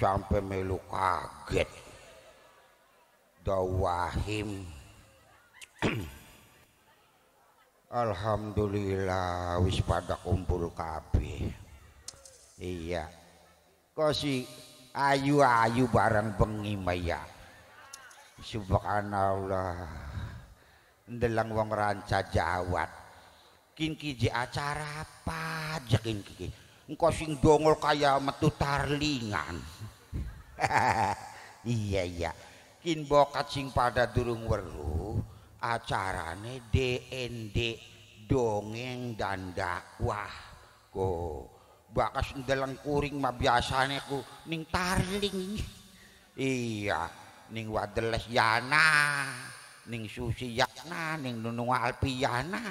sampai melu kaget dawahim Alhamdulillah wis pada kumpul kabeh iya kosi ayu-ayu barang bengi maya subhanallah ndelang wong ranca jawat kinki je acara apa aja kinki engko sing dongol kaya metu tarlingan iya iya kin bokat sing pada durung weru acarane DND dongeng dan dakwah kok bakas ndeleng kuring mah biasane ku ning tarling iya ning wadeles yana ning susi yana ning nunung alpiana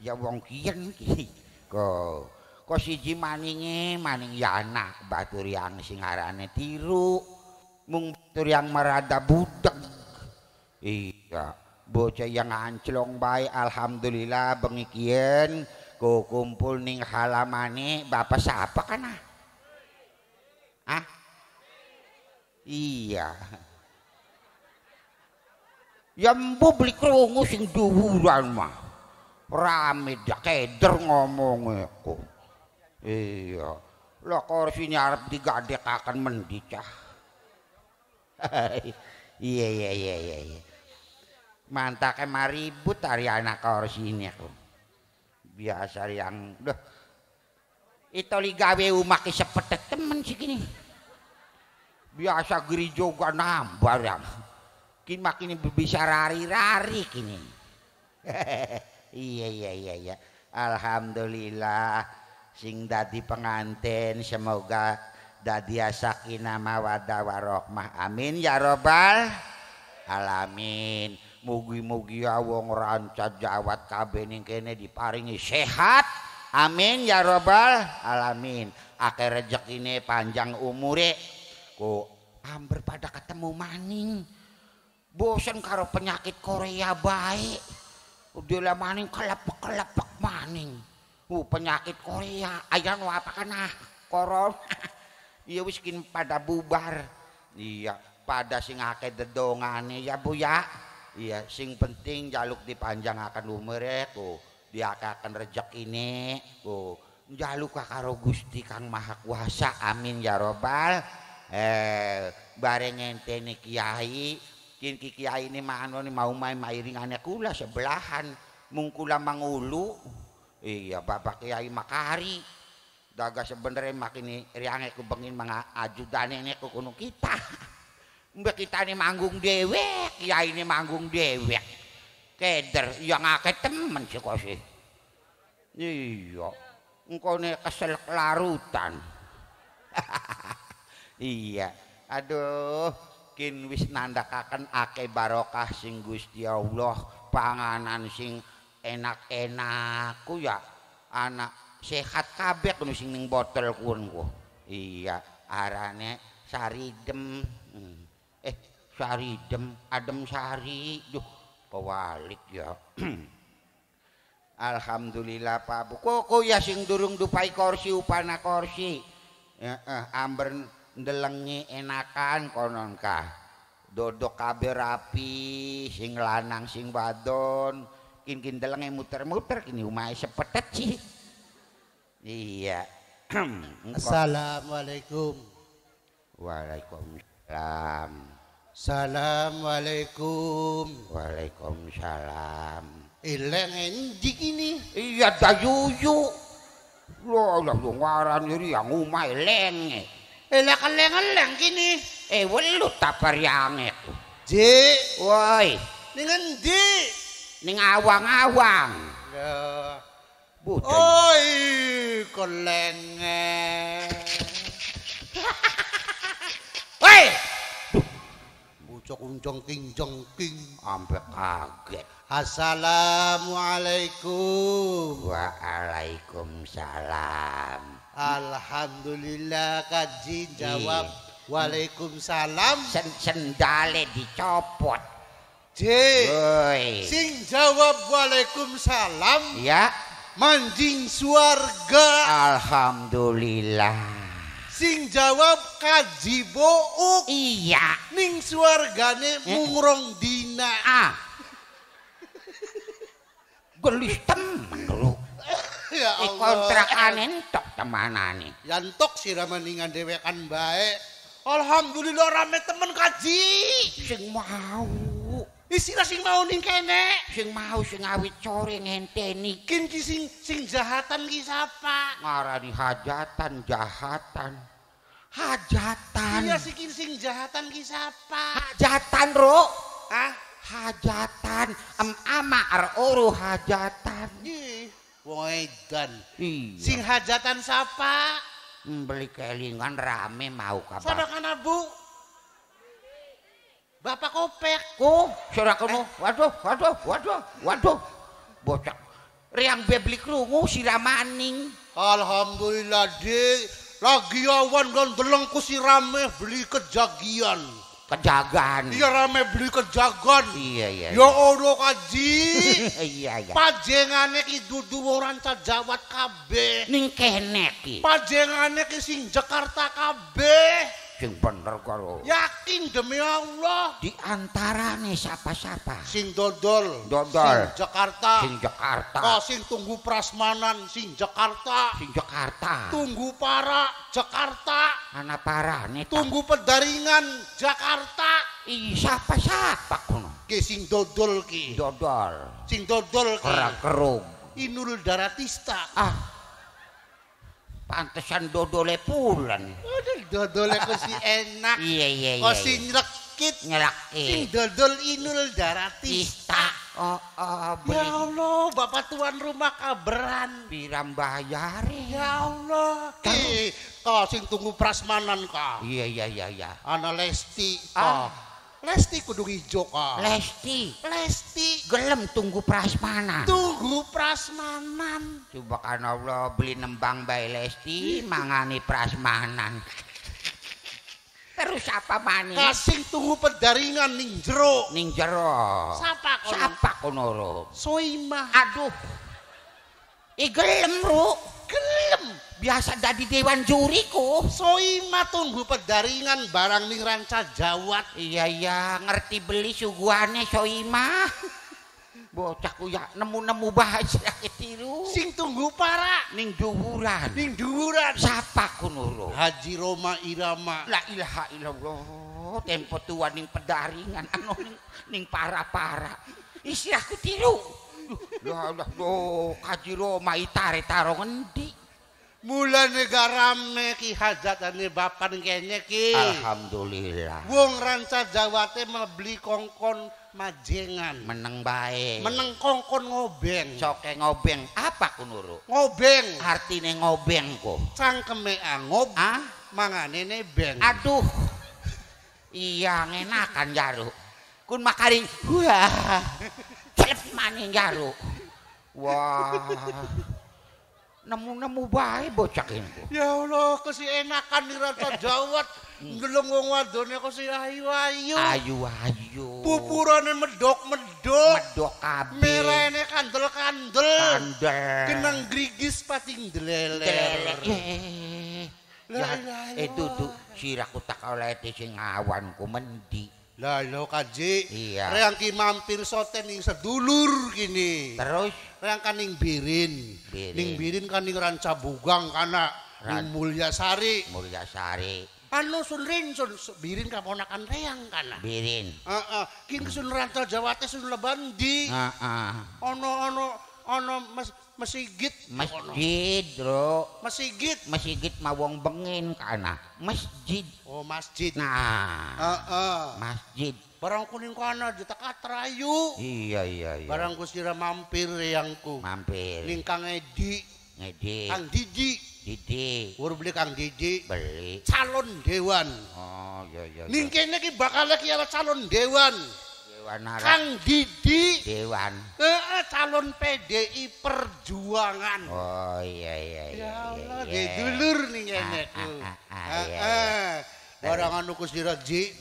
ya wong kian ki kok siji maninge maning yana batur yang sing arane tiruk mung yang merada budak iya bocah yang anclong baik alhamdulillah bengikian ku kumpul ning halamane bapak siapa kan ah ah iya yang publik kerungu sing duhuran mah rame dia keder ngomong aku iya lo kursinya arep digadek akan mendicah iya iya iya iya iya mantaknya maribut hari anak harus ini aku biasa yang udah itu ligawe umak teman temen gini biasa geri juga nambah ya kini makin bisa rari-rari kini iya iya iya iya alhamdulillah sing dadi pengantin semoga dadia sakinah mawaddah warohmah amin ya robbal alamin mugi-mugi awong ya rancat jawat kabeh kene diparingi sehat amin ya robbal alamin akhir ini panjang umure ku amber pada ketemu maning bosen karo penyakit Korea baik udah maning kelepek-kelepek maning uh, penyakit Korea ayam apa kena ah, korona Iya wiskin pada bubar iya pada sing akeh dedongane ya Bu ya iya sing penting jaluk dipanjang akan umur ya, umure ku rejek ini, ku jaluk karo Gusti Kang Maha Kuasa amin ya robbal eh bareng entene kiai kin kiai ini makan mau main mairingane kula sebelahan mungkula mangulu iya bapak kiai makari kagak sebenernya makin ini riangnya kebengin mga ajudan ini kita mbak kita ini manggung dewek ya ini manggung dewek keder yang ngake temen sih kok sih iya engkau ini kesel larutan iya aduh kin wis nandakaken ake barokah sing Gusti Allah panganan sing enak-enak ku ya anak sehat kabeh kono sing ning botol kuwon Iya, arane saridem. Hmm. Eh, saridem, adem sari. Duh, pewalik ya. Alhamdulillah Pak Bu. Kok ya sing durung dupai kursi upana kursi. Ya, eh, amber ndelengi enakan konon kah. Dodok kabeh rapi, sing lanang sing wadon. Kin-kin muter-muter kini umai sepetet sih. Iya. Assalamualaikum. Waalaikumsalam. Assalamualaikum. Waalaikumsalam. Ileng enji ini. Iya tak yuyu. Lo lo lo ngaran diri yang umai ileng. Ileng ileng ileng kini. Eh welu tapar yang itu. Ji. Woi. Ningen di. Ning awang awang. Ya. kuda. Oi, kelenge. Hei! Bucok uncong kinjong king ampe kaget. Assalamualaikum. Waalaikumsalam. Alhamdulillah kaji jawab. Waalaikumsalam. Sen Sendale dicopot. Jee, sing jawab waalaikumsalam. Ya. manjing suarga Alhamdulillah sing jawab kaji bouk iya ning suargane eh. mungrong dina ah gelis temen lu ya eh, Allah dikontrakan entok temanane ya entok siraman ingan dewekan baik Alhamdulillah rame temen kaji sing mau Istilah sing mau ning kene, sing mau sing awit core ngenteni. Kin ki sing sing jahatan ki sapa? Ngarani hajatan jahatan. Hajatan. Iya sing sing jahatan ki sapa? Hajatan, roh, Hah? Hajatan. Em ama ar uru hajatan. Ih, wong edan. Iya. Sing hajatan sapa? Beli kelingan rame mau kabar. Sana kana, Bu? Bapak kopek. Oh, suara eh, Waduh, waduh, waduh, waduh. Bocak. Riang bebeli krungu siramaning. Alhamdulillah, Dik. Lagi awan kan belengku si rame beli kejagian. Kejagan. Iya rame beli kejagan. Iya, iya. Ya Allah, Kaji. iya, iya. Pajengane ki dudu woran jawat kabeh. Ning kene ki. Pajengane ki sing Jakarta kabeh. sing bener karo yakin demi Allah di antarane siapa-siapa sing dodol sing Jakarta sing Jakarta oh, sing tunggu prasmanan sing Jakarta sing Jakarta tunggu para Jakarta ana parane tunggu pendaringan Jakarta iki siapa-siapa kono ki sing dodol ki dodol sing dodol ki kerung inul daratista ah, pantesan dodole pulan dodole ku si enak iya iya iya si nyelekit nyelekit si dodol inul darati Istak. oh oh ya Allah bapak tuan rumah kabran piram bayari ya Allah eh, kau sing tunggu prasmanan kau iya iya iya iya ana lesti oh. Lesti kudu ijo kah? Lesti. Lesti. Gelem tunggu prasmanan. Tunggu prasmanan. Coba kan Allah beli nembang bayi Lesti, mangani prasmanan. Terus apa mani? Kasing tunggu pendaringan ning jero. Ning jero. Sapa kono? Sapa kono? Soimah. Aduh. Igelem ru. Gelem. Biasa jadi dewan juriku. Soima tunggu pedaringan barang ning ranca jawat. Iya iya ngerti beli suguhane Soima. bocahku ya nemu-nemu bahasa tiru sing tunggu para ning dhuwuran ning dhuwuran sapa kuno Haji Roma Irama la ilaha illallah tempo tua ning pedaringan anu ning para-para isi aku tiru Lah lah to oh, kajiro mai tare taro ngendi? Mula negarame Ki Hajatane bapan kene ki. Alhamdulillah. Wong ranca Jawate mebeli kongkon majengan. Meneng bae. Meneng kongkon ngobeng. Coke ngobeng. Apa ku nuru? Ngobeng. Artine ngobeng ku. Cangkeme angob. Ah? Mangane ne beng. Aduh. Iya ngenakan jaruk. Kun makari. Wah. mangi nyaruk. Wah. Nemu-nemu wae bocak ini. Ya Allah, kesi enakan di rata jawat. Gelung wong wadone kesi ayu-ayu. Ayu-ayu. Pupurane medok-medok. Medok kabeh. Merah kandel-kandel. Kandel. Kenang grigis pati deleler. Deleler. Ya, itu tuh tak oleh di sing awanku mendi. Lah lo kanji, iya. reang ki mampir soten ning sedulur gini. Terus? Reang kan ning birin. birin. Ning birin kan ning ranca bugang kana. Ran ning mulia sari. Mulia sari. Anu sun rin, sun birin kaponakan reang kana. Birin. Iya, uh, uh. king sun ranca jawate sun lebandi. Iya, uh, ana masjid masjid bro masjid masjid mah wong bengin kana masjid oh masjid nah heeh masjid barang kuning kana diteka terayu iya iya iya barang kusira mampir yangku mampir ning kang edi ngedi didi didi beli kang didi beli calon dewan oh iya iya ning kene ki bakal lagi calon dewan Dewan Arab. Kang Didi Dewan. Heeh, calon PDI Perjuangan. Oh iya iya iya. Ya iya, Allah, iya, dulur nih ya ku. Ah, ah, eh iya, iya. barang nuku sira Ji.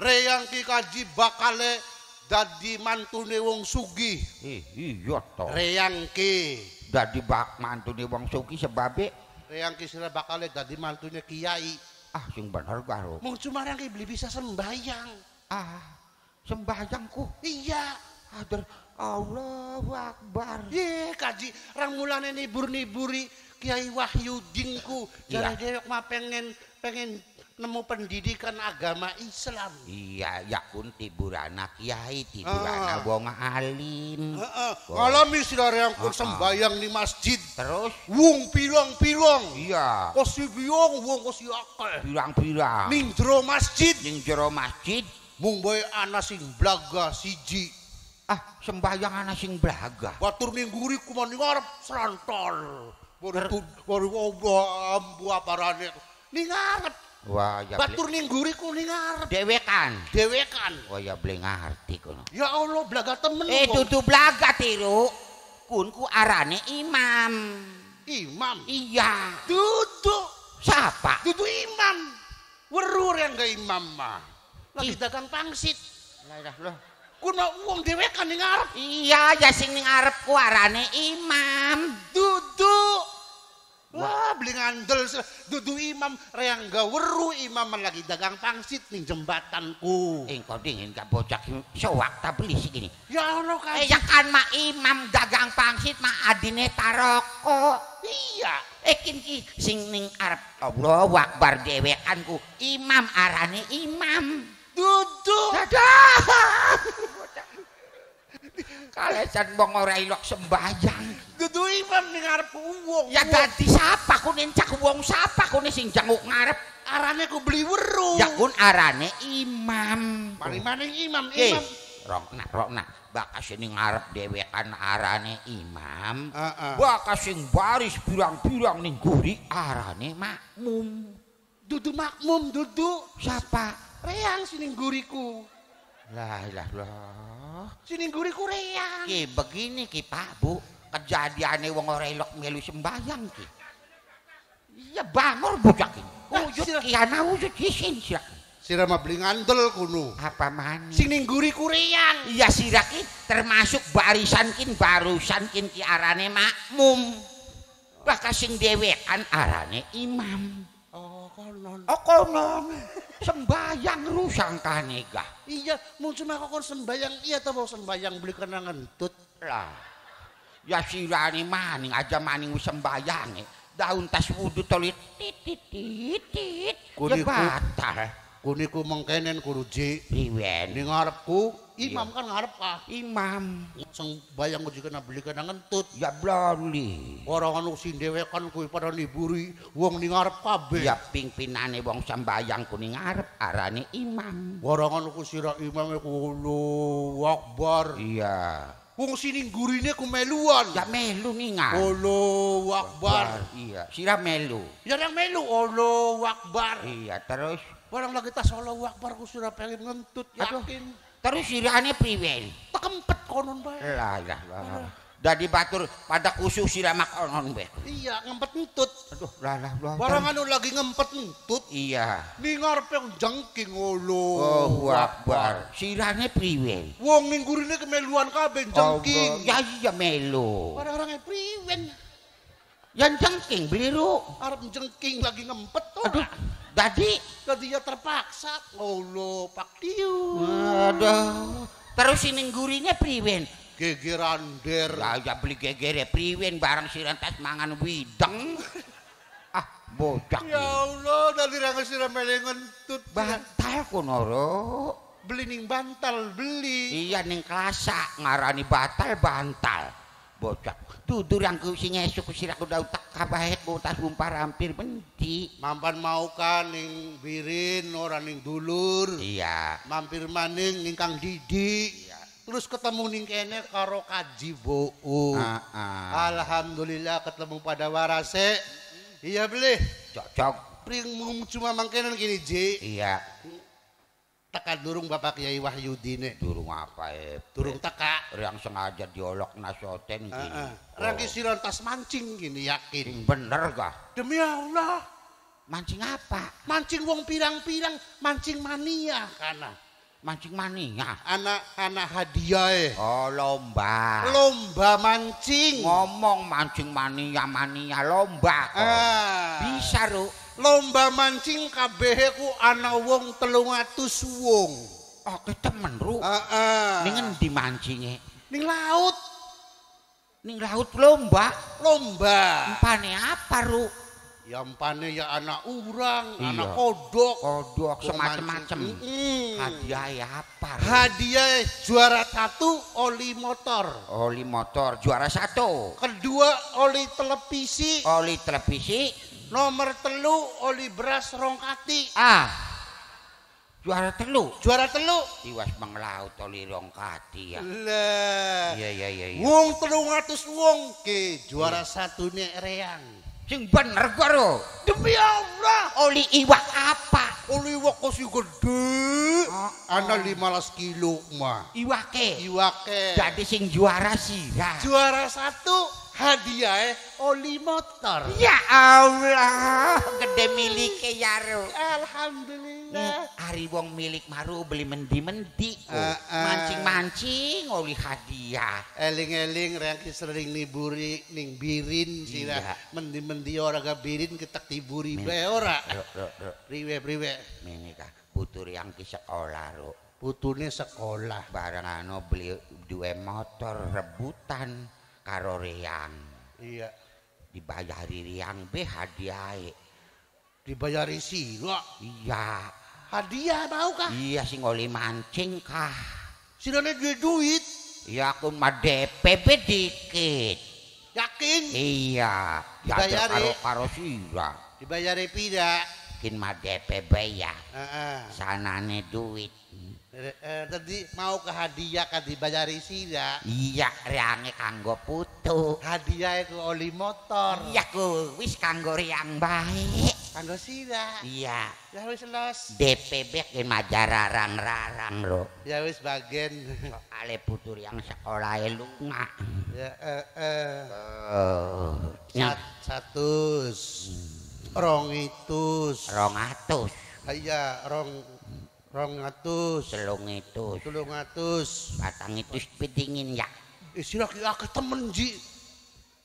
Reyang ki kaji bakale dadi mantune wong Sugi. iya to. Reyang ki dadi bak mantune wong Sugi sebabe Reyang ki sira bakale dadi mantune kiai. Ah, sing bener baru Mung cuma ki beli bisa sembayang. Ah sembahyangku iya hadir Allahu Akbar iya kaji orang mulanya nibur-niburi Kiai Wahyu dingku iya. jadi dia mah pengen pengen nemu pendidikan agama Islam. Iya, ya tibur anak kiai, tiburana ah. uh. wong alim. kalau Uh, uh. Alami yang uh, uh. di masjid. Terus wong pirang-pirang. Iya. Kosi biong wong kosi akal Pirang-pirang. Ning masjid. Ning masjid. Bung wae ana sing blaga siji ah sembahyang ana sing blaga watur minggu riku meneng arep srantol waru ampu aparane ning arep wah ya watur batur ningguri ning arep dewekan dewekan oh ya bleng ngerti kono ya Allah blaga temen eh dudu blaga tiru kunku arane imam imam iya dudu siapa dudu imam weru yang gak imam mah lagi dagang pangsit lah lah loh kuna uang dewekan kan ning ngarep iya ya sing ning arep ku arane imam dudu wah beli ngandel dudu imam reang gaweru imam lagi dagang pangsit ning jembatanku engko dingin gak bocah sowak ta beli segini ya ono kan ya kan mak imam dagang pangsit mak adine taroko iya eh kinki, sing ning arep Allahu akbar dewekanku. imam arane imam Duduk. Dadah. Kalesan wong ora ilok sembahyang. Dudu imam ning ngarep wong. Ya dadi sapa ku nincak wong sapa ku sing jenguk ngarep. Arane ku beli weru. Ya kun arane imam. Mari maning imam, imam. Rokna, rokna. Bakas ini ngarep dewekan arane imam. Uh -uh. Bakas yang baris birang-birang nih guri arane makmum. Dudu makmum, dudu. siapa Reang sini guriku. Lah lah, lah. Sini guriku reang. Ki begini ki Pak Bu, kejadiane wong ora elok melu sembayang ki. Iya bangor bocah ah, ki. Wujud ki ana wujud isin sira. Sira beli ngandel kuno. Apa mana? Sini ning guriku reang. Iya sirak termasuk barisan kin barusan kin ki arane makmum. Lah kasing arane imam. Oh konon. Oh konon sembayang rusang kanega. Iya, mau cuma kok sembayang iya atau mau sembayang beli kena ngentut lah. Ya silani maning aja maning sembayang e. daun tas tolit titit titit. Ya batal. Kuniku mengkenen kuruji. Iwen. Ini ngarepku. Imam kan ngarep kah? Imam. Langsung bayang uji kena beli kena ngentut. Ya beli. Orang anu sindewe kan kui pada niburi. Wong ini ngarep kabe. Ya pingpinane wong sambayang ku ini ngarep. Arane imam. Orang KU kusira imam ya e kulu wakbar. Iya. Wong sini gurine ku meluan. Ya melu nih ngan. Olo wakbar. Iya. Sira melu. Ya yang melu. Olo wakbar. Iya terus. Barang lagi tas Allahu Akbar ku sudah pengen ngentut yakin. Aduh, terus sirahane piwe? Tekempet konon bae. Lah lah. Dadi batur pada khusus sirah mak konon Iya, ngempet ngentut. Aduh, lah lah. Barang anu lagi ngempet ngentut. Iya. Ning ngarepe jengking ngono. Allahu Akbar. Sirahane piwe? Wong ning gurine kemeluan kabeh jengking. Ya iya melu. Barang-barang e piwe? Yang jengking, biru. Arep jengking lagi ngempet tuh. Aduh. jadi ke terpaksa, terpaksa ngolo pak tiu waduh terus ini gurinya priwen gegeran der lah ya beli geger priwen barang siran tas mangan widang, ah bodak ya Allah dari rangan siram melengkon tut bantal konoro beli ning bantal beli iya ning kelasa ngarani batal bantal bocah dudur yang ku sing esuk ku sirak udah utak kabahe ku tas bumpar hampir benci mampan mau kan ning birin ora ning dulur iya mampir maning ning kang didi iya terus ketemu ning kene karo kaji bu alhamdulillah ketemu pada warase iya beli cocok pring cuma mangkene gini ji iya teka durung bapak kiai wahyudi durung apa ya durung teka yang sengaja diolok nasoten gini lagi uh, uh. oh. mancing gini yakin bener gak demi Allah mancing apa mancing wong pirang-pirang mancing mania karena mancing mania anak-anak hadiah eh. oh lomba lomba mancing ngomong mancing mania mania lomba kok ah. bisa ru lomba mancing kabeh ku ana wong 300 wong oh ketemen ru heeh ah, ah. ning endi mancinge ning laut ning laut lomba lomba umpane apa ru yang pane ya anak urang, iya. anak kodok, kodok semacam-macam. Hadiah ya apa? Hadiah juara satu oli motor. Oli motor juara satu. Kedua oli televisi. Oli televisi. Nomor telu oli beras rongkati. Ah. Juara telu. Juara telu. Iwas menglaut oli rongkati ya. Lah. Iya iya iya. iya. Wong ngatus wong ke juara hmm. Iya. satunya reang. sing bener karo demi Allah oli iwak apa oli iwak kok sing gede uh, ana 15 kilo mah iwake iwake dadi sing juara sih juara satu hadiah e oli motor. Ya Allah, gede milik e Yaro. Alhamdulillah. Hmm, hari wong milik maru beli mendi-mendi. Ah, ah. Mancing-mancing oli hadiah. Eling-eling reaksi sering niburi ning birin sira. Mendi-mendi ora ga birin ketek diburi bae ora. Riwe-riwe. Mene ka butur yang ki sekolah, Ruk. Butune sekolah. Barang ano beli dua motor rebutan. karo Riang. Iya. Dibayari Riang be hadiahe. Dibayari singa. Iya. Hadiah mau kah? Iya sih li mancing kah. Sinane duwe duit. Iya aku mah DP be dikit. Yakin? Iya. Dibayari ya, karo karo Dibayari pira? miskin mah DP bayar uh, nih duit eh, tadi mau ke hadiah kan dibayari sida iya riangnya kanggo putu hadiah itu oli motor iya ku wis kanggo riang baik kanggo sida iya ya wis los DP bayar majara rang rarang lo ya wis bagian ale putu yang sekolah lunga ya eh eh uh, eh. satu, satu. rong itus rong iya rong rong atus telung itus telung batang itus pedingin ya isi eh, laki aku temen ji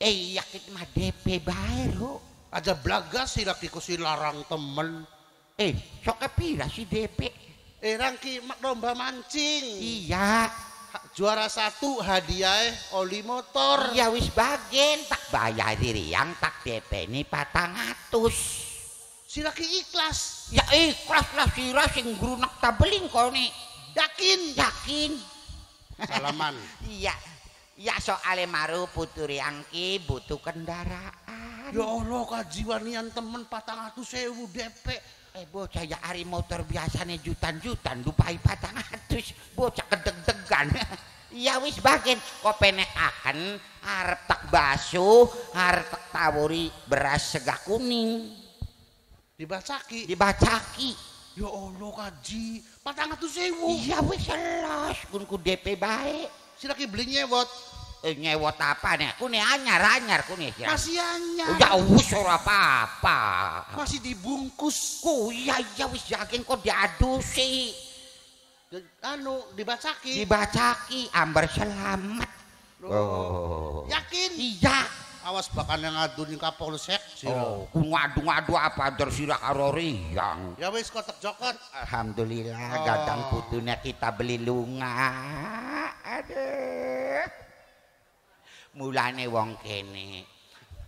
eh iya kita mah DP bayar ho aja blaga, si laki ku si larang temen eh sok pira si DP eh rang mak domba mancing iya juara satu hadiah oli motor ya wis bagian tak bayar diri yang tak DP ini patang atus silaki ikhlas ya ikhlas lah sirah sing grunak tabeling kau nih yakin yakin salaman iya ya soale maru puturi angki butuh kendaraan ya Allah kajiwanian temen patang atus sewu DP Eh bocah ya ari motor biasane jutan-jutan dupai patang atus bocah kedeg-degan. ya wis bagen kopene akan arep tak basuh arep tak tawuri beras segak kuning dibacaki dibacaki ya Allah kaji patang atus sewu iya wis jelas kunku DP baik silaki belinya wot Eh, nyewot apa nih? Aku nih anyar anyar aku nih. Ya. Masih anyar. Udah oh, ya wis ora apa-apa. Masih dibungkus. Ku oh, iya iya wis yakin kok diadu sih. Anu dibacaki. Dibacaki ambar selamat. Oh. Yakin? Iya. Awas bakal yang ngadu nih kapolsek sih. Oh, ku ngadu-ngadu apa der sira karo yang? Ya wis kotak jokot. Alhamdulillah oh. gadang putunya kita beli lunga. Aduh. mulane wong kene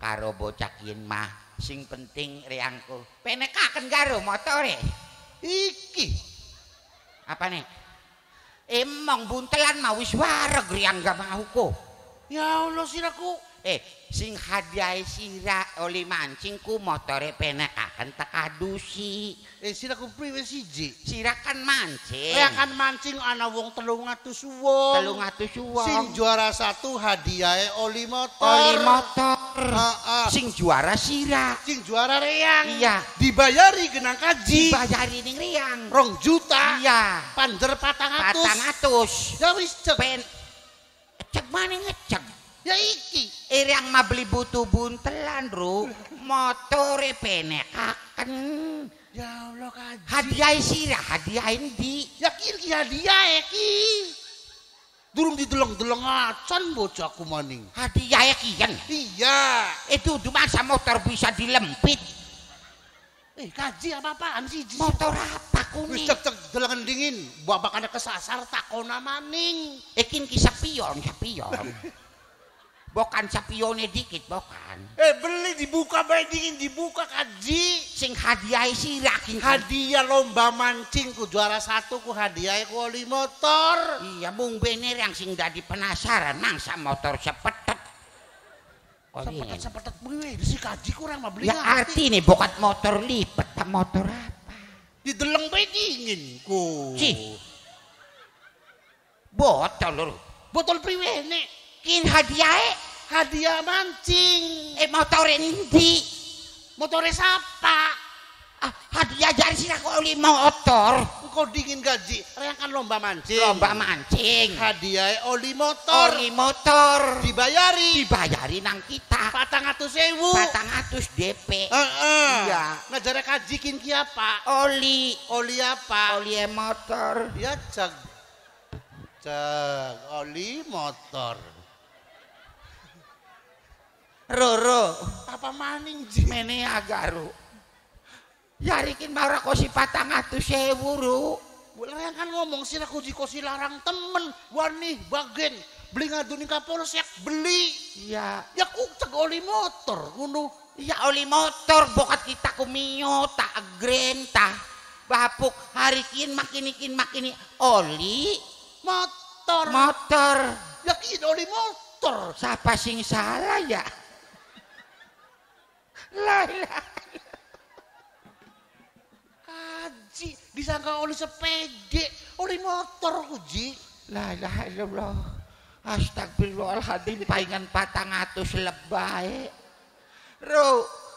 karo bocah yen mah sing penting riangku penekaken karo motore iki apa nih emang buntelan mau wis wareg riang gak mau ya Allah siraku eh sing hadiah sira oli mancing ku motore akan tak adusi eh sira ku priwe siji sira kan mancing oh, ya kan mancing ana wong suwong telung 300 suwong sing juara satu hadiah oli motor oli motor sing juara sira sing juara riang. iya dibayari genang kaji dibayari ning reang rong juta iya panjer patang atus patang atus ya wis cek pen cek mana ngecek Ya iki. yang mah beli butuh buntelan, Ru. Motore akan Ya Allah kaji. Hadiah sirah, hadiah di Ya iki hadiah iki. Ya Durung delong delong acan aku maning. Hadiah iki ya kan Iya. Itu sama motor bisa dilempit. Eh, kaji apa-apaan sih? Motor apa kuning Wis cek delengen dingin, bapak ada kesasar kona maning. ikin kisah pion, ya pion. bukan sapione dikit bukan eh beli dibuka baik dingin dibuka kaji sing hadiah si sira hadiah lomba mancing ku juara satu ku hadiah ku oli motor iya bung bener yang sing dadi penasaran mangsa motor sepetet oh, iya. sepetet sepetet bener si kaji kurang mau beli ya arti nih bokat motor lipat motor apa di dalam baik dingin ku si botol lho botol priwene Kin hadiah eh? Hadiah mancing. Eh motor ini Motor siapa? Ah, hadiah jari sih aku oli motor. Kau dingin gaji, reakan lomba mancing. Lomba mancing. Hadiah oli motor. Oli motor. Dibayari. Dibayari nang kita. Patang atus sewu. Patang atus DP. Uh -uh. Iya. ngajarin kaji kin Oli. Oli apa? Oli motor. dia cek cek oli motor. Roro. Apa maning ji? Mene agaru. Yarikin bara kosi patang atu sewu ru. Bulan kan ngomong sih aku jiko si larang temen. warni bagen. Beli ngadu nih kapolsek. Beli. Iya. Ya cek oli motor. Gunung. Ya oli motor. Bokat kita kumio. Tak agren. Tak bapuk. Harikin makinikin makini. Oli. Motor. Motor. Ya oli motor. Siapa sing salah ya? Kaji disangka oleh sepede, oleh motor kuji. lah ilaha illallah. Astagfirullahaladzim paingan patang atus lebay. Eh. Ruh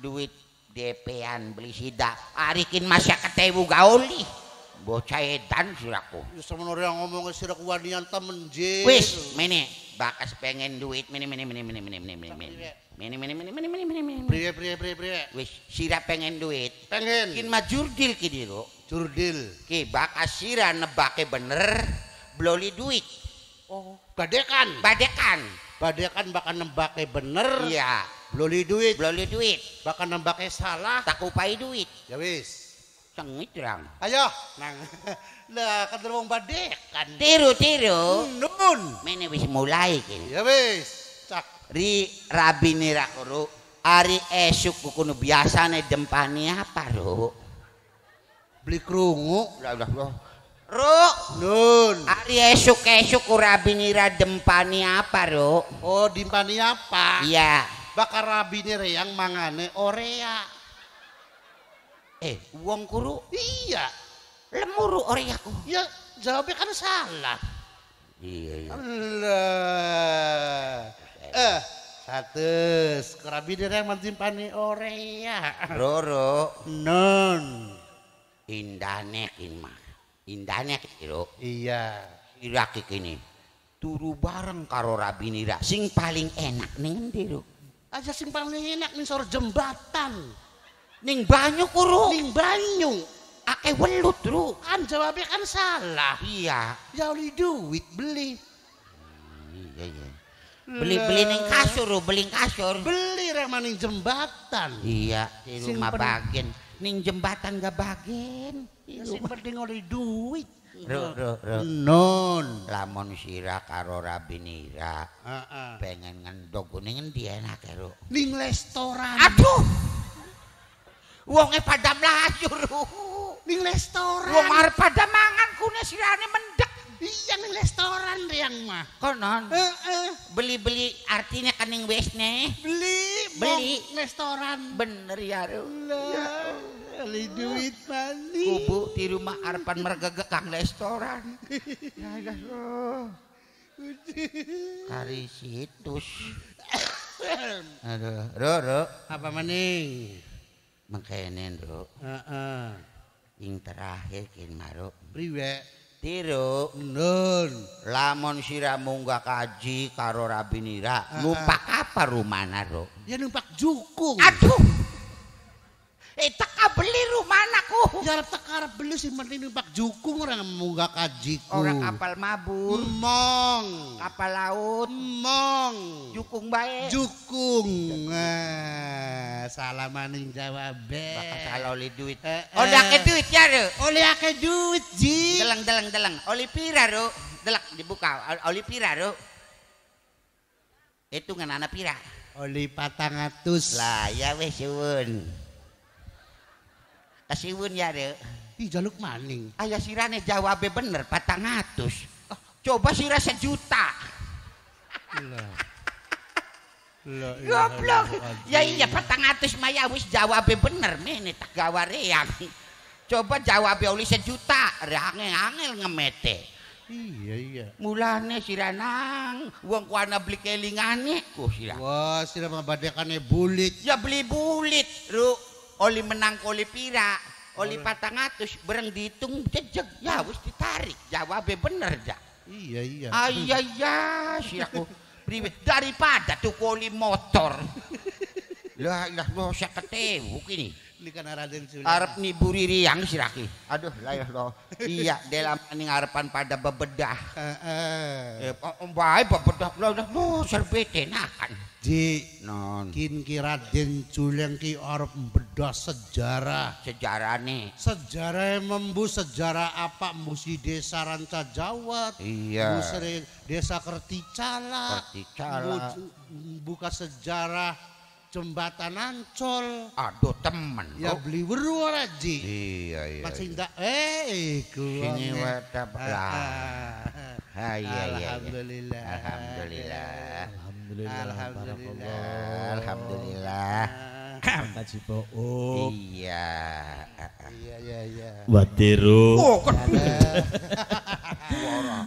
duit depean beli sida arikin masyarakat ketewu gauli bocah edan siraku ya, semenur yang ngomongnya siraku wanian temen jir wis mene bakas pengen duit mene mene mene mene mene mene mene mene mene mene mene mene mene mene priye priye priye priye wis sirak pengen duit pengen kin jurdil ki diru jurdil ki bakas sirak nebake bener beloli duit oh badekan badekan badekan bakal nebake bener iya Loli duit. Loli duit. Bahkan nembaknya salah. tak kupai duit. Ya wis. Cengit Ayo. Nang. La badek badik. tiru tiru Nun. Mene wis mulai kin. Ya wis. Cak. Ri rabi ni rakuru. Ari esuk kukuno biasa nih dempani apa ro? Beli kerungu. Lah lah lah. Ro. Nun. Ari esuk esuk urabinira dempani apa ro? Oh, dempani apa? Iya bakar rabine reyang mangane orea eh uang kuru iya lemuru oreaku ya jawabnya kan salah iya iya Allah eh Satus, reyang yang mantimpani orea. Roro. Non. indahnya in mah. kini lo Iya. Iraki kini. Turu bareng karo nira sing paling enak ning ndi, Aja sing nih enak nih sor jembatan. nih banyu kuru. nih banyu. Ake welut ru. Kan jawabnya kan salah. Iya. Ya oli duit beli. Iya iya. Beli beli nih kasur beli kasur. Beli rema nih jembatan. Iya, di rumah bagian. nih jembatan gak bagian. Ya sing penting oli duit. Ruk, ruk, ruh. Nun. Lamun sira karo rabi nira. Uh, Pengen ngendok ini ngendi enak ya, Ruh. Ning restoran. Aduh! Uangnya pada melayu, Ruh. Ning restoran. Uang harap pada mangan kune sirane mendek. Iya, ning restoran, Riang, mah. Konon. Beli-beli artinya kan ning wesne. Beli. Beli. restoran. Bener ya, ruk. Iya, Allah. Kali duit Bali. Kubu di rumah Arpan mergegek kang restoran. Ya roh. Allah. Kari situs. Aduh, ro ro. Apa maning? Mengkene ro. Heeh. Uh -uh. Ing terakhir kin maruk. Priwe. Tiru. Nun. Lamun sira munggah kaji karo Rabinira. Nira, uh -uh. numpak apa rumana ro? Ya numpak jukung. Aduh. Eh teka beli rumah anakku. Ya teka beli sih mending numpak jukung orang muga kajiku. Orang kapal mabur. Mong. Kapal laut. Mong. Jukung baik. Jukung. Eh, maning jawab be. Bakal oli duit. Eh, eh. ake duit ya, Ru. Oli ake duit, Ji. Delang delang delang. Oli pira, Ru? Delak dibuka. Oli pira, Ru? kan anak pira? Oli patangatus. Lah, ya weh suwun kasihun ya deh. Ih jaluk maning. Ayah sirane jawabe bener patang ratus. Coba Coba sirah sejuta. Iya, Goblok. Ya iya patang ratus maya wis jawabe bener mene tak gawari ya. Coba jawabe oli sejuta. rangel angel ngemete. Iya iya. Mulane sira nang wong kuana beli kelingane ku sira. Wah, sira mabadekane bulit. Ya beli bulit, Ruk oli menang oli pira oli patang atus bereng dihitung jejeg ya wis ditarik jawabnya bener ya. iya iya ayah iya, iya si aku daripada tuh oli motor lah lah lo saya ketemu kini ini kan Raden Sulia Arab niburi riang aduh lah ya lo iya dalam ini harapan pada bebedah eh, oh, oh, baik bebedah lo lo serbetenakan Ji non kin ki den culeng ki arep mbedhos sejarah sejarah nih sejarah membu sejarah apa musi desa Ranca Jawa iya musi desa Kerticala Kerticala buka sejarah jembatan Ancol aduh temen ya beli beru iya iya masih iya. ndak eh iku sini wadah lah ha ah, iya, iya iya alhamdulillah alhamdulillah Alhamdulillah. Alhamdulillah. Alhamdulillah. Kaji Boom. Oh. Iya. Iya iya iya. Watiru. Oh,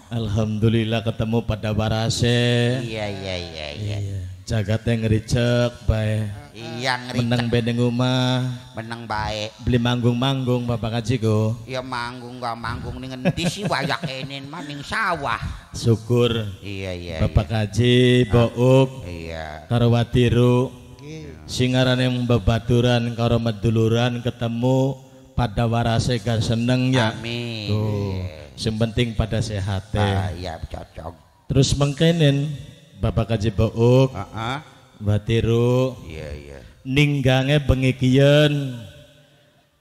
Alhamdulillah ketemu pada Barase. Iya iya iya iya. iya. Jagatnya ngericek baik. Ah. Iya ah. ngeri. Meneng bedeng rumah. Meneng baik. Beli manggung-manggung Bapak kaji Kajiku. Ya manggung gak manggung dengan endi sih wayak enin maning sawah. Syukur. Iya iya. Bapak iya. Kaji, ah, Bouk. Iya. Karawatiru. Iya. Singaran yang bebaturan karo meduluran ketemu pada warase kan seneng ya. Amin. Tuh. Sempenting pada sehat ya. ah, iya cocok. Terus mengkainin Bapak Kaji Bouk. Uh -uh. Batiru. Iya, iya. Ninggange bengi kieu.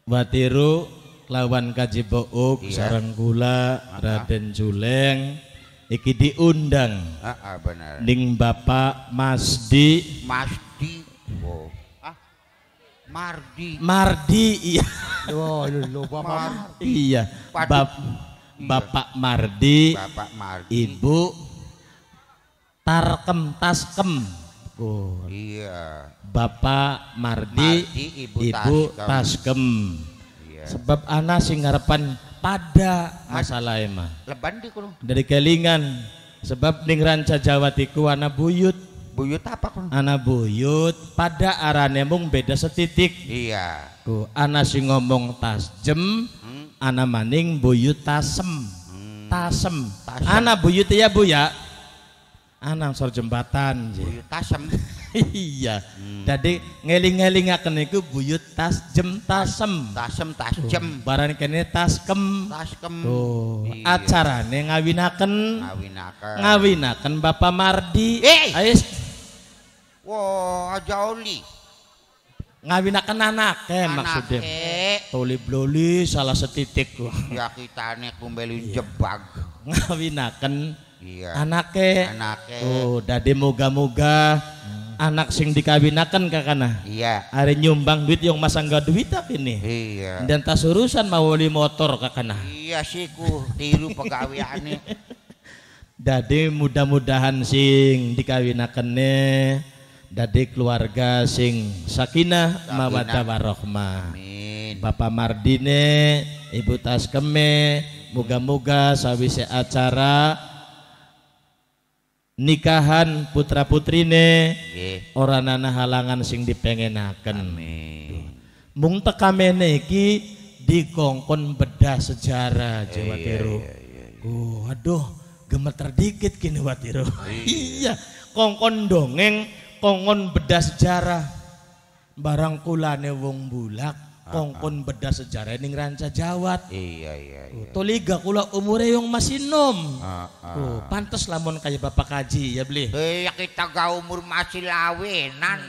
Batiru lawan Kajibouk iya. sareng kula Raden Juleng iki diundang. Heeh, bener. Ning Bapak Masdi. Masdi. Oh. Ah, Mardi. Mardi iya. Oh, lho iya, iya, Bapak Mardi. Iya. Bap iya. Bapak Mardi. Bapak Mardi. Ibu Tarkem Taskem. Taskur. Iya. Bapak Mardi, Mardi Ibu, Ibu Taskem. Taskem. Iya. Sebab anak sing ngarepan pada masalah emang. Leban di kulo. Dari kelingan. Sebab ning ranca Jawa tiku anak buyut. Buyut apa kulo? Anak buyut pada arah mung beda setitik. Iya. Ku anak sing ngomong tasjem, hmm. anak maning buyut tasem. Hmm. Tasem. tasem. Anak buyut ya bu ya anang sor jembatan buyut tasem iya jadi hmm. ngeling-ngeling akan itu buyut tas jem tasem tasem barang kene tas kem tas kem iya. acara, nih ngawinaken ngawinaken ngawinaken Bapak Mardi eh Ais. wow, aja oli ngawinaken anak eh maksudnya tuli bloli salah setitik ya kita nih kumbelin iya. jebak ngawinaken Iya. Anake. Anake. Oh, dade moga-moga hmm. anak sing dikawinakan kakana. Iya. Are nyumbang duit yang masang enggak duit tapi nih. Iya. Dan tas urusan mau beli motor kakana. Iya sih tiru pegaweane. Dadi mudah-mudahan sing dikawinakan nih. Dade keluarga sing sakinah mawaddah warahmah. Amin. Bapak Mardine, Ibu Taskeme, moga-moga sawise acara nikahan putra putrine orang nana halangan sing dipengenaken pengenakan mung tekamene di dikongkon bedah sejarah eh, iya, iya, iya, Jawa Tiru oh aduh gemeter dikit kini Watiru iya kongkon dongeng kongkon bedah sejarah barang kulane wong bulak kongkon beda sejarah ning ranca Jawat. Iya iya. iya. Tuliga kula umure yung masih Uh, uh. Oh, pantes lamun kaya Bapak Kaji ya beli. iya kita ga umur masih lawenan.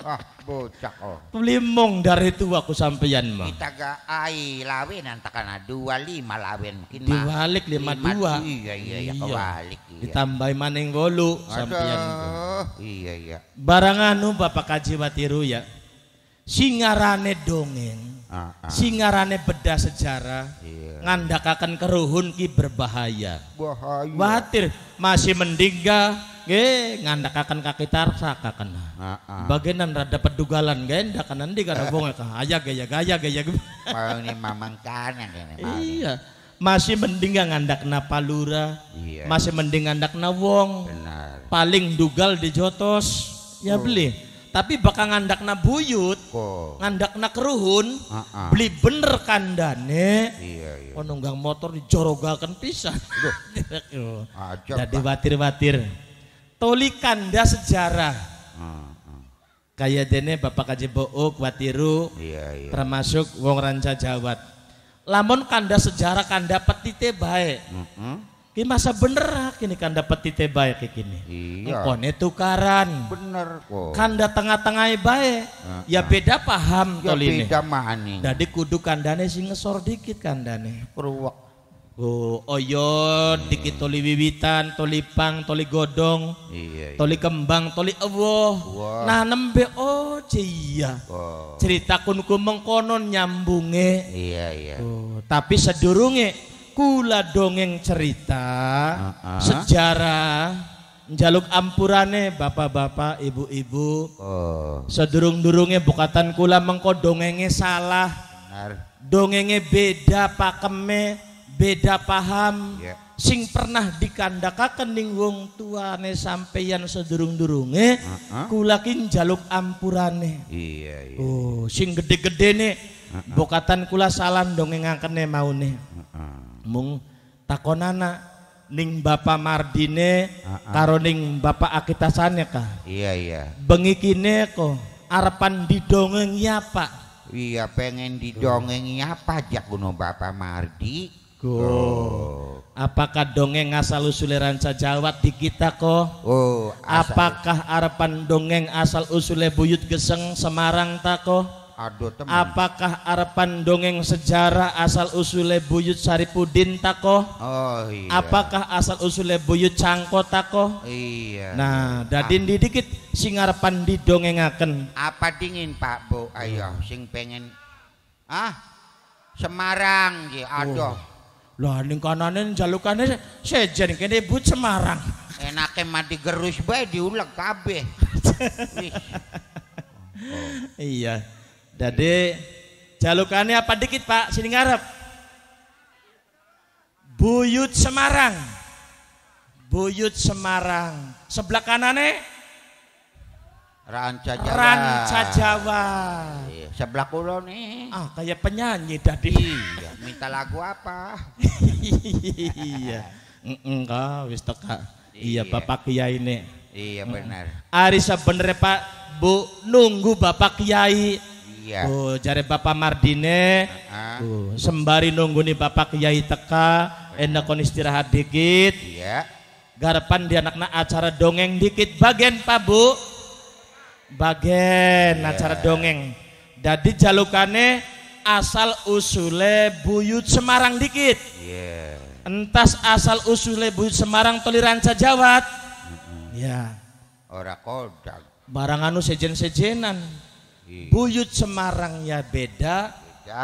wah hmm. bocak oh. Pelimong dari tua aku sampeyan mah. Kita ga ai lawenan takana dua lima lawen mungkin mah. Diwalik lima, lima dua. Iya iya iya kewalik. Iya. iya. ditambah maning golu sampeyan. Iya iya. Barang anu Bapak Kaji Batiru ya singarane dongeng ah, ah. singarane beda sejarah yeah. Iya. keruhun ki berbahaya bahaya khawatir masih mendingga nge ngandakaken kaki tarsa kakena ah, ah. bagianan rada pedugalan gak endak nanti karena bonge kaya gaya gaya gaya mau mamang kanan iya masih mending ngandak na palura iya. masih mending ngandak na wong Benar. paling dugal di jotos ya oh. beli tapi bakal ngandakna buyut oh. ngandakna keruhun beli bener kandane iya, iya. oh nunggang motor dijorogakan pisah jadi watir-watir toli kanda sejarah kayak dene Bapak Kaji Book, Watiru, iya, iya. termasuk Wong Ranca Jawat. Lamun kanda sejarah kanda petite baik. Mm -hmm. Ki masa bener kini kan dapat tite baik kini. Iya. Kone tukaran. Bener kok. Kan tengah-tengah e baik. Uh, ya beda paham ya ini. beda mahani. Jadi kudu kandane sih ngesor dikit kandane. Peruak. Oh, oyo, hmm. dikit toli wiwitan, toli pang, toli godong, iya, iya. toli kembang, toli ewoh. Nah nembe oh cia. Oh. Cerita kunku mengkonon nyambunge. Iya iya. Oh, tapi sedurunge kula dongeng cerita uh -uh. sejarah jaluk ampurane bapak-bapak ibu-ibu oh. sedurung durungnya bukatan kula mengko dongengnya salah benar beda pakeme beda paham yeah. sing pernah dikandakakan ning wong tuane sampeyan sedurung durungnya uh -huh. kula ki ampurane iya yeah, iya yeah. oh sing gede-gedene uh -huh. bukatan kula salah dongeng maune nih uh -huh mung takonana ning Bapak Mardine uh karo ning Bapak Akitasane kah? Iya iya. Bengi kine kok arepan didongeng ya Pak. Iya pengen didongeng apa Jak kuno Bapak Mardi. Go. Oh. Apakah dongeng asal usul ranca Jawa di kita kok? Oh, asal. Apakah arepan dongeng asal usulnya buyut geseng Semarang tako? Apakah arepan dongeng sejarah asal usule buyut Saripudin takoh? Oh iya. Apakah asal usule buyut Cangko takoh? Iya. Nah, dadin ah. di dikit sing arepan didongengaken. Apa dingin Pak Bu? Ayo hmm. sing pengen Ah Semarang ya aduh. Oh. Lah ning kanane jalukane sejen kene but Semarang. Enake mati gerus bae diulek kabeh. Iya. Jadi jalukannya apa dikit Pak? Sini ngarep. Buyut Semarang. Buyut Semarang. Sebelah kanan Ranca Jawa. Ranca Jawa. Iya, sebelah kulo nih. Ah, kayak penyanyi tadi. Iya, minta lagu apa? iya. Enggak, wis teka. Iya, iya. Bapak Kiai nih. Iya benar. Ari sebenernya Pak Bu nunggu Bapak Kiai Iya. Oh, jare Bapak Mardine. Uh, sembari nih Bapak Kiai teka, iya. enak kon istirahat dikit. Iya. Garapan di na acara dongeng dikit bagian Pak Bu. Bagian iya. acara dongeng. Jadi jalukane asal usule buyut Semarang dikit. Iya. Entas asal usule buyut Semarang toleransi Jawat. Mm -hmm. Ya. Ora kodak. Barang anu sejen-sejenan. Iya. Buyut Semarang ya beda. Beda.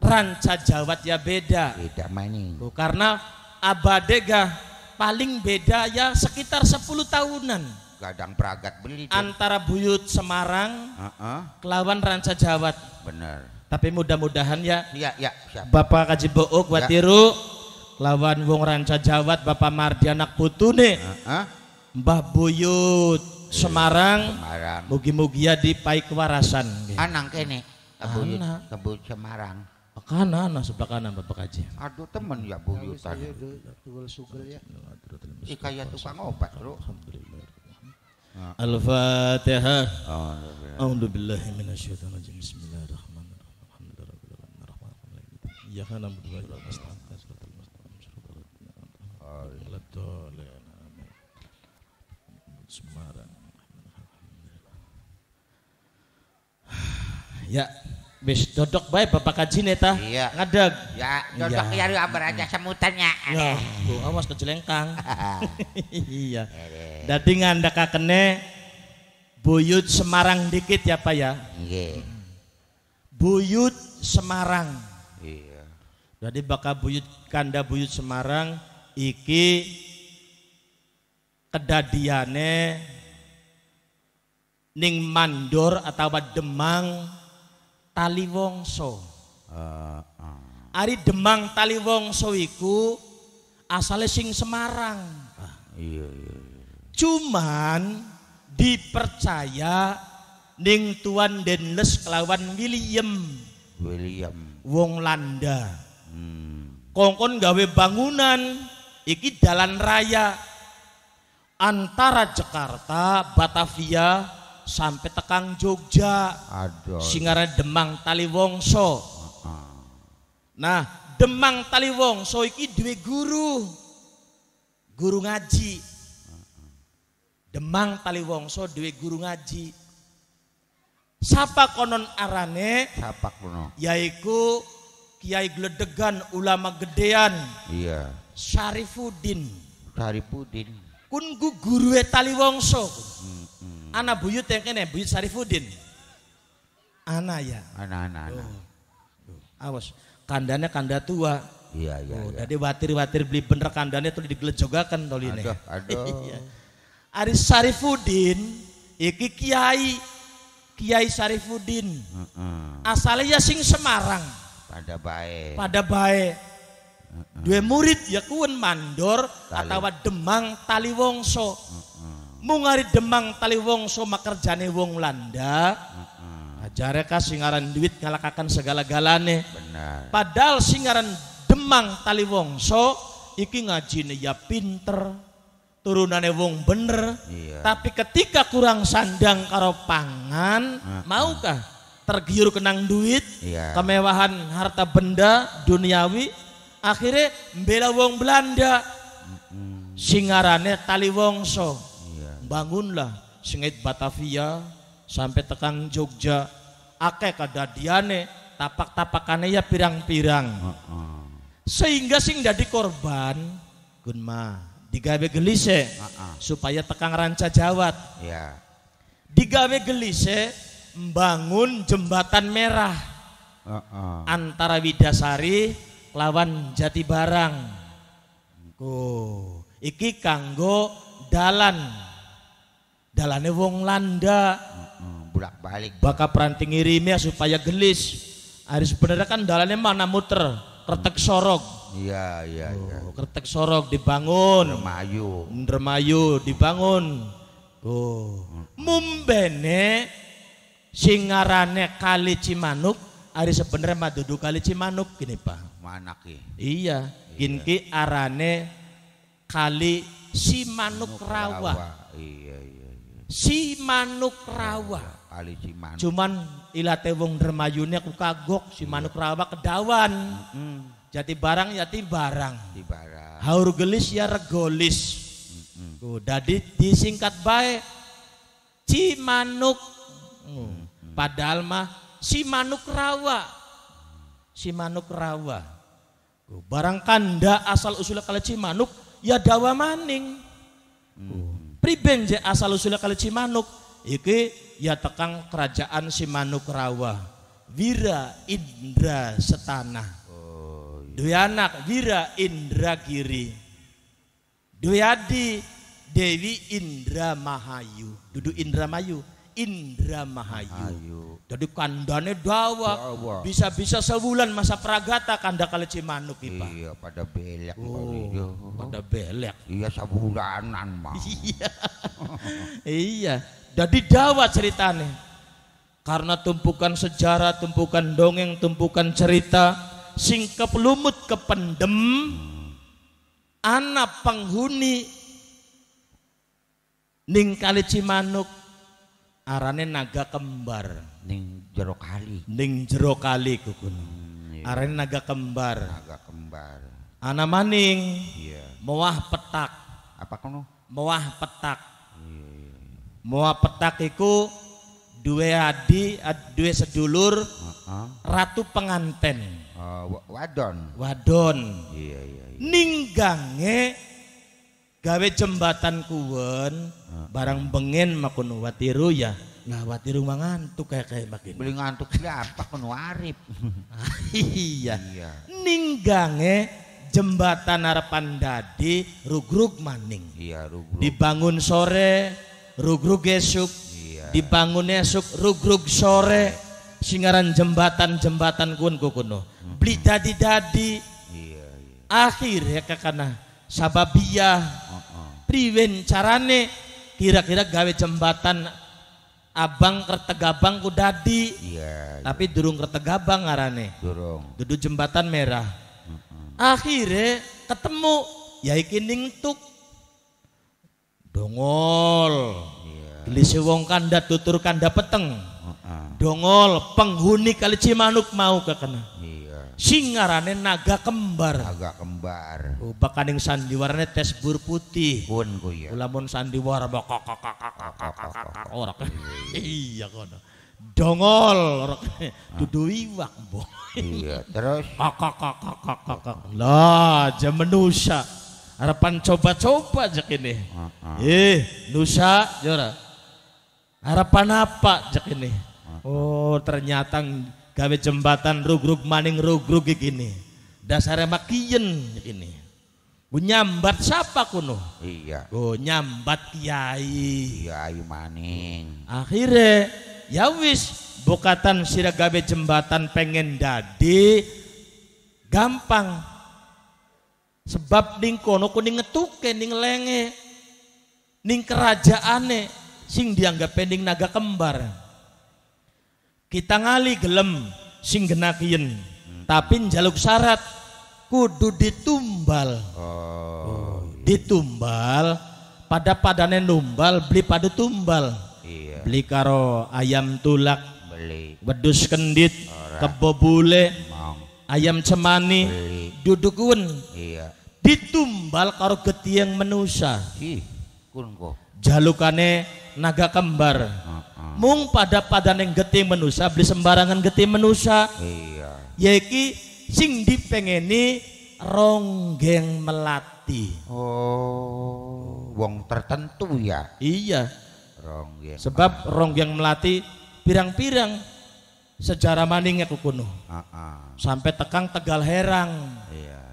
Ranca Jawat ya beda. Beda maning. karena abadega paling beda ya sekitar 10 tahunan. Gadang Pragat beli. Antara buyut Semarang uh -uh. kelawan Ranca Jawat. Benar. Tapi mudah-mudahan ya. Iya, iya, Bapak Kaji Book Watiru ya. tiru lawan wong Ranca Jawat Bapak Mardianak Putune. Uh -uh. Mbah Buyut Semarang. Semarang. Mugi-mugi ya di Pai Kewarasan. Anang kene. Kebuyut, kebuyut Semarang. Kanan, anak sebelah kanan Bapak Kaji. Aduh temen ya Bu Yuta. Tugul suger ya. Ih kayak tukang obat, Bro. Alhamdulillah. Al-Fatihah. A'udzu billahi minasyaitonir rajim. Bismillahirrahmanirrahim. Alhamdulilllah rabbil alamin. Iyyaka na'budu wa iyyaka Ya. Wis dodok baik bapak kaji neta. Iya. Ngadeg. Ya, dodok iya. ya lu abar aja semutannya. Ya, tuh awas kejelengkang. iya. Dadi ngandakakene buyut Semarang dikit ya Pak ya. Nggih. Buyut Semarang. Iya. Jadi bakal buyut kanda buyut Semarang iki kedadiane ning mandor atau demang wongso. Uh, eh, uh. Eh. Ari Demang tali wongso iku asale sing Semarang. Uh, iya, iya, iya. Cuman dipercaya ning Tuan Denles kelawan William. William. Wong Landa. Hmm. Kongkon gawe bangunan iki dalan raya antara Jakarta, Batavia, sampai tekang Jogja. Aduh. Singara Demang Taliwongso. Nah, Demang Taliwongso iki dua guru. Guru ngaji. Demang Taliwongso dua guru ngaji. Siapa konon arane? Sapa kuno Yaiku Kiai Gledegan ulama gedean. Iya. Syarifuddin. Syarifuddin. Kun gu guru Taliwongso. Hmm. Anak buyut yang kene, buyut Sarifudin. Anak ya. Anak-anak. ana. Oh. oh. Awas, kandanya kanda tua. Iya iya, oh, iya. Jadi watir-watir beli bener kandannya tuh digelejogakan toline. Aduh, aduh. iya. Sarifudin iki kiai Kiai Sarifudin. Asalnya sing Semarang. Pada baik. Pada baik. Dua murid ya kuen mandor atau Demang Taliwongso. Uh mungari demang tali wong so makerjane wong landa ajare ka singaran duit ngalakakan segala galane benar padahal singaran demang tali wong so iki ngajine ya pinter turunane wong bener iya. tapi ketika kurang sandang karo pangan uh maukah tergiur kenang duit iya. kemewahan harta benda duniawi akhirnya bela wong Belanda singarane tali wongso bangunlah sengit Batavia sampai tekang Jogja akeh diane tapak-tapakane ya pirang-pirang uh sehingga sing jadi korban gunma digawe gelise supaya tekang ranca jawat yeah. digawe gelise membangun jembatan merah antara Widasari lawan Jatibarang oh iki kanggo dalan dalane wong landa bolak balik baka pranting irimnya supaya gelis hari sebenarnya kan dalane mana muter kertek sorok iya iya oh, iya oh, kertek sorok dibangun remayu remayu dibangun oh hmm. mumbene singarane kali Cimanuk hari sebenarnya madudu kali Cimanuk gini pak ki? iya, iya. ginki arane kali si Rawa, Rawa. iya iya si manuk rawa. Ali si manuk. Cuman ilate wong dermayune aku kagok si iya. manuk rawa kedawan. Mm. Jati barang jati ya barang. Di barang. Haur gelis ya regolis. Mm -hmm. Dadi disingkat baik si manuk. Mm. Padahal mah si manuk rawa. Si manuk rawa. Barang kanda asal usul kali Manuk ya dawa maning. Hmm priben je asal usulnya kali Cimanuk iki ya tekang kerajaan Cimanuk Rawa Wira Indra Setana, oh, iya. anak Wira Indra Giri Dwi adi Dewi Indra Mahayu Duduk Indra Mayu Indra Mahayu jadi kandane dawa. Bisa-bisa sebulan masa peragata kanda kali Cimanuk Ipa. Iya, pada belek. Oh, pada belek. Iya, sebulanan mah. iya. iya. Jadi dawa ceritane. Karena tumpukan sejarah, tumpukan dongeng, tumpukan cerita sing kepelumut kependem anak penghuni ning kali Cimanuk arane naga kembar ning jero kali ning jero kali gugun hmm, iya. arane naga kembar naga kembar ana maning iya mewah petak apa kono mewah petak iya, iya. mewah petak iku dua adi dua sedulur uh -huh. ratu penganten uh, wadon wadon iya iya, iya. ninggange gawe jembatan kuwen barang bengen makun watiru ya nah watiru mah ngantuk kayak kayak makin beli ngantuk siapa kuno arif ah, iya. iya ninggange jembatan harapan dadi rugruk maning iya rugrug dibangun sore rugruk esuk iya. dibangun esuk rugruk sore singaran jembatan jembatan kun kuno hmm. beli dadi dadi iya, iya. ya kakana sababiyah uh -uh. priwen carane kira-kira gawe jembatan Abang Kertegabang udah di iya, iya. Tapi iya. durung Kertegabang ngarane. Durung. Dudu jembatan merah. Mm -mm. Akhirnya ketemu Yai Kining Tuk. Dongol. Iya. Gelise wong kandat tutur kanda peteng. Mm -mm. Dongol penghuni kali Cimanuk mau kekena singarane naga kembar naga kembar ubah kaning sandiwarane tes bur putih pun kuya ulamun sandiwara bakak orang, iya kono dongol dudu iwak mbok iya terus kakak kakak kakak lah jaman nusa harapan coba-coba jak ini, eh nusa jora harapan apa jak ini? oh ternyata gawe jembatan rugruk maning rugruk gini dasarnya makian ini Gue nyambat siapa kuno? Iya. Gue nyambat kiai. Kiai maning. Akhirnya ya wis bokatan sira gawe jembatan pengen dadi gampang. Sebab ning kono kuning ngetuke ning lenge ning kerajaane sing dianggap pending naga kembar kita ngali gelem sing genakien hmm. tapi njaluk syarat kudu ditumbal oh, iya. ditumbal pada padane numbal beli pada tumbal iya. beli karo ayam tulak beli wedus kendit kebo bule ayam cemani beli. dudukun iya ditumbal karo getiang menusa Hi, kun jalukane naga kembar mung pada neng geti manusia beli sembarangan geti manusia iya yaiki sing dipengeni ronggeng melati oh wong tertentu ya iya ronggeng sebab melati. ronggeng melati pirang-pirang sejarah maningnya kukuno uh, uh. sampai tekang tegal herang iya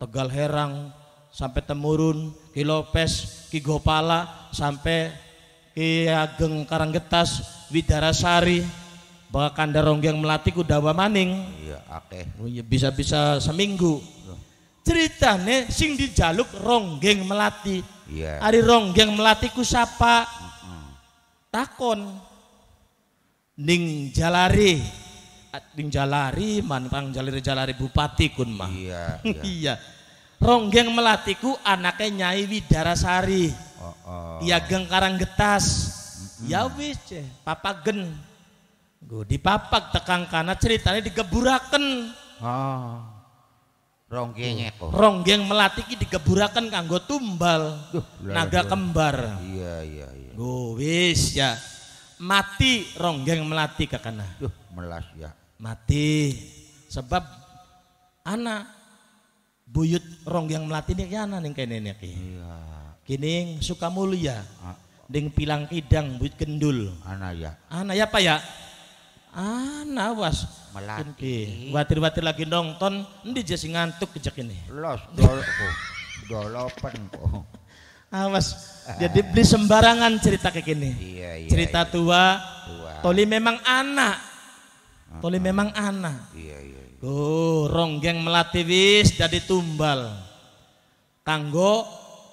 tegal herang sampai temurun kilopes kigopala sampai Ki Ageng Karanggetas, Widarasari, bahkan Daronggeng Melati kudawa maning. Iya, oke. Okay. Oh, iya, bisa-bisa seminggu. Iya. Ceritane sing dijaluk Ronggeng Melati. Iya. Ari Ronggeng Melati ku sapa? Mm-hmm. Takon. Ning Jalari. Ah, ning Jalari man Jalari Jalari Bupati kun mah. Iya, iya. iya. Ronggeng Melatiku anaknya Nyai Widarasari. Oh, oh. geng karang getas. Mm -hmm. Ya wis ceh, gen. Gue dipapak tekang karena ceritanya digeburakan. Oh. Ah. Ronggeng kok. Ronggeng melatiki digeburakan kanggo tumbal. Duh, naga kembar. Iya iya iya. Gue wis ya. Mati ronggeng melati kakana. Duh, melas ya. Mati sebab anak buyut ronggeng melati ini ya, anak nih nenek nenek. Iya suka mulia Ding ah. pilang kidang buit kendul. anak ya. anak ya pak ya? anak was. Melati. Watir-watir lagi nonton, endi jadi ngantuk kejak ini. Los dol oh. Dolopen kok. Oh. Awas. Ah, jadi beli sembarangan cerita kayak gini. Iya, iya, iya. cerita tua. Toli memang anak. Ah, Toli memang anak. Iya, Oh, ronggeng melati wis jadi tumbal. Tanggo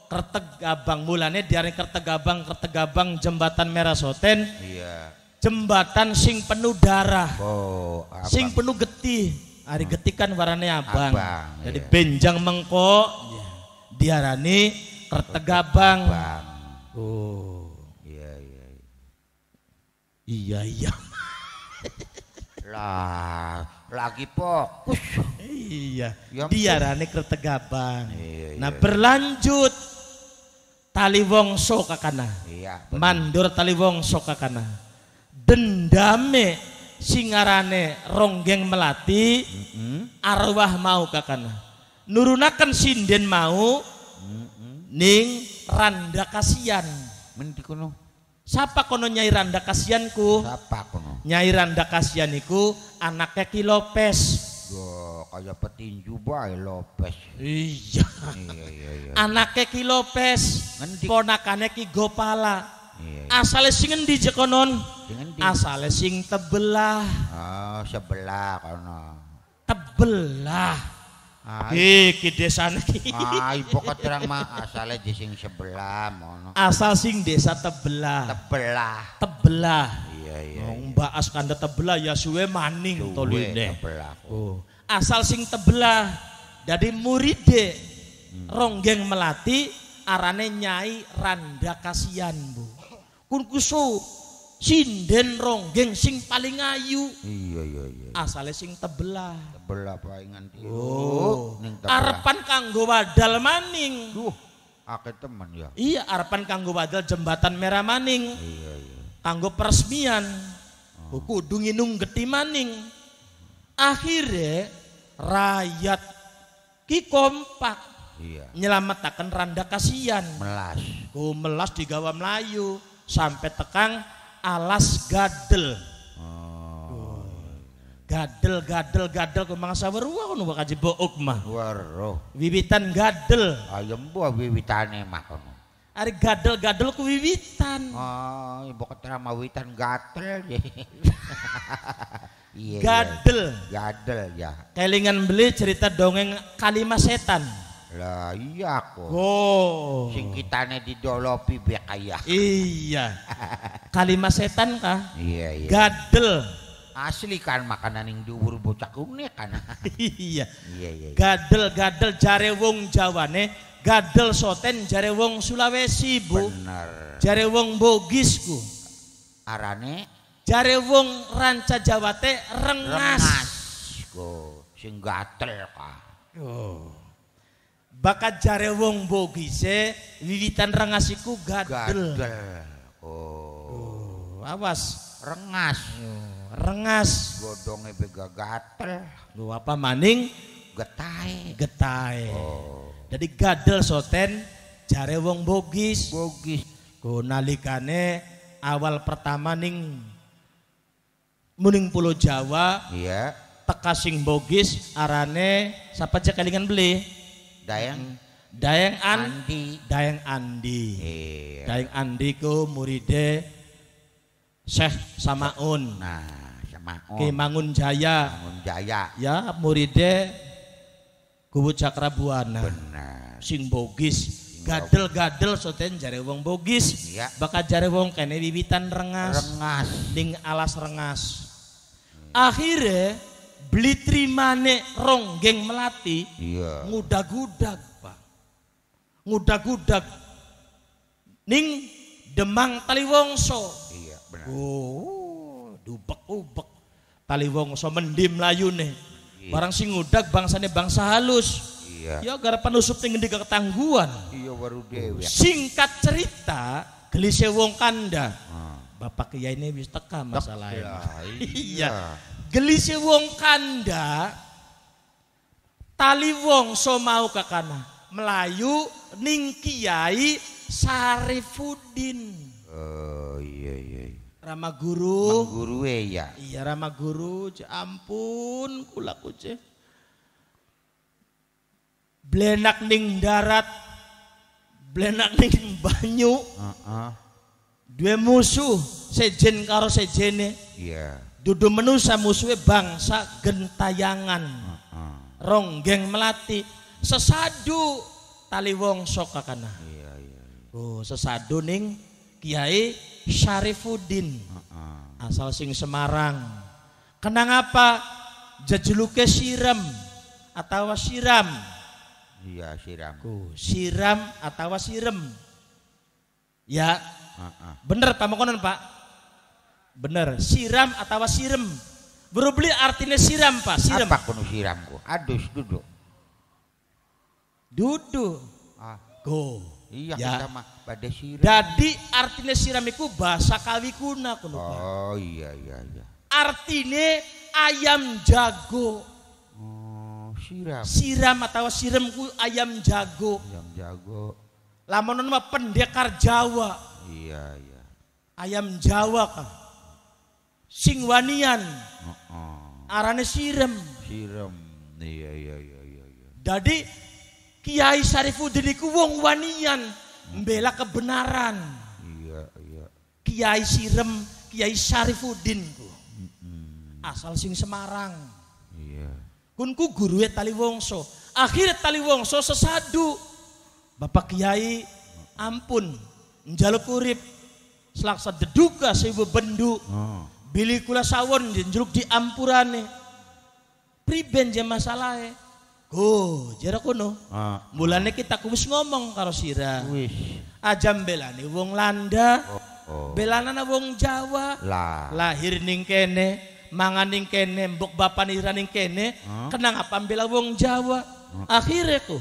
Kertegabang mulane diarani Kertegabang Kertegabang jembatan Merah Soten iya jembatan sing penuh darah oh, sing penuh getih hari hmm. getikan warane abang, abang jadi iya. benjang mengko iya. diarani Kertegabang abang. oh iya, iya iya iya iya lah lagi fokus iya ya diarani diarane Kertegabang iya, iya. nah iya. berlanjut tali wongso kakana iya, mandur tali wongso kakana dendame singarane ronggeng melati mm arwah mau kakana nurunakan sinden mau mm ning randa kasian mendikono siapa kono nyai randa kasianku siapa kono nyai randa kasianiku anaknya kilopes Duh. kaya petinju bae lopes. Iya. Iya iya iya. Anake ki lopes. Ponakane ki gopala. Iya, iya. Asale sing endi jekonon? Asale sing tebelah. Oh, sebelah kono. Tebelah. Ah, iya. ki desa ki. Ah, ibu iya, keterang mah asale di sing sebelah mono. Asal sing desa tebelah. Tebelah. Tebelah. Iya iya. Mbak oh, iya. Mbak Askanda tebelah ya suwe maning toline. Tebelah. Oh asal sing tebelah dari muride hmm. ronggeng melati arane nyai randa kasihan bu kunkuso sinden ronggeng sing paling ayu iya iya iya asale sing tebelah tebelah paingan oh, oh arpan kanggo wadal maning duh ake temen ya iya arpan kanggo wadal jembatan merah maning iya iya kanggo peresmian oh. kudu geti maning Akhirnya rakyat ki kompak. Iya. Nyelamatakan randa kasihan. Melas. Ku melas di Gawa Melayu sampai tekang alas gadel. Oh. Gadel, gadel, gadel ke mangsa weruah kono kaji book mah. Weruh. Wiwitan gadel. Ayem buah wiwitane mah kono. Ari gadel-gadel ku wiwitan. Oh, ah, ibu iya, ketera mau wiwitan gatel. Ya. Iya, iya, iya, gadel. Iya. Gadel ya. Kelingan beli cerita dongeng kalimat setan. Lah iya kok. Oh. Sing kitane didolopi bek kaya. Iya. kalimat setan kah? Iya, iya. Gadel. Asli kan makanan yang diubur bocah kumne kan. iya. Iya, iya. Gadel-gadel jare wong nih gadel soten jare wong Sulawesi bu bener jare wong Bogis arane jare wong Ranca Jawate rengas, rengas. ku sing gatel ka oh bakat jare wong Bogise wiwitan rengas iku gadel gadel oh, oh. awas rengas rengas godongnya bega gatel lu apa maning getai getai oh. Jadi gadel soten jare wong bogis. Bogis. Nalikane awal pertama ning muning Pulau Jawa. Iya. Teka bogis arane sapa cek kelingan beli. Dayang. Dayang An Andi. Dayang Andi. Iya. Dayang Andi ku muride Syekh Samaun. Nah, Samaun. Ki Mangun Jaya. Mangun Jaya. Ya, muride Gubut Cakrabuana. Benar. Sing bogis. Gadel-gadel soten jare wong bogis. Iya. Bakal jare wong kene bibitan rengas. Rengas. Ding alas rengas. Akhirnya beli trimane geng melati. Iya. Ngudag-gudag pak. Ngudag-gudag. Ning Demang wongso. Iya benar. Oh, dubek-ubek. wongso mendim layune. Iya. Barang sing ngudak bangsane bangsa halus. Iya. Ya gara usuk ning ngendi ketangguhan. Iya waru dewe. Singkat cerita, gelise wong kanda. Ah. Bapak kiai ini wis teka masalahnya. iya. iya. gelise wong kanda tali wong so mau kakana melayu ning kiai Sarifudin. Uh. Eh rama Rama Guru e, ya. Iya rama guru, ampun kula kuce. Blenak ning darat, blenak ning banyu. Uh -uh. Dua musuh, sejen karo sejene. Iya. Yeah. Dudu menusa musuhnya bangsa gentayangan. Uh -uh. Ronggeng melati, sesadu tali wong sokakana. Iya, yeah, Yeah, oh, sesadu ning Kiai Syarifuddin asal sing Semarang kenang apa jejuluke siram atau siram iya siram siram atau wasiram? ya bener pak Mokonan pak bener siram atau wasiram. berubli artinya siram pak siram apa kuno siramku. Aduh duduk duduk ah. go Iya ya. kita mah pada siram. Jadi artinya siram itu bahasa kawi kuna. Oh iya iya iya. Artinya ayam jago. Oh, siram. Siram atau siram ku ayam jago. Ayam jago. Lamun nama pendekar Jawa. Iya iya. Ayam Jawa kan. Singwanian. Oh, oh. Arane siram. Siram. Iya iya iya iya. iya. Jadi Kiai Syarifuddin iku wong wanian membela kebenaran. Iya, iya. Kiai Sirem, Kiai Syarifuddin ku. Asal sing Semarang. Iya. Kunku wongso, akhir Akhirnya wongso sesadu. Bapak Kiai ampun njaluk kurip selaksa deduka sewu bendu. Oh. Bili kula sawon njeruk diampurane. Priben je masalahe. Go, oh, jera kono. Ah. Mulane kita kumis ngomong karo sira. Wih. Ajam belane wong Landa. Oh. oh. Belanana wong Jawa. Lah. Lahir ning kene, mangan ning kene, mbok bapak ira ning kene. Ah. Kenang apa bela wong Jawa. Ah. Akhire ku.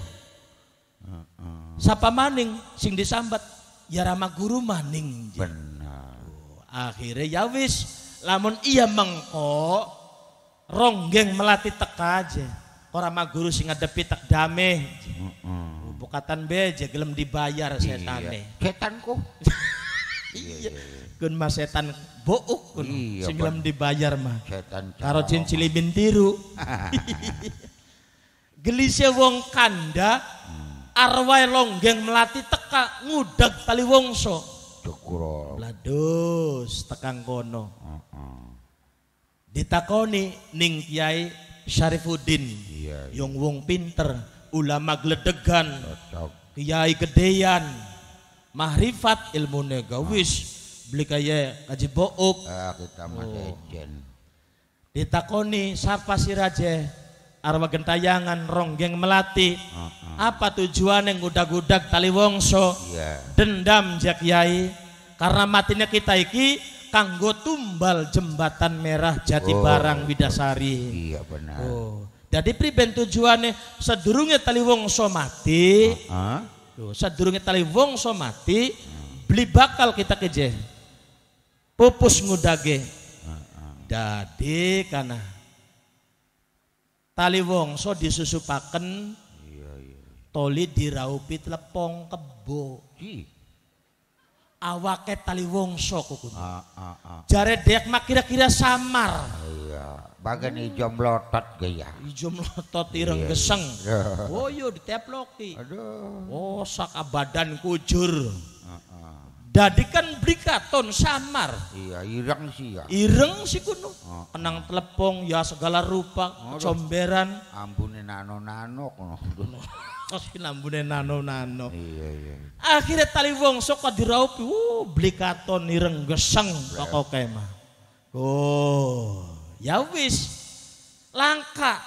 Sapa maning sing disambat ya rama guru maning. Benar. Akhirnya oh, Akhire ya wis, lamun iya mengko ronggeng melati teka aja orang mah guru sing ngadepi tak dame mm bukatan beje gelem dibayar setan iya. setan ku iya, iya. kun iya. mas setan bouk kun iya, sing gelem dibayar mah setan karo cincili cilibin tiru gelise wong kanda hmm. arwah longgeng melati teka ngudak tali wongso syukur ladus tekang kono ditakoni ning kiai Syarifuddin iya, iya. yang wong pinter ulama gledegan kiai gedean mahrifat ilmu negawis, ah. beli kaya kaji book ah, kita mah oh. ditakoni siapa si raja arwa gentayangan ronggeng melati ah, ah. apa tujuan yang gudak-gudak tali wongso yeah. dendam jak yai karena matinya kita iki kanggo tumbal jembatan merah jati oh, barang Widasari. Iya benar. Oh. Jadi priben tujuannya sedurungnya tali wong somati. Uh -huh. sedurungnya tali wong uh -huh. beli bakal kita keje. Pupus ngudage. Uh -huh. jadi karena tali wong disusupaken iya, iya, iya. toli diraupi telepong kebo awake tali wongso kukunya. Ah, ah, ah. Jare dek mak kira-kira samar. Iya, bagian ijo melotot gaya. Ijo melotot ireng yes. Iya, iya. geseng. Boyo oh, iya, di teploki. Aduh. Oh saka kujur. Ah, ah. Dadikan brikaton samar. Iya, ireng sih ya. Ireng sih kuno. Ah, Penang ah. telepong ya segala rupa, Aduh. comberan. Ampunin nano-nano kuno. kos lambune nano-nano. Iya iya. iya. Akhire tali wangsa kadiraupi, uh blikaton ireng geseng iya. kok kemah. Oh, ya wis. Langka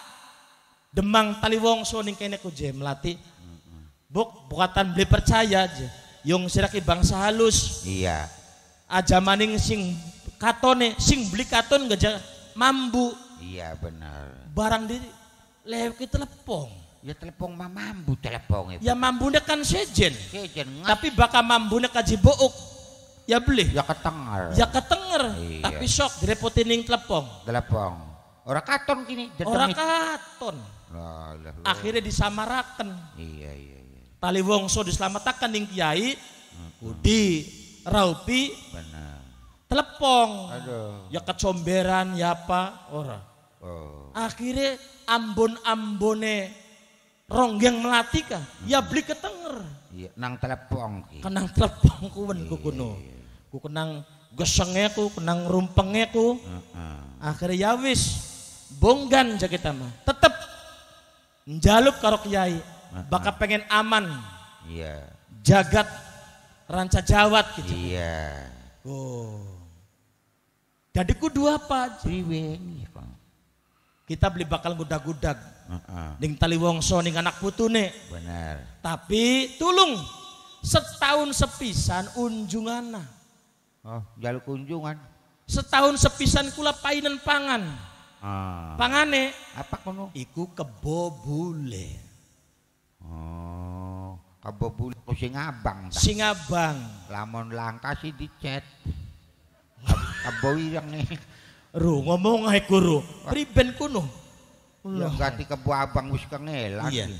Demang tali so ning kene ku je melati. Buk buatan beli percaya je. Yung siraki bangsa halus. Iya. Aja maning sing katone sing beli katon gajah mambu. Iya benar. Barang diri lewat kita lepong. Ya telepon mah mambu telepon itu. Ya mambune kan sejen. Sejen. Tapi bakal mambune kaji bouk, Ya beli. Ya ketengar. Ya ketengar. Iya. Tapi sok direpotin ning telepon. Telepon. Orang katon kini. Orang katon. Akhirnya disamarakan. Iya iya iya. Tali wongso diselamatkan ning kiai. Kudi hmm. raupi. telepon. Telepong. Ya kecomberan ya apa orang. Oh. Akhirnya ambon-ambone Ronggeng Melati kah? Ya beli ketenger. Iya, nang telepong Iya. Kenang telepong kuwen ku iya, kuno. Iya, iya. Ku kenang gesenge ku, kenang rumpenge ku. Uh-uh. Akhirnya ya wis bonggan ja mah. Tetep njaluk karo kiai. Bakal pengen aman. Iya. Jagat ranca jawat gitu. Iya. Oh. Jadi dua apa? iya kita beli bakal gudag-gudag uh ning tali wongso ning anak putune bener tapi tulung setahun sepisan unjungana oh jalur kunjungan setahun sepisan kula painan pangan uh. pangane apa kono iku kebo bule oh kebo bule ku sing abang Singabang. sing abang lamun langka sih dicet kebo yang nih Ru ngomong ae guru. Priben kuno? Ya ganti kebo abang wis kengelan. Iya.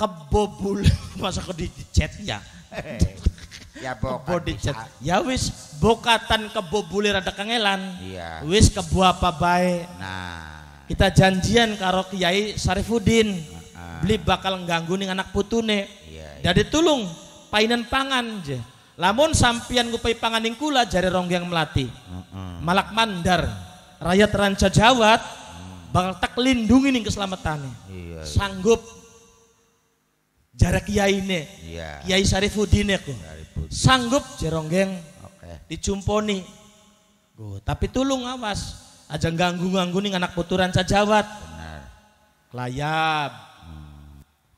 Kebo bulan masa ke chat ya. ya kebo chat. Ya wis bokatan kebo bule rada kengelan. Iya. Wis kebo apa bae. Nah. Kita janjian karo Kiai Sarifudin. Beli bakal ngganggu ning anak putune. Iya. Jadi iya. tulung painan pangan je. Lamun sampian ngupai panganing kula jari ronggeng melati. Uh -uh. Malak mandar rakyat Ranca Jawat bakal tak lindungi nih keselamatannya. Iya, Sanggup jarak kiai ini, iya. kiai Sarifudin ya Sanggup jeronggeng okay. dicumponi. Go, tapi tulung awas, aja ganggu-ganggu nih anak putu Ranca Jawat. Benar. Kelayab,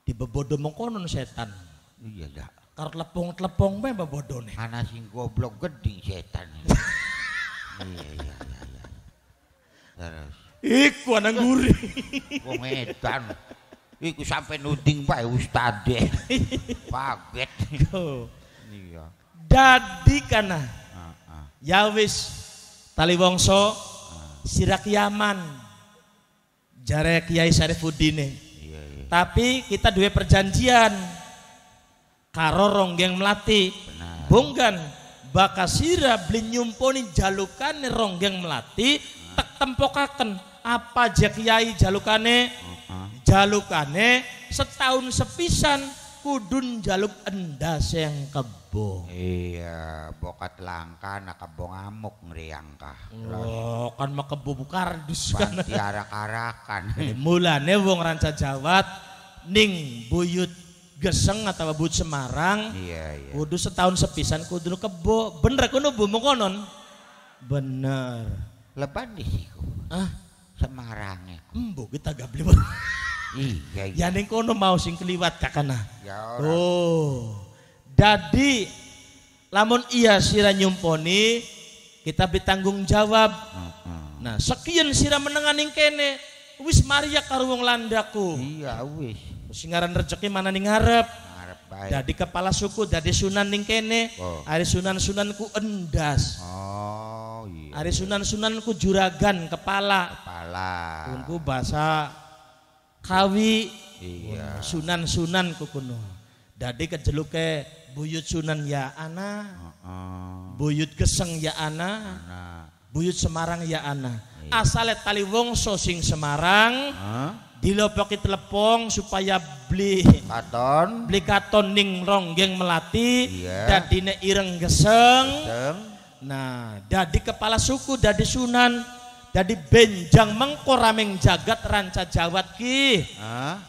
hmm. bebodo mengkonon setan. Iya dah. Kalau telepong-telepong bodoh nih. Anak sing geding setan. iya. iya. iya. Nah. Iku anak guri. Wong edan. Iku sampai nuding Pak Ustaz. Paget. Iya. Dadi kana. Heeh. Ya wis tali wongso sirak Yaman. Jare Kiai Syarifudine. Iya, iya. Tapi kita dua perjanjian. Karo Ronggeng Melati. Benar. Bungkan bakasira beli nyumponi jalukan Ronggeng Melati tempokaken apa je kiai jalukane mm-hmm. jalukane setahun sepisan kudun jaluk endas yang kebo iya bokat langka nak kebo ngamuk ngeriangkah oh kan mah kebo bukardus kan arak arakan mulane wong ranca jawat ning buyut Geseng atau buyut Semarang iya, iya. kudu setahun sepisan kudun kebo bener kudu bumbu konon bener leban di siku. Ah, Semarang iku. Embo kita gabli. iya, iya. Ya neng kono mau sing keliwat kakana. Ya Oh. jadi, lamun iya sira nyumponi kita bertanggung jawab. Uh -huh. Nah, sekian sira menengan ning kene. Wis Maria karung landaku. Iya, wis. Singaran rezeki rejeki mana nih ngarep. Baik. Jadi kepala suku, jadi sunan ning kene, oh. ada sunan sunanku endas. Oh. Hari Sunan-sunan ku juragan kepala. Kepala. Kunku bahasa kawi. Iya. Sunan-sunan ku kuno. Dadi kejeluke buyut Sunan ya ana. -uh. Buyut Geseng ya ana. ana. Buyut Semarang ya ana. Iya. Asale tali wong sosing Semarang. Heeh. Dilopoki telepong supaya beli katon beli katon ning ronggeng melati iya. dadine ireng geseng, geseng. Nah, dari kepala suku, dari sunan, dari benjang mengkorameng jagat ranca jawat ki.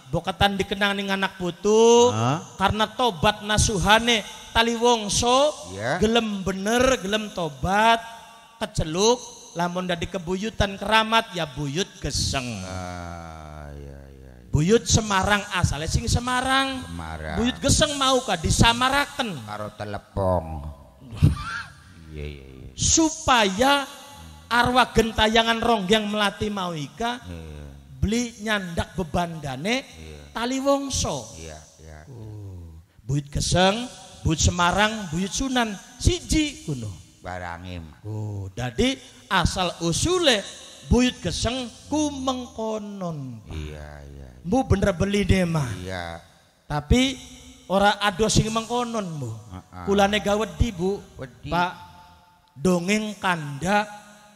Bokatan dikenang dengan anak putu, karena tobat nasuhane tali wongso, yeah. gelem bener, gelem tobat, keceluk, lamun dari kebuyutan keramat ya buyut geseng. Ah, iya, iya, iya. buyut Semarang asalnya sing Semarang. Buyut geseng mau kah disamaraken. Karo telepong. Iya, iya, iya. supaya arwah gentayangan yang melati mau ika iya. beli nyandak dane iya. tali wongso iya, iya. Oh. buit keseng buit semarang buit sunan siji kuno barangim oh jadi asal usule buyut keseng ku mengkonon iya, iya iya mu bener beli dema. iya tapi ora ado sing mengkonon mu uh -uh. kulane gawe di bu pak dongeng kanda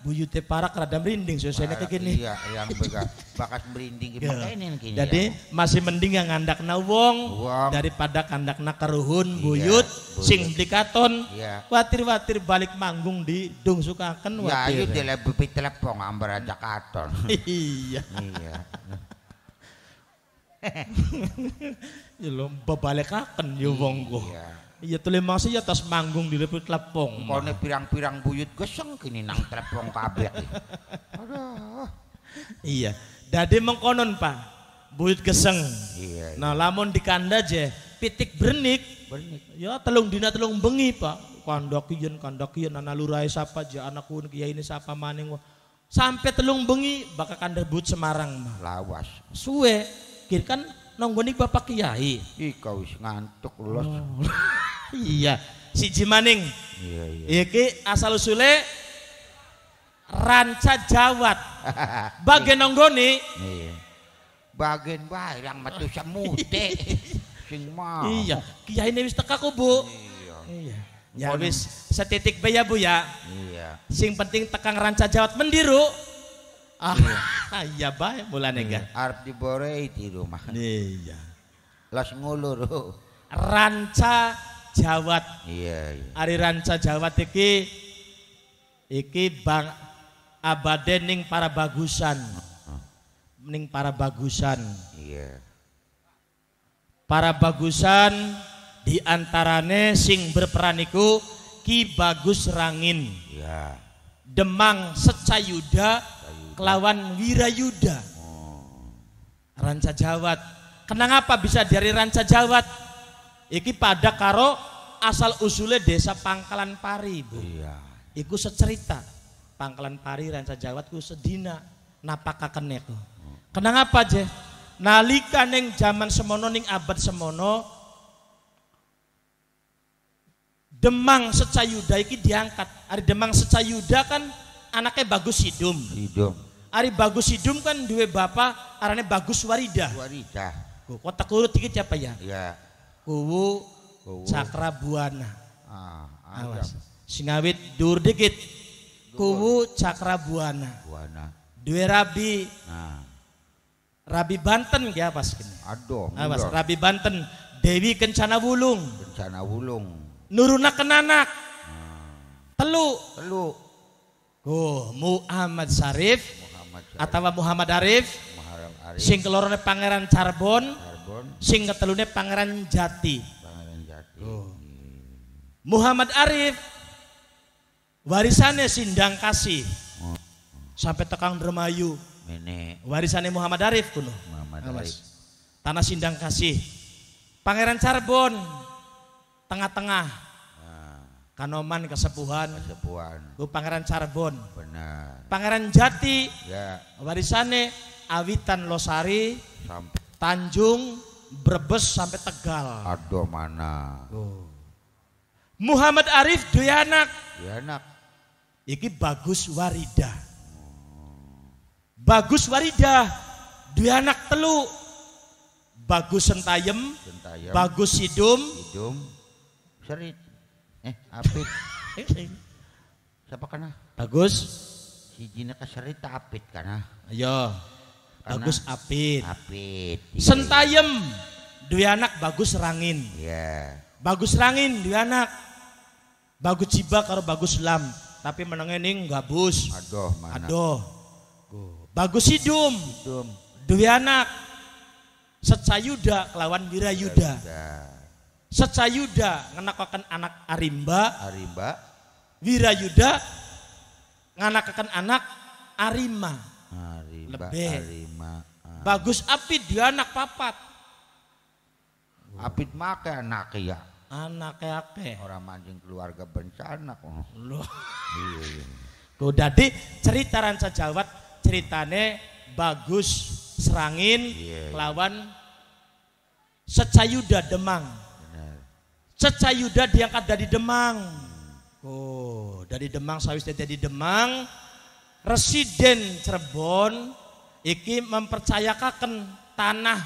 buyute para kerada merinding sosialnya kayak gini iya yang bega, bakat merinding gitu jadi ya. masih mending yang na wong, wong. daripada na keruhun buyut, iya, buyut. sing dikaton iya. watir watir balik manggung di dung suka ya, watir ya itu dia lebih telepon ambar aja katon iya iya ya lo babalekaken yo ya, wong iya Iya tule masih ya tas manggung di lepong. telepong. nih pirang-pirang buyut geseng kini nang telepong kabeh. Iya. Dadi mengkonon Pak. Buyut geseng. Iya, iya. Nah lamun di kanda je pitik bernik. Bernik. Ya telung dina telung bengi Pak. Kandak yen anak lurai siapa lurai sapa je anakku ini siapa maning. Sampai telung bengi bakal kanda kandebut Semarang. Lawas. Suwe. Kira kan nonggoni Bapak Kiai. Ih kau ngantuk los. Oh. iya, si Jimaning. Iya iya. Iki iya, asal usule Ranca Jawat. Bagian nonggoni. Iya. Bagian yang metu semute. Sing mau. Iya, Kiai ini wis teka kubu. Iya. Iya. Ya wis setitik be ya, Bu ya. Iya. Sing penting tekang Ranca Jawat mendiru. Ah, iya bae mulane ga. Arep diborei di rumah. Iya. Las ngulur. Ranca Jawat. Iya, iya. Ari ranca Jawat iki iki bang abade ning para bagusan. Ning para bagusan. Iya. Para bagusan di antarane sing berperan iku Ki Bagus Rangin. Iya. Demang Secayuda kelawan Wirayuda. Ranca Jawat. Kenapa bisa dari Ranca Jawat? Iki pada karo asal usule desa Pangkalan Pari, Bu. Iya. Iku secerita. Pangkalan Pari Ranca Jawat ku sedina napaka kenek. Kenapa, Je? Nalika neng zaman semono neng abad semono Demang Secayuda iki diangkat. Ari Demang Secayuda kan anaknya bagus hidum. Hidum. Ari Bagus hidung kan dua bapak arane Bagus warida. Warida. Ku kotak kurut tiga siapa ya? Iya. Kuwu Cakra Buana. Ah, awas. Singawit dur dikit. Kuwu Cakra Buana. Buana. Dua Rabi. Nah. Rabi Banten ya pas kini. Aduh. Awas Rabi Banten Dewi Kencana Wulung. Kencana Wulung. Nuruna kenanak. Nah. Telu. Telu. Oh, Muhammad Sarif atau Muhammad Arif, Arif. sing kelorone Pangeran Carbon, sing ketelune Pangeran Jati. Pangeran Jati. Oh. Muhammad Arif warisannya Sindang Kasih. Oh. Sampai tekang dermayu Warisannya Muhammad Arif kuno. Arif. Tanah Sindang Kasih. Pangeran Carbon tengah-tengah Kanoman Kesepuhan. Kesepuhan. Bu Pangeran Carbon. Benar. Pangeran Jati. Ya. Warisane Awitan Losari. Sampai. Tanjung Brebes sampai Tegal. Ado mana. Oh. Muhammad Arif Duyanak. Duyanak. Iki bagus warida. Bagus warida. Duyanak telu. Bagus sentayem. sentayem. Bagus sidum. Sidum. Serit. Eh, apit. Siapa kana? Bagus. Si na kaserita apit kana. Ayo. Iya. Bagus apit. Apit. Iya. Sentayem dua anak bagus rangin. Iya. Bagus rangin dua anak. Bagus ciba karo bagus lam, tapi menengnya ning gabus. Aduh, mana? Aduh. Bagus hidum. Hidum. Dua anak. Secayuda kelawan wirayuda. yuda. Secayuda ngenakakan anak Arimba. Arimba. Wirayuda nganakakan anak Arima. Arimba. Lebih. Arima. Arima. Ah. Bagus Apit dia anak papat. Apit make anak ya. Anak ke. Orang mancing keluarga bencana kok. Loh. Iya. iya. iya. dadi cerita ranca Jawat ceritane bagus serangin iya, iya. lawan secayuda Demang. Ceca Yuda diangkat dari Demang. Oh, dari Demang sawis jadi Demang, residen Cirebon iki mempercayakan tanah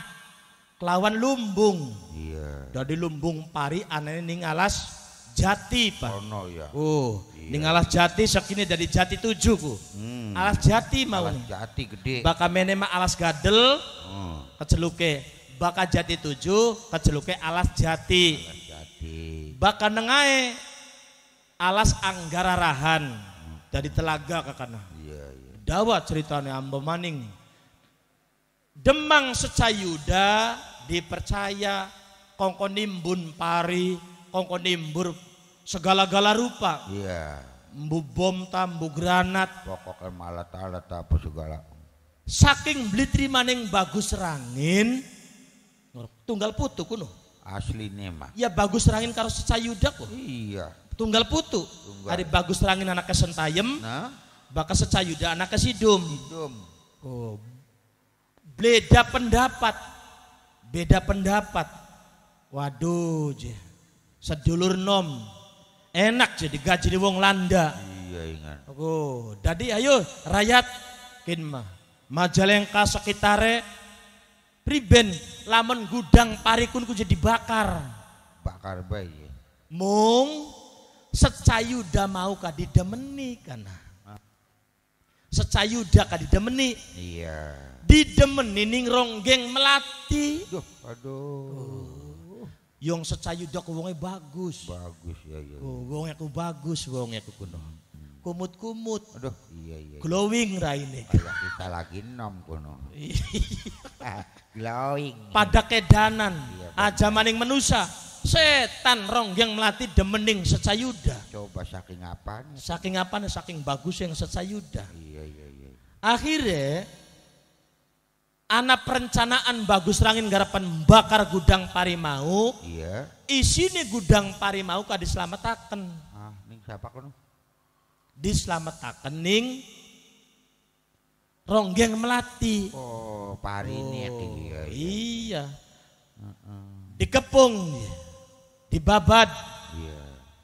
kelawan lumbung. Iya. Dari lumbung pari anane ning alas Jati, Pak. no, ya. Oh, iya. ning alas Jati sekini dari Jati tujuh ku. Hmm. Alas Jati mau. Alas Jati gede. Baka mene alas Gadel. Hmm. Keceluke. Baka Jati tujuh, keceluke alas Jati. Alas Bahkan nengai alas anggararahan dari telaga kakana. Iya, iya. Dawa ceritanya Ambo maning. Demang secayuda dipercaya kongko nimbun pari, kongko nimbur segala-gala rupa. Iya. Mbu bom tambu granat. Pokoknya malat-alat apa segala. Saking terima neng bagus rangin. Tunggal putu kuno Asli nih mah. Ya bagus rangin karo secayuda kok. Iya. Tunggal putu. Tunggal. Hari bagus rangin anak kesentayem. Nah. Baka secayuda anak kesidum. Sidum. Oh. Beda pendapat. Beda pendapat. Waduh je. Sedulur nom. Enak jadi gaji di wong landa. Iya ingat. Oh, Dadi ayo rakyat kin mah. Majalengka sekitare Riben lamun gudang parikun ku jadi bakar bakar bayi mung secayuda mau karena. kana secayuda kadidemeni iya didemeni ning ronggeng melati Duh, aduh yang secayu ku wonge bagus bagus ya ya, ya. wonge ku bagus wonge ku kuno kumut-kumut. Aduh, iya iya. iya. Glowing raine. Alah kita lagi nom kono. Iya. Glowing. Pada kedanan. Iya, aja maning manusia Setan rong yang melati demening secayuda. Coba saking apa? Saking apa Saking bagus yang secayuda. Iya iya iya. Akhirnya anak perencanaan bagus rangin garapan bakar gudang parimau. Iya. nih gudang parimau selamatakan. Ah, ini siapa kono? dislametaken ning Ronggeng Melati. Oh, parine ya, oh, iya. Iya. Uh-uh. Dikepung, iya. dibabat. Iya.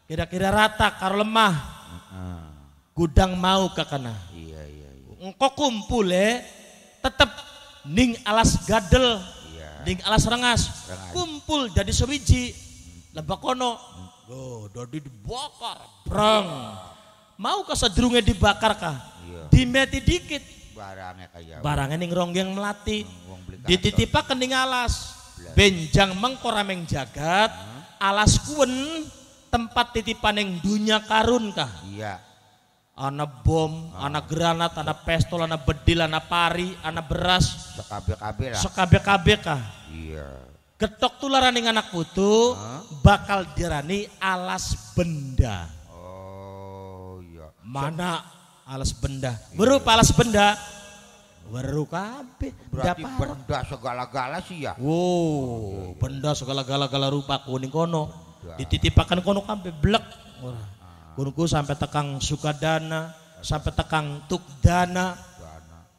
Kira-kira rata karo lemah. Gudang mau kakana. Iya, iya, iya. Engko kumpul eh, tetep ning alas gadel. Iya. Ning alas rengas. rengas. Kumpul jadi sewiji. Lebakono. Hmm. oh dadi dibakar. Brang mau sedrungnya dibakar kah? Iya. Dimeti dikit. Barangnya kaya. Barangnya nih ronggeng melati. Hmm, Dititipa kening alas. Belas. Benjang mengkorameng jagat, hmm. alas kuen tempat titipan yang dunia karun kah? Iya. Anak bom, hmm. anak granat, anak pistol, anak bedil, anak pari, anak beras. Sekabe-kabe lah. Sekabe-kabe kah? Iya. Getok tularan dengan anak putu, bakal dirani alas benda. Mana alas benda? berupa iya. alas benda. baru kabeh. Berarti benda segala-gala sih ya. Wow, oh, iya, iya. benda segala-gala-gala rupa kuning kono. Dititipakan kono kabeh blek. Ah. Kunku sampai tekang Sukadana, sampai tekang Tukdana.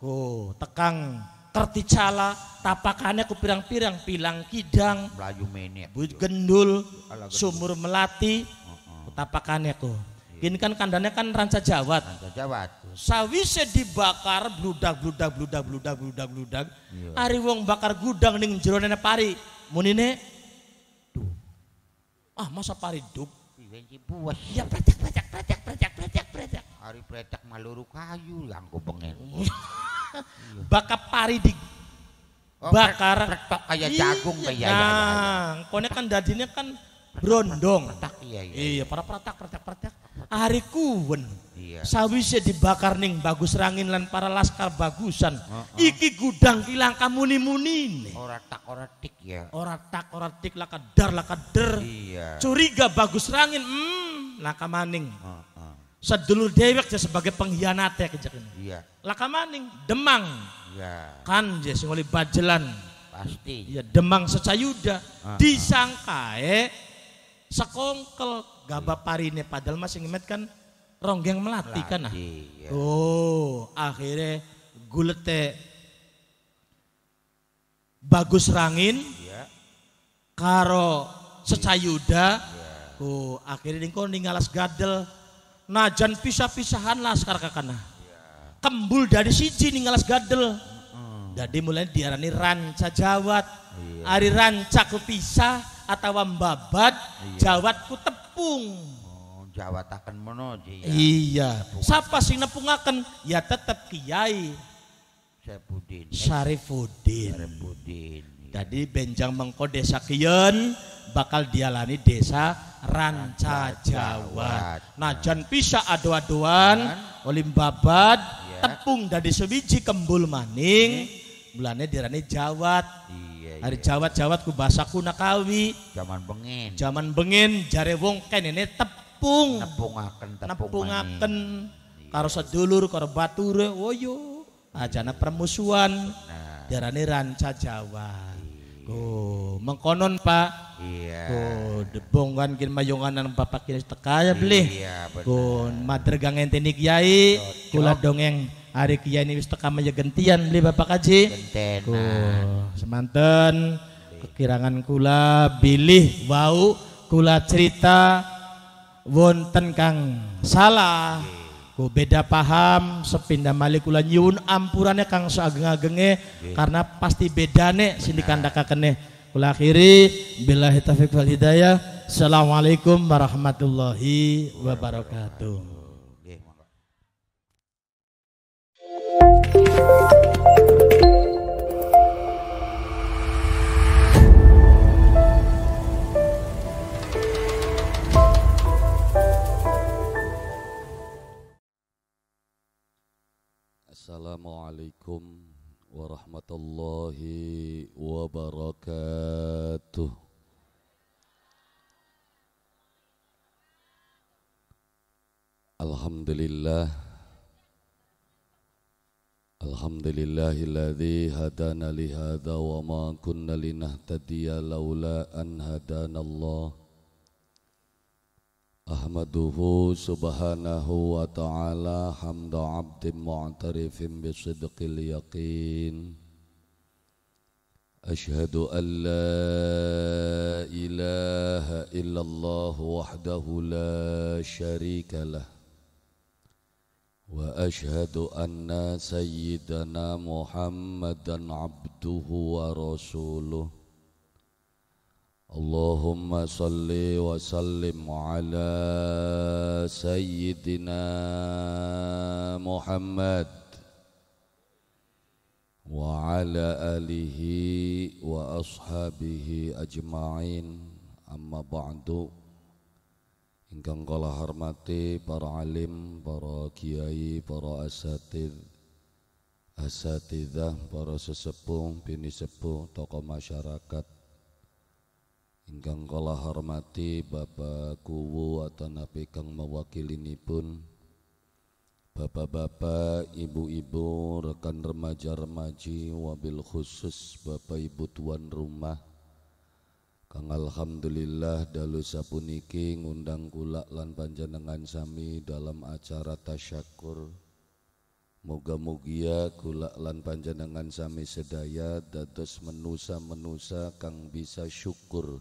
Oh, tekang terticala tapakannya ku pirang-pirang pilang kidang melayu menek gendul sumur melati tapakannya ku ini kan kandangnya kan ranca Jawat. Ranca Jawat. Sawise dibakar bludak bludak bludak bludak bludak bludak. Iya. Ari wong bakar gudang ning jero nene pari. Munine duh. Ah masa pari duk. Iya, Wenci buas. Ya pecak pecak pecak pecak pecak pecak Ari pecak maluru kayu yang pengen. Iya. Bakar pari di oh, bakar pretek kayak jagung kayak ya. Nah, kone kan dadinya kan brondong. Pretek iya iya. Iya, para pretek pretek pretek. Ari kuwen. Iya. Sawise dibakar ning bagus rangin lan para laskar bagusan. Uh -uh. Iki gudang kilang kamuni-munine. Ora tak ora tik ya. Ora tak ora tik la laka Iya. Curiga bagus rangin, hmm, maning. Uh -uh. Sedulur dewek ya sebagai pengkhianat ya kejak ini. Iya. maning Demang. Iya. Kan ya sing bajelan. Pasti. Ya Demang secayuda. Uh -uh. eh sekongkel gabah parine padahal mas sing kan ronggeng melati Lati, kan ah. Iya. Oh, akhirnya gulete bagus rangin iya. karo secayuda. Iya. Oh, akhirnya ningko ninggalas gadel. Najan pisah-pisahan lah sekarang kakana. Iya. Kembul dari siji ninggalas gadel. Mm. Jadi mulai diarani ranca jawat. Iya. Ari ranca pisah atau babat iya. jawat ku nepung oh, takkan menawi ya. Iya. Siapa sih sing nepungaken? Ya tetap Kiai Syarifuddin. Syarifuddin. Syarifuddin. Iya. Jadi benjang mengko desa kian bakal dialani desa Ranca Jawa. Najan pisah adu-aduan kan? olim babad iya. tepung dari sebiji kembul maning bulannya iya. dirani Jawa. Iya. Iya, iya, Hari iya. Jawat-jawat ku bahasa nakawi Zaman bengen. Zaman bengen jare wong ini tepung. Nepungaken tepung Iya. Karo sedulur karo bature woyo. Ajana permusuhan. Nah. Jarane ranca Jawa. Oh, mengkonon Pak. Iya. debong kan kin mayunganan bapak kini tekaya beli. Iya, benar. Kun mater gang kiai, kula dongeng hari kia ini wis teka meja gentian li Bapak Kaji. Gentenan. Semanten kekirangan kula bilih wau kula cerita wonten kang salah. Ku beda paham sepindah malik kula nyiun ampurannya kang seageng-agenge karena pasti bedane sini kene Kula akhiri bila hitafiq wal hidayah. Assalamualaikum warahmatullahi wabarakatuh. Assalamualaikum warahmatullahi wabarakatuh. Alhamdulillah الحمد لله الذي هدانا لهذا وما كنا لنهتدي لولا أن هدانا الله أحمده سبحانه وتعالى حمد عبد معترف بصدق اليقين أشهد أن لا إله إلا الله وحده لا شريك له وأشهد أن سيدنا محمدا عبده ورسوله اللهم صل وسلم على سيدنا محمد وعلى آله وأصحابه أجمعين أما بعد ingkang kala hormati para alim, para kiai, para asatid, asatidah, para sesepuh, bini sepuh, tokoh masyarakat, ingkang kala hormati Bapak Kuwu atau Nabi Kang mewakili pun Bapak-bapak, ibu-ibu, rekan remaja-remaji, wabil khusus Bapak Ibu Tuan Rumah, Kang Alhamdulillah dalu sapuniki ngundang kula lan panjenengan sami dalam acara tasyakur. moga moga kula lan panjenengan sami sedaya dados menusa-menusa kang bisa syukur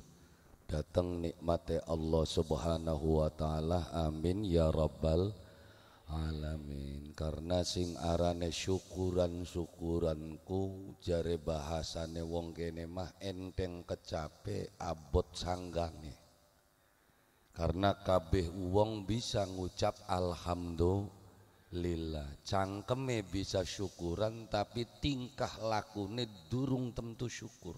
datang nikmate Allah Subhanahu wa taala. Amin ya rabbal alamin karena sing arane syukuran syukuranku jare bahasane wong kene mah enteng kecape abot sanggane. karena kabeh wong bisa ngucap alhamdulillah cangkeme bisa syukuran tapi tingkah lakune durung tentu syukur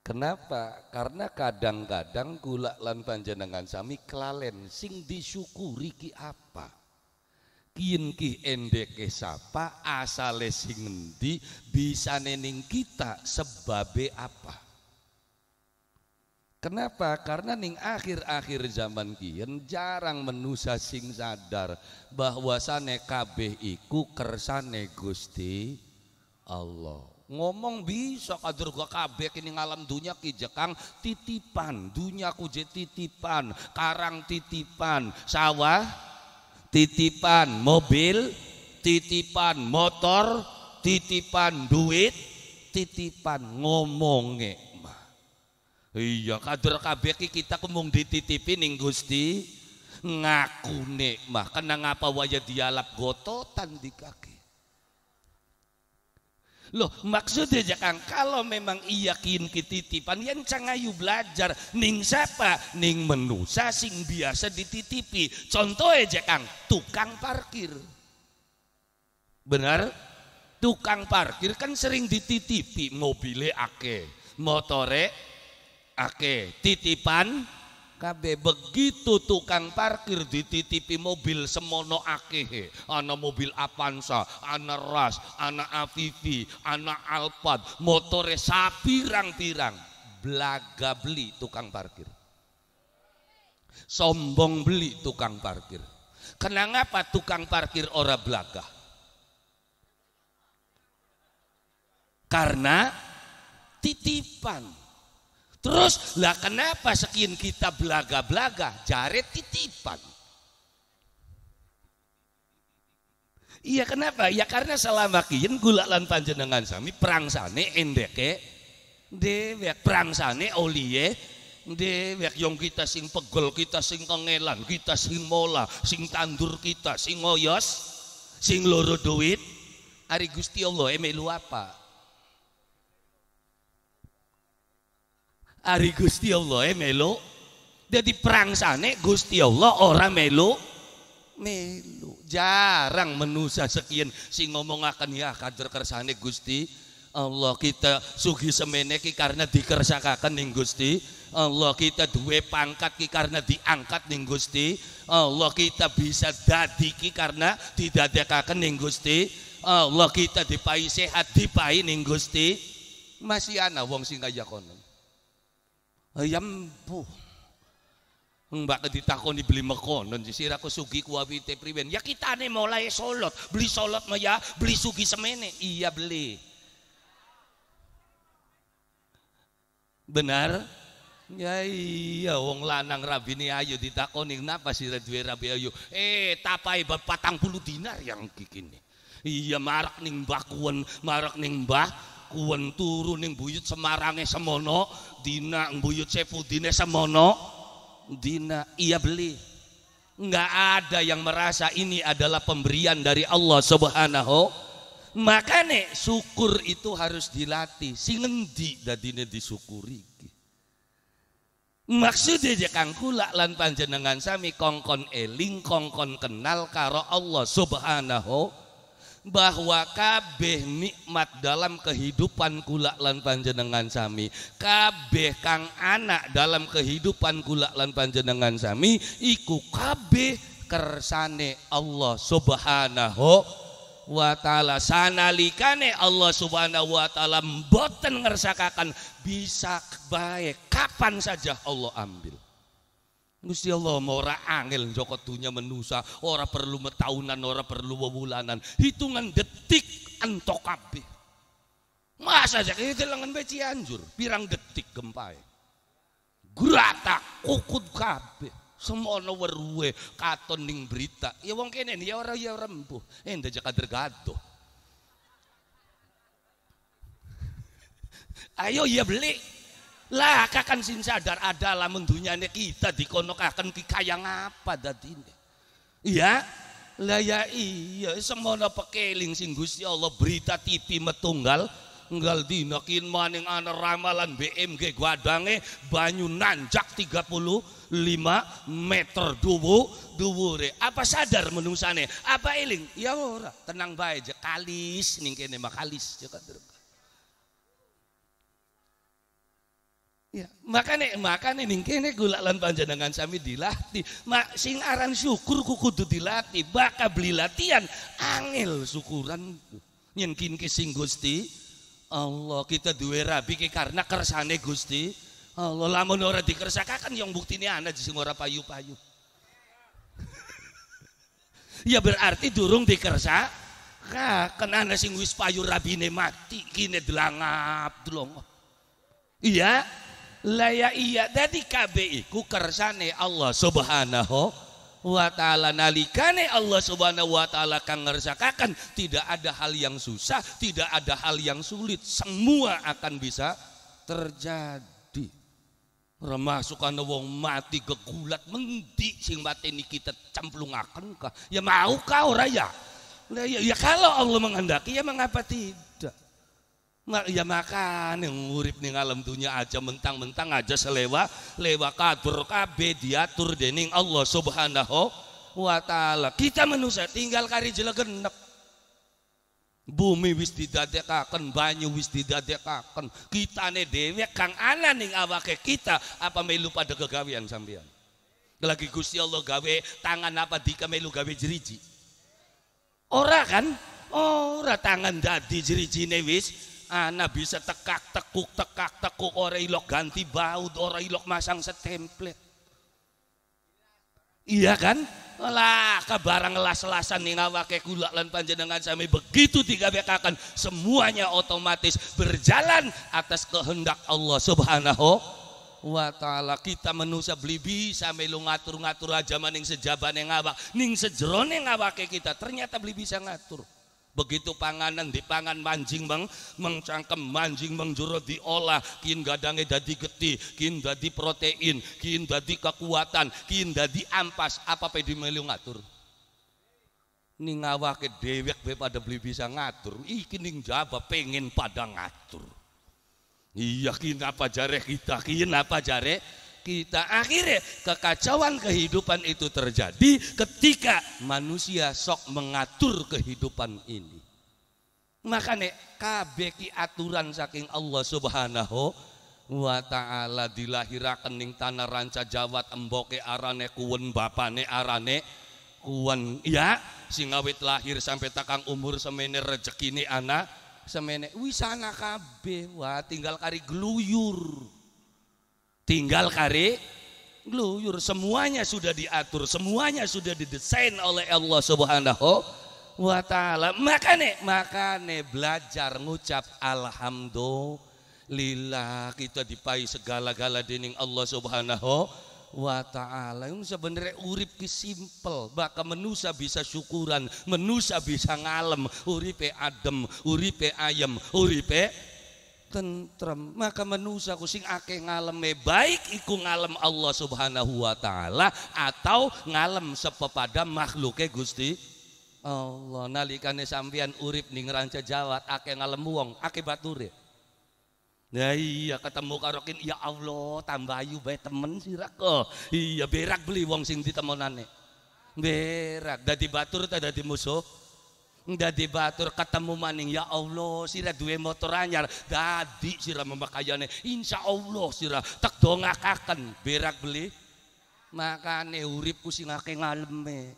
Kenapa? Karena kadang-kadang gula lan panjenengan sami kelalen sing disyukuri ki apa? Kien ki endeke sapa asale sing endi bisa nening kita sebabe apa? Kenapa? Karena ning akhir-akhir zaman kien jarang menusa sing sadar bahwasane kabeh iku kersane Gusti Allah ngomong bisa kadur gua kabek ini ngalam dunia ki jekang titipan dunia ku je titipan karang titipan sawah titipan mobil titipan motor titipan duit titipan ngomonge iya kadur kabek kita kemung dititipi ning Gusti ngaku nek mah kenang ngapa waya dialap gototan di kaki Loh maksudnya Jakang kalau memang iya kin kititipan yang cangayu belajar ning siapa ning menu sing biasa dititipi contoh aja Jakang tukang parkir benar tukang parkir kan sering dititipi mobile ake motore ake titipan kabeh begitu tukang parkir dititipi mobil semono akeh ana mobil Avanza ana Ras ana Avivi ana Alphard motore sapirang-pirang blaga beli tukang parkir sombong beli tukang parkir kenapa tukang parkir ora blaga karena titipan Terus lah kenapa sekian kita belaga-belaga jari titipan Iya kenapa? Ya karena selama kian gula lan panjenengan sami perang sana ya, dewek perang sana oliye dewek yang kita sing pegol kita sing kengelan kita sing mola sing tandur kita sing oyos sing loro duit hari Gusti Allah emelu apa? Ari Gusti Allah eh melu. Jadi perang sana Gusti Allah orang melu. Melu. Jarang menusa sekian si ngomong akan ya kader kersane Gusti Allah kita sugi semeneki karena dikersakakan nih Gusti Allah kita duwe pangkat ki karena diangkat nih Gusti Allah kita bisa dadi ki karena didadekaken nih Gusti Allah kita dipai sehat dipai nih Gusti masih ana wong sing kaya konon. Ayam eh, bu enggak baka di mekon, dan beli makonon, sugi kuawi awite Ya kita ni mulai solot, beli solot maya, beli sugi semene. Iya beli. Benar? Ya iya, wong lanang rabi ni ayo ditakoni kenapa sih redwe rabi ayo? Eh, tapai berpatang puluh dinar yang kikini. Iya marak ning bakuan, marak ning kuen turu ning buyut Semarange semono, dina buyut dina semono, dina ia beli. nggak ada yang merasa ini adalah pemberian dari Allah Subhanahu Makanya syukur itu harus dilatih. Sing endi dadine disyukuri Maksudnya jekang kula lan panjenengan sami kongkon eling kongkon kenal karo Allah Subhanahu bahwa kabeh nikmat dalam kehidupan kula lan panjenengan sami kabeh kang anak dalam kehidupan kula lan panjenengan sami iku kabeh kersane Allah subhanahu wa ta'ala sanalikane Allah subhanahu wa ta'ala mboten ngersakakan bisa baik kapan saja Allah ambil Gusti Allah mau ora angel joko dunya menusa, ora perlu metaunan, ora perlu bulanan Hitungan detik antok kabeh. Masa aja kehilangan gitu beci anjur, pirang detik gempa gerata kukut kabeh. Semono weruhe katon ning berita. Ya wong kene ya orang ya rempuh Enda eh, aja jaka Ayo ya beli. Lah kakan sin sadar ada mendunia ini kita dikonokaken akan kaya ngapa ini Iya. Lah ya iya semuanya pekeling sing Gusti Allah berita TV metunggal Enggal dina kin maning ana ramalan BMG guadange banyu nanjak 35 meter dubu re apa sadar menungsane apa eling ya ora tenang bae je kalis ning kene mah kalis je kan Ya, makane makane ning kene kula lan panjenengan sami dilatih. Mak sing aran syukur kuku kudu dilatih, bakal beli latihan angel syukuran nyen kinki sing Gusti Allah kita duwe rabi ke karena kersane Gusti Allah lamun ora kan yang buktine ana sing ora payu-payu. ya berarti durung kena ana sing wis payu rabine mati kine delangap delongop. Iya, laya iya jadi kabe ku kersane Allah subhanahu wa ta'ala nalikane Allah subhanahu wa ta'ala kang ngersakakan tidak ada hal yang susah tidak ada hal yang sulit semua akan bisa terjadi remasukan wong mati gegulat mendi sing ini kita cemplungaken kah ya mau kau raya ya, ya kalau Allah menghendaki ya mengapa tidak Mak nah, ya makan yang ngurip nih alam dunia aja mentang-mentang aja selewa lewa kabur kabe diatur dening Allah Subhanahu wa taala. Kita manusia tinggal kari jela genep. Bumi wis didadekakan banyu wis didadekakan kita ne dewe kang ana nih awake kita apa melu pada kegawean sampean. Lagi Gusti Allah gawe tangan apa dika melu gawe jeriji. Ora kan? Ora tangan dadi jeriji wis Ana bisa tekak tekuk tekak tekuk ora ilok ganti baut ora ilok masang setemplet. Iya kan? Lah kabarang las-lasan nih ngawake kulak lan panjenengan sami begitu tiga bekakan semuanya otomatis berjalan atas kehendak Allah Subhanahu wa taala kita manusia beli bisa lu ngatur-ngatur aja maning sejaban yang ngawak ning sejerone ngawake kita ternyata beli bisa ngatur begitu panganan di pangan manjing meng mengcangkem manjing mengjuro diolah kin gadangnya dadi geti kin dadi protein kin dadi kekuatan kin dadi ampas apa pedi melu ngatur ning ke dewek be pada beli bisa ngatur iki ning jaba pengen pada ngatur iya kin apa jare kita kin apa jare kita akhirnya kekacauan kehidupan itu terjadi ketika manusia sok mengatur kehidupan ini makanya kabeki aturan saking Allah subhanahu wa ta'ala dilahirakan ning tanah ranca jawat emboke arane kuwen bapane arane kuwen ya singawit lahir sampai takang umur semene rejekini anak semene wisana kabeh wah tinggal kari gluyur tinggal kari gluyur semuanya sudah diatur semuanya sudah didesain oleh Allah Subhanahu wa taala makane makane belajar ngucap alhamdulillah kita dipai segala-gala dening Allah Subhanahu wa taala yang sebenarnya urip ki simple bahkan menusa bisa syukuran menusa bisa ngalem uripe adem uripe ayem uripe tentrem maka manusia kucing ake ngaleme baik iku ngalem Allah subhanahu wa ta'ala atau ngalem sepepada makhluknya gusti Allah nalikane sampeyan urip ning ranca jawat ake ngalem wong ake baturi Ya iya ketemu karokin ya Allah tambah ayu bae temen sirak kok. Oh, iya berak beli wong sing ditemonane. Berak dadi batur ta dadi musuh dadi batur ketemu maning ya Allah sira dua motor anyar dadi sira membakayane insya Allah sira tak dongakaken berak beli makane uripku sing akeh ngaleme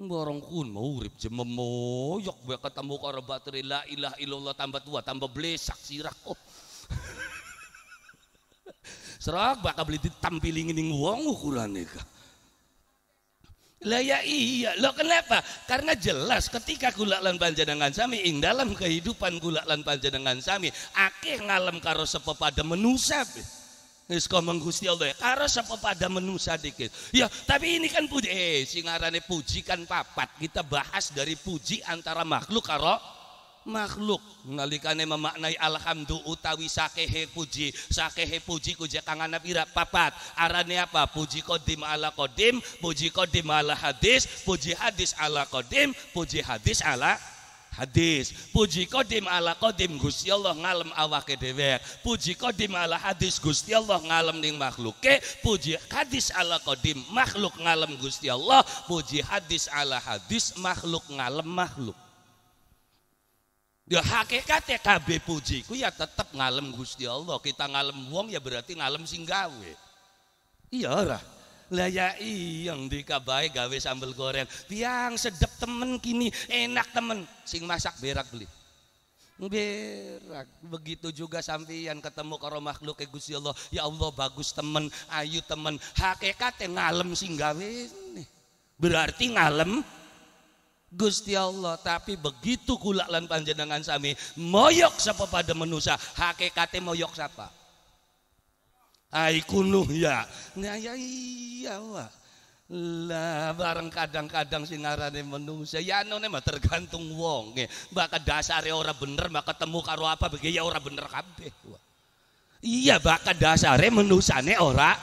Borong kun mau urip jememoyok gue ketemu karo bateri la ilah ilallah tambah tua tambah blesak sirah kok. Serak bakal beli ditampilingin ning wong ukurane kah. Lah ya iya, lo kenapa? Karena jelas ketika kula panjenengan sami ing dalam kehidupan kula panjenengan sami akeh ngalem karo sepepada menusa. Wis kau Gusti Allah, ya, karo sepepada menusa dikit. Ya, tapi ini kan puji eh singarane puji kan papat. Kita bahas dari puji antara makhluk karo makhluk nalikane memaknai alhamdu utawi sakehe puji sakehe puji ku kangana pira papat arane apa puji kodim ala kodim puji kodim ala hadis puji hadis ala kodim puji hadis ala hadis puji kodim ala kodim Gusti Allah ngalem awak dewek puji kodim ala hadis Gusti Allah ngalem ning ke puji hadis ala kodim makhluk ngalem Gusti Allah puji hadis ala hadis makhluk ngalem makhluk Ya hakikatnya KB puji ku ya tetap ngalem Gusti Allah. Kita ngalem wong ya berarti ngalem sing gawe. Iya ora. Lah ya yang dikabae gawe sambel goreng. Tiang sedap temen kini, enak temen. Sing masak berak beli. Berak. Begitu juga sampeyan ketemu karo makhluk e Gusti Allah. Ya Allah bagus temen, ayu temen. Hakikate ngalem sing gawe. Berarti ngalem Gusti Allah tapi begitu kula lan panjenengan sami moyok siapa pada manusia hakikatnya moyok siapa? aiku kunuh ya nah, ya iya wah lah bareng kadang-kadang sing ngarane manusia ya anone mah tergantung wong nggih. Mbak dasare ora bener, mbak ketemu karo apa begi ya ora bener kabeh. Iya bakat dasare nih ora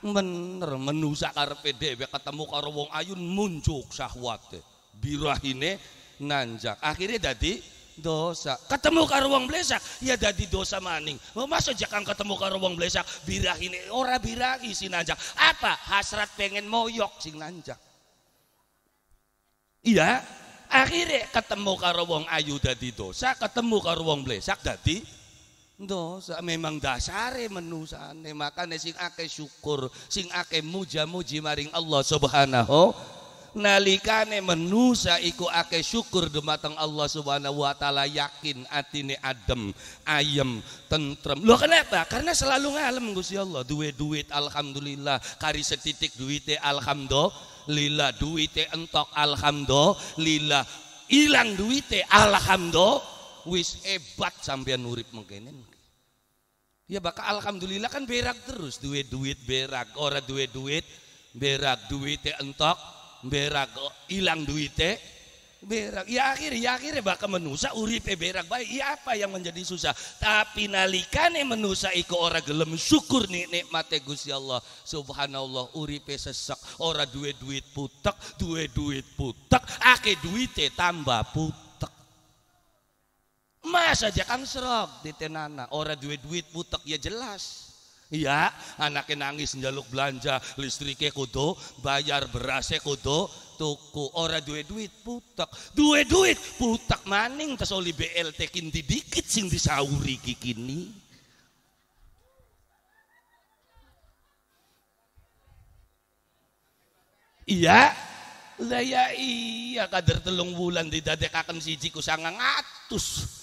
bener, menusa karepe dhewe ketemu karo wong ayun muncuk syahwate birahine nanjak akhirnya dadi dosa ketemu karo wong blesak ya dadi dosa maning oh, masa jakang ketemu karo wong blesak birahine ora birahi si nanjak apa hasrat pengen moyok sing nanjak iya akhirnya ketemu karo wong ayu dadi dosa ketemu karo wong blesak dadi dosa memang dasare menusane makanya sing ake syukur sing ake muja muji maring Allah subhanahu nalikane menusa iku ake syukur dematang Allah Subhanahu wa taala yakin atine adem, ayem, tentrem. lo kenapa? Karena selalu ngalem Gusti Allah, duwe duit alhamdulillah, kari setitik duite alhamdulillah, duite entok alhamdulillah, hilang duite alhamdulillah, wis hebat sampean urip mengkene. Ya bakal alhamdulillah kan berak terus, duit-duit berak, ora duit-duit berak, duit entok berak hilang duitnya berak ya akhir ya akhirnya bakal menusa uripe berak baik ya apa yang menjadi susah tapi nalikane menusa iku orang gelem syukur nih nikmate Gusti Allah subhanallah uripe sesak orang duit duit putek duit duit putek ake duite tambah putek mas aja kang serok tenana, orang duit duit putek ya jelas Iya, anaknya nangis njaluk belanja, listriknya kudu, bayar berasnya kudu, tuku ora duwe duit putak, duwe duit putak maning tas oli BLT kinti dikit sing disauri kikini. Iya, lah ya iya kader telung bulan wulan akan siji sangat ngatus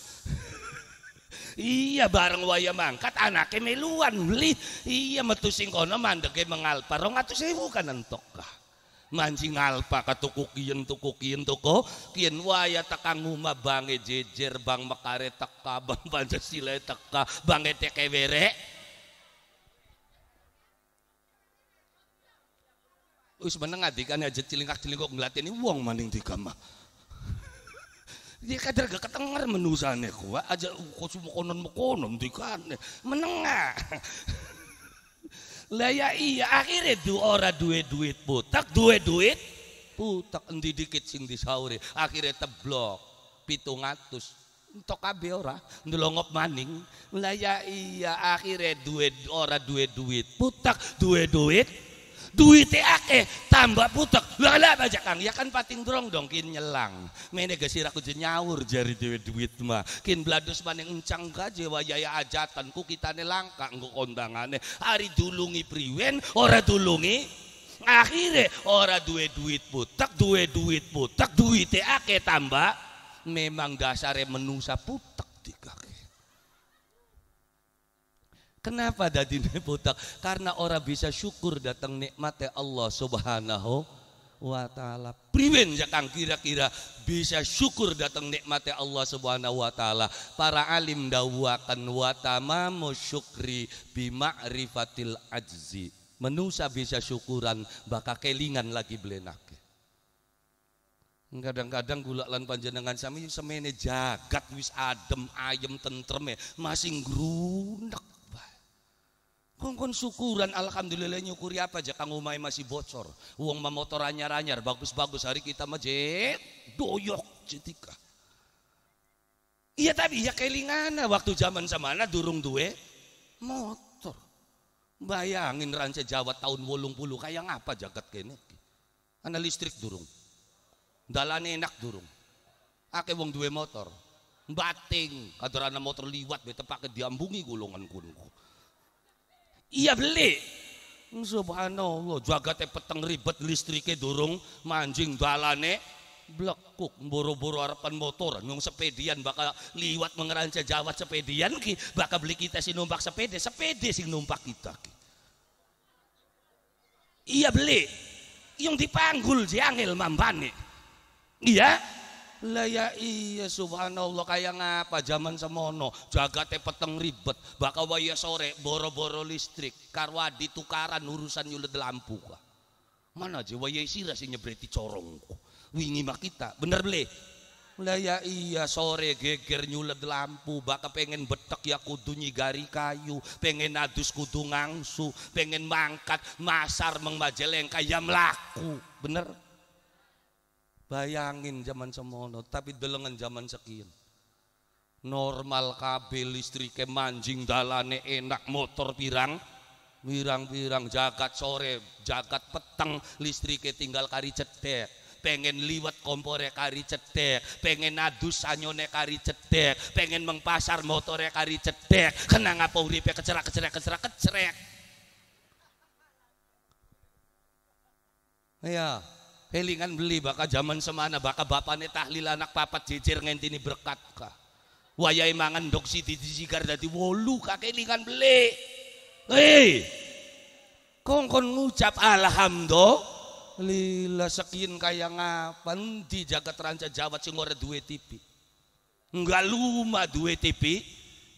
iya bareng waya mangkat anaknya meluan beli iya metu singkono mandeke mengalpa rong atus sewu kan entok mancing alpa katuku kien tuku kien tuku kien waya teka nguma bange jejer bang mekare teka bang pancasila teka bange teke bere. Wis meneng adikane aja cilingak-cilingok ini wong maning dikamah dia kader gak ketengar menusane kuat aja kosu mukonon di dikane menengah. laya iya akhirnya dua orang duit duit putak duit duit putak endi dikit sing disauri akhirnya teblok pitung atus untuk kabe ora ndelongop maning laya iya akhirnya dua orang duit duit putak duit duit duite ake tambah putek lala bajak kang ya kan pating drong dong kin nyelang mene geus aku kudu nyaur jari dewe duit mah kin bladus mana encang gaje wayaya ajatan ku ne langka engko kondangane hari dulungi priwen ora dulungi akhirnya ora duwe duit putek duwe duit putek duite ake tambah memang dasare menusa putek tiga Kenapa dadi budak? Karena orang bisa syukur datang nikmatnya Allah Subhanahu wa taala. Priwen ya Kang kira-kira bisa syukur datang nikmatnya Allah Subhanahu wa taala. Para alim dawuhaken wa tamamu syukri bi ma'rifatil ajzi. Menusa bisa syukuran bakal kelingan lagi belenak. Kadang-kadang gula lan panjenengan sami semene jagat wis adem ayem tentrem masih grunek Kongkon syukuran alhamdulillah nyukuri apa aja Kang Umai masih bocor. Uang motor anyar-anyar bagus-bagus hari kita majet doyok jetika. Iya tapi ya kelingan waktu zaman samana durung duwe motor. Bayangin ranca Jawa tahun wolung puluh kayak ngapa jagat kene. Ana listrik durung. Dalane enak durung. Ake wong duwe motor. Bating, kadarana motor liwat bete pake diambungi golongan kunku. Iya beli. Hmm, subhanallah, teh peteng ribet listriknya dorong, manjing balane blekuk boro-boro harapan motor nyung sepedian bakal liwat mengeranca jawat sepedian ki bakal beli kita si numpak sepede sepede si numpak kita ki. iya beli yang dipanggul si angel mambane iya lah ya iya subhanallah kaya ngapa zaman semono jagate peteng ribet bakal waya sore boro-boro listrik karwadi tukaran urusan nyulet lampu kah. Mana aja waya sira sing nyebreti corong wingi mak kita bener beli lah ya iya sore geger nyulet lampu bakal pengen betek ya kudu nyigari kayu pengen adus kudu ngangsu pengen mangkat masar mengmajelengka ya melaku bener Bayangin zaman semono, tapi delengan zaman sekian. Normal kabel listrik ke manjing dalane enak motor pirang pirang-pirang jagat sore, jagat petang, listriknya tinggal kari cedek. pengen liwat kompore kari cedek, pengen adus sanyone kari cedek, pengen mengpasar motore kari cedek, kenang apa uripe kecerak kecerak kecerak kecerak. Iya. Helingan beli baka zaman semana baka bapane tahlil anak papat jejer ngentini berkat ka. Wayai mangan dok siti dijigar dadi wolu ka kelingan beli. Hei. Kongkon ucap alhamdulillah sekian kaya ngapan di jagat ranca jawat sing ora duwe tipi. Enggak luma duwe tipi.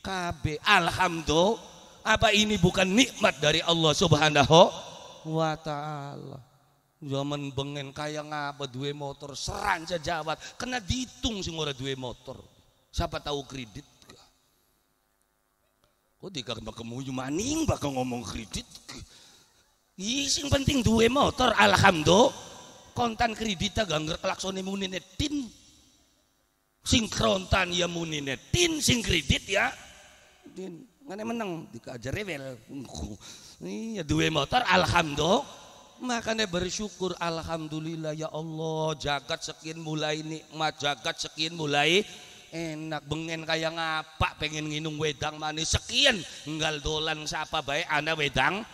KB alhamdulillah apa ini bukan nikmat dari Allah Subhanahu wa taala Zaman ya, bengen kaya ngapa duwe motor serang sejawat kena dihitung sih ora dua motor. Siapa tahu kredit kok Kok dikagak kemuyu ya, maning bakal ngomong kredit. Iya sing penting duwe motor alhamdulillah. Kontan kredit gak ngerti laksone muni netin. Sing krontan ya muni netin, sing kredit ya. Din, ngene meneng dikajar rewel. Iya duwe motor alhamdulillah Makanya bersyukur Alhamdulillah ya Allah jagat sekian mulai nikmat jagat sekian mulai enak bengen kayak ngapa pengen nginung wedang manis sekian nggak dolan siapa baik anda wedang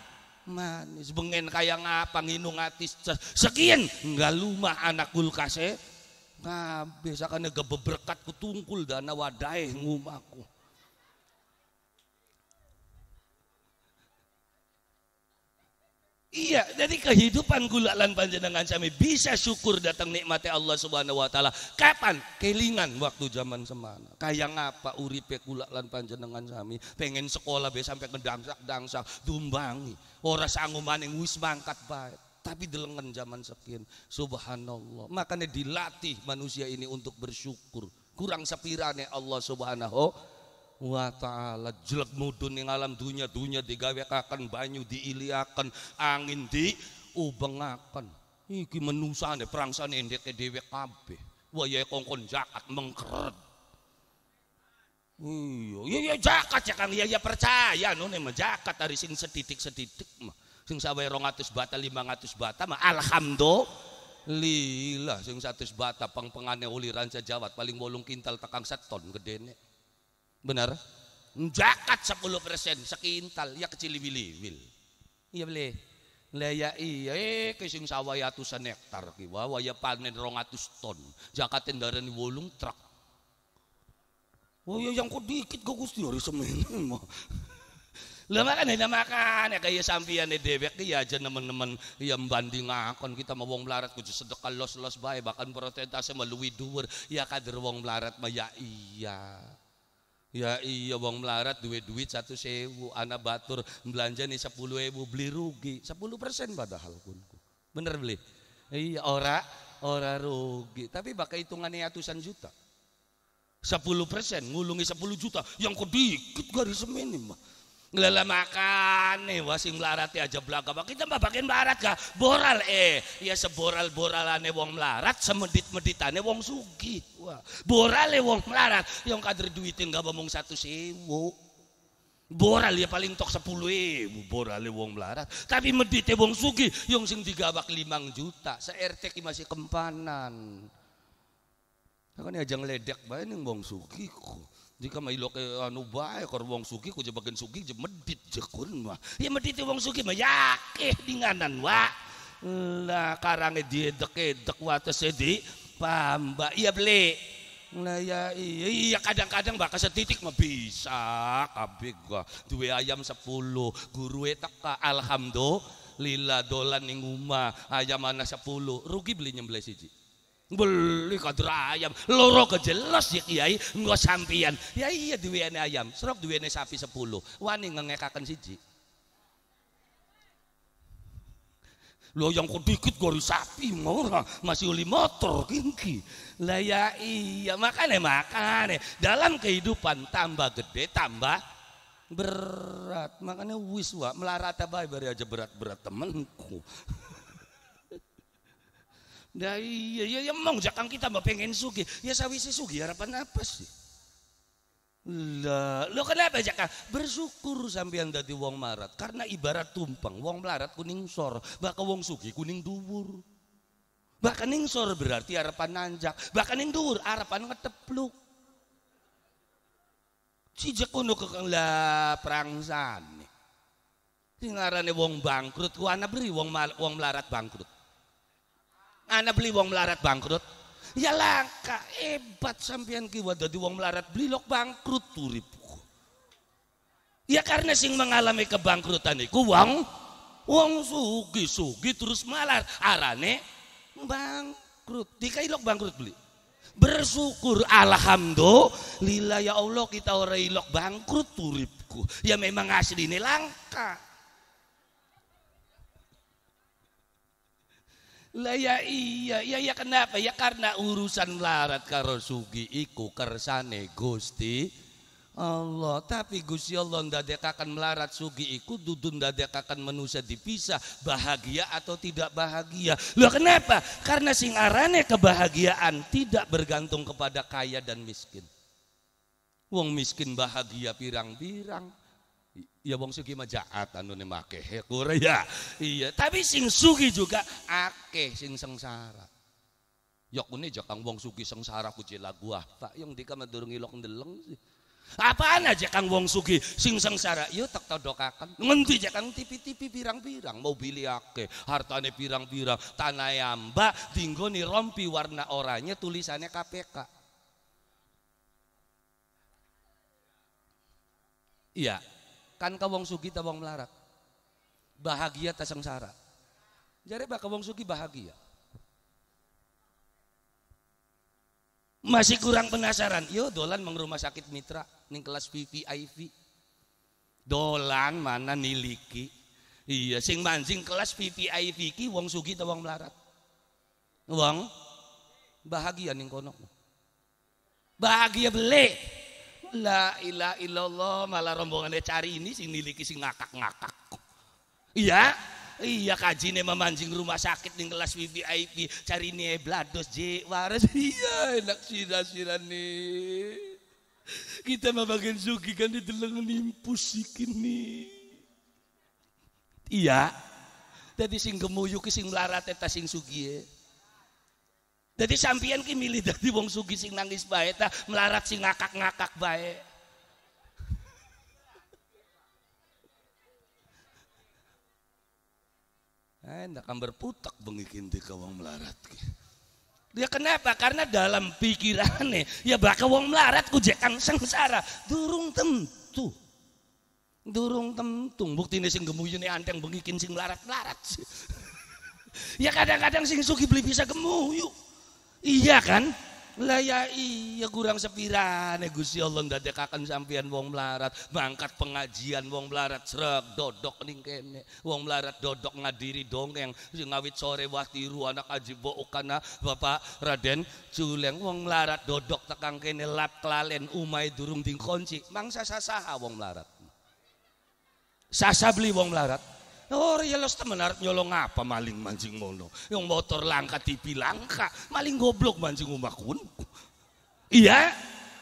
manis bengen kayak ngapa nginung atis sekian nggak lumah anak kulkas eh nah biasa kan gebeberkat kutungkul dana wadai ngumaku Iya, jadi kehidupan gula lan panjenengan sami bisa syukur datang nikmati Allah Subhanahu wa taala. Kapan? Kelingan waktu zaman semana. Kayak ngapa uripe gula lan panjenengan sami pengen sekolah be sampai kedangsak-dangsak dumbangi. Ora sanggup maning wis mangkat bae. Tapi delengan zaman sekian. Subhanallah. Makanya dilatih manusia ini untuk bersyukur. Kurang sepirane Allah Subhanahu wa ta'ala jelek mudun yang alam dunia dunia digawekakan banyu diiliakan angin di ubengakan iki menusane perangsane endeke dewek kabeh ya kongkon jakat mengkeret iya iya, iya ya, jakat ya kan iya iya percaya no nih jakat dari sini setitik-setitik mah sing sawae 200 bata 500 bata mah alhamdulillah sing 100 bata pengpengane uliran sejawat paling bolong kintal tekang seton gede nih. Benar? Jakat 10 persen, sekintal, ya kecil wili Iya beli. ya iya, eh, kisung sawah ya, atusan hektar kiwa, waya panen rong atus ton. Jakat tendaran wolung truk. Wah oh, ya yang kok dikit kok gusti hari semen. Lah makan lemak makan ya kaya sampian ya e dewek ki ya, aja nemen-nemen ya ngakon kita mau wong melarat kudu sedekah los-los bae bahkan persentase meluwi dhuwur ya kader wong melarat mah ya iya. Ya iya wong melarat duit-duit satu sewu anak batur belanja nih sepuluh ewu beli rugi sepuluh persen padahal kunku bener beli iya ora ora rugi tapi bakal hitungannya ratusan juta sepuluh persen ngulungi sepuluh juta yang kok dikit garis minim mah Ngelala makan nih, wah sing melarat ya aja belaga. Kita mbak bagian melarat gak? Boral eh. Ya seboral boralane wong melarat, semedit meditane wong sugi. Wah, boral borale wong melarat. Yang kader duitin gak bamung satu sewu. Boral ya paling tok sepuluh ribu, borale wong melarat. Tapi medite wong sugi, yang sing bak limang juta. Se RT masih kempanan. Kan ya jangan ledek banget wong sugi kok jika mah ke anu bae kor wong suki ku jebakeun suki je medit jekun mah ya medit wong suki mah yakeh dinganan wa lah karange diedek-edek wates sedi pamba iya beli lah ya iya, iya kadang-kadang bakal setitik mah bisa kabeh gua duwe ayam 10 e teka alhamdulillah dolan ning ayam mana 10 rugi beli nyembelih siji beli kader ayam loro kejelas ya kiai nggak sampian ya iya duwene ayam serok duwene sapi sepuluh, wani ngengekakan siji lo yang kok dikit gori sapi murah masih uli motor kinki lah ya iya makane makane dalam kehidupan tambah gede tambah berat makanya wiswa melarat bayi aja berat-berat ya, temanku. Nah iya, iya, iya mong jakang kita mau pengen sugi. Ya si sugi harapan apa sih? Lah, lo kenapa jakang? Bersyukur sampean dadi wong marat karena ibarat tumpeng, wong melarat kuning sor, bakal wong sugi kuning dubur. Bahkan ning sor berarti harapan nanjak, bahkan ning dubur harapan ngetepluk. Cijek kono kekang lah perangsan. Tingarane wong bangkrut ku beri wong wong melarat bangkrut. Anak beli uang melarat bangkrut. Ya langka, hebat sampean kiwa dadi uang melarat beli lok bangkrut turipku. Ya karena sing mengalami kebangkrutan iku wong wong sugi sugi terus malar arane bangkrut. lok bangkrut beli. bersyukur alhamdulillah ya Allah kita ora ilok bangkrut turipku. ya memang asli ini langka Lah ya iya, ya ya kenapa? Ya karena urusan melarat karo sugi iku kersane Gusti Allah. Tapi Gusti Allah ndadekakan melarat sugi iku dudun ndadekakan manusia dipisah, bahagia atau tidak bahagia. Lah kenapa? Karena sing arane kebahagiaan tidak bergantung kepada kaya dan miskin. Wong miskin bahagia pirang-pirang ya wong sugih mah anu anune makeh ya, ya iya tapi sing sugih juga ake sing sengsara ya ini jakang wong sugih sengsara kuci lagu pak yang dika madurung ilok ndeleng sih apaan aja kang wong sugih sing sengsara Yo ya tak tau dokakan. ngendi jakang tipi-tipi pirang-pirang mau beli ake, hartane pirang-pirang tanah yamba dinggoni rompi warna oranye tulisannya KPK Iya, kan ke wong sugi ta wong melarat bahagia ta sengsara jare bak wong sugi bahagia masih kurang penasaran yo dolan meng rumah sakit mitra ning kelas VIP dolan mana niliki iya sing manjing kelas VIP ki wong sugi ta wong melarat wong bahagia ning kono bahagia beli La ilaha illallah malah rombongannya cari ini sing niliki sing ngakak-ngakak. Iya, iya kajine memancing rumah sakit ning kelas VIP cari ini blados J waras iya enak sirah sirah nih. Kita mah bagian sugi kan dideleng nimpus iki nih. Iya. Dadi sing gemuyuki sing mlarate ta sing sugihe. Ya jadi sampian ki milih dadi wong sugi sing nangis baik, ta melarat sing ngakak-ngakak bae Enak eh, akan berputak bengikin di wong melarat. Dia ya kenapa? Karena dalam pikirannya ya bakal wong melarat kujekan sengsara. Durung tentu. Durung tentu. Bukti ini sing ini anteng bengikin sing melarat-melarat. ya kadang-kadang sing suki beli bisa gemuyu. Iya kan? Lah ya iya kurang sepirane Gusti Allah ndadekaken sampean wong melarat, mangkat pengajian wong melarat srek dodok ning kene. Wong melarat dodok ngadiri dongeng sing ngawit sore wah tiru anak aji kana ah, Bapak Raden Juleng wong melarat dodok tekang kene lap klalen umai durung dikunci. Mangsa sasaha wong melarat. Sasa beli wong melarat. Ora yeles ya temen arep nyolong apa maling mancing mono. Yang motor langka tipi langka, maling goblok mancing kun, Iya?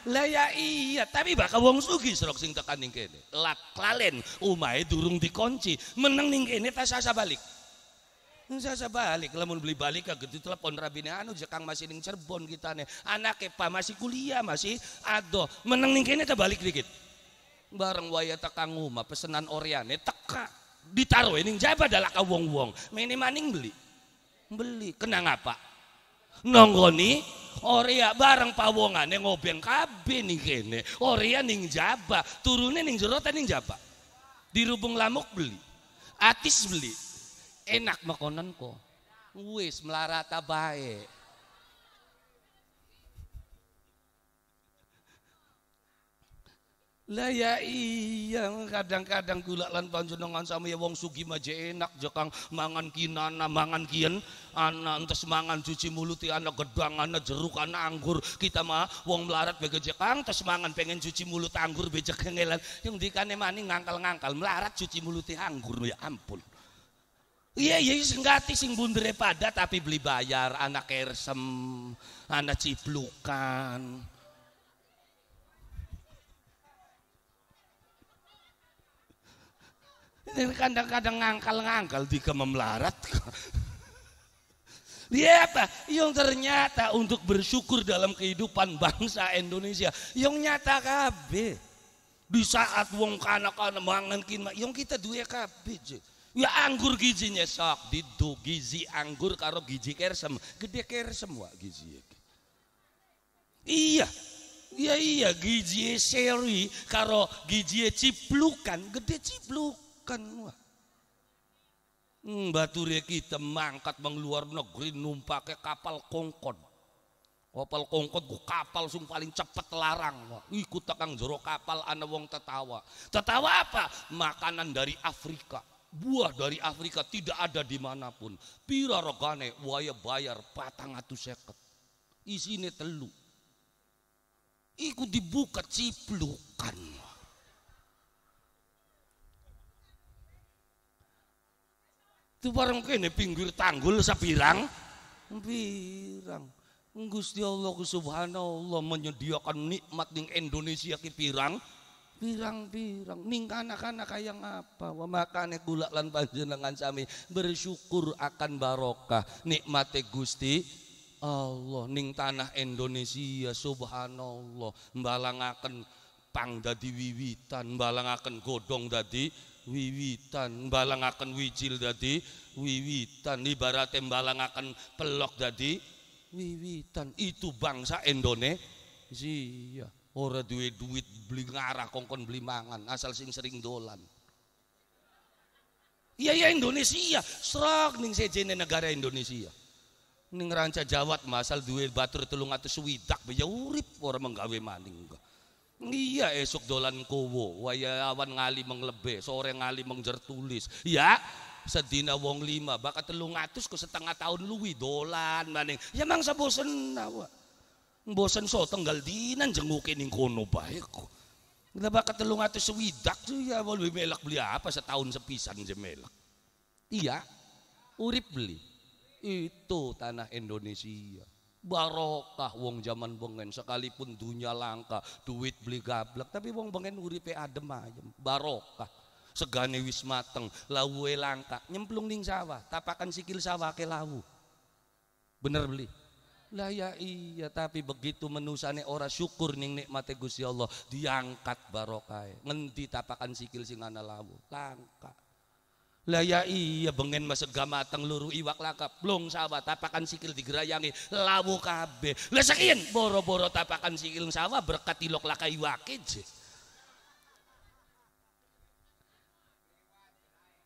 Lah ya iya, tapi bakal wong sugi serok sing tekan ning kene. Lak klalen umahe durung dikunci, meneng ning kene tas asa balik. Saya balik, lamun beli balik kaget, telepon rabine anu jekang masih ning Cirebon kita nih. Anak kepa masih kuliah masih ado, meneng ning kene balik dikit. Bareng waya tekang uma pesenan Oriane, teka ditaruh ini jabat adalah wong wong ini maning beli beli kena ngapa nonggoni Oria bareng yang ngobeng kabeh nih kene. Oria ning jaba, turunnya ning jero ning jaba. Di rubung lamuk beli. Atis beli. Enak makanan kok. Wis melarata baik. Lah ya iya kadang-kadang gula lan panjenengan sami ya wong sugi maje enak jekang ya mangan kinana mangan kien anak entes mangan cuci muluti ya anak gedang anak jeruk anak anggur kita mah wong melarat bege jekang tes mangan pengen cuci mulut anggur bejek kengelan yang dikane mani ngangkal-ngangkal melarat cuci muluti ya anggur ya ampun Iya iya sing iya, sing bundere padat tapi beli bayar anak kersem anak ciplukan Ini kadang-kadang ngangkal-ngangkal di kememlarat. Lihat, Yang ternyata untuk bersyukur dalam kehidupan bangsa Indonesia. Yang nyata kabeh. Di saat wong kanak-kanak mangan yang kita duwe kabeh. Ya anggur gizinya sok didu gizi anggur karo gizi kersem, gede kersem wa gizi. Ya. Iya. Iya iya gizi seri karo gizi ciplukan, gede cipluk. Bukan wah. Batu reki temangkat mangkat bang luar negeri numpake kapal kongkon. Kapal kongkot gua kapal sung paling cepat larang. ikut takang jero kapal ana wong tertawa. Tertawa apa? Makanan dari Afrika. Buah dari Afrika tidak ada dimanapun. Pira rogane waya bayar patang atu seket. Isine telu. Ikut dibuka ciplukan. Diwarung kene pinggir tanggul sepirang pirang. Gusti Allah subhanallah menyediakan nikmat di Indonesia ki pirang pirang-pirang ning anak-anak kaya apa wa makane gula lan panjenengan sami bersyukur akan barokah nikmate Gusti Allah ning tanah Indonesia subhanallah mbalangaken pang dadi wiwitan mbalangaken godong dadi wiwitan akan wijil dadi wiwitan ibarat tembalang akan pelok dadi wiwitan itu bangsa Indonesia ora duwe duit beli ngarah kongkon beli mangan asal sing sering dolan iya iya Indonesia serak ning sejene negara Indonesia ning ranca Jawat masal duit batur telung atau widak ya urip ora menggawe maning Iya esok dolan kowo, waya awan ngali menglebe, sore ngali tulis. Ya, sedina wong lima, bakat telung atus ke setengah tahun luwi dolan maning. Ya mangsa bosen nawa. Bosen so tenggal dinan jengukin ning kono baik kok. bakat telung atus sewidak tuh ya mau beli melak beli apa setahun sepisan je melak. Iya, urip beli. Itu tanah Indonesia barokah wong zaman bengen sekalipun dunia langka duit beli gablek tapi wong bengen uripe adem aja barokah segane wis mateng lawuhe langka nyemplung ning sawah tapakan sikil sawah ke lawu bener beli lah ya iya tapi begitu menusane ora syukur ning nikmate Gusti Allah diangkat barokah ngendi tapakan sikil sing ana lawu langka lah ya iya bengen masuk gamateng luru iwak lakap. Blong sawah tapakan sikil digerayangi lawu kabe Lah sakian boro-boro tapakan sikil sawah berkat ilok laka iwake je.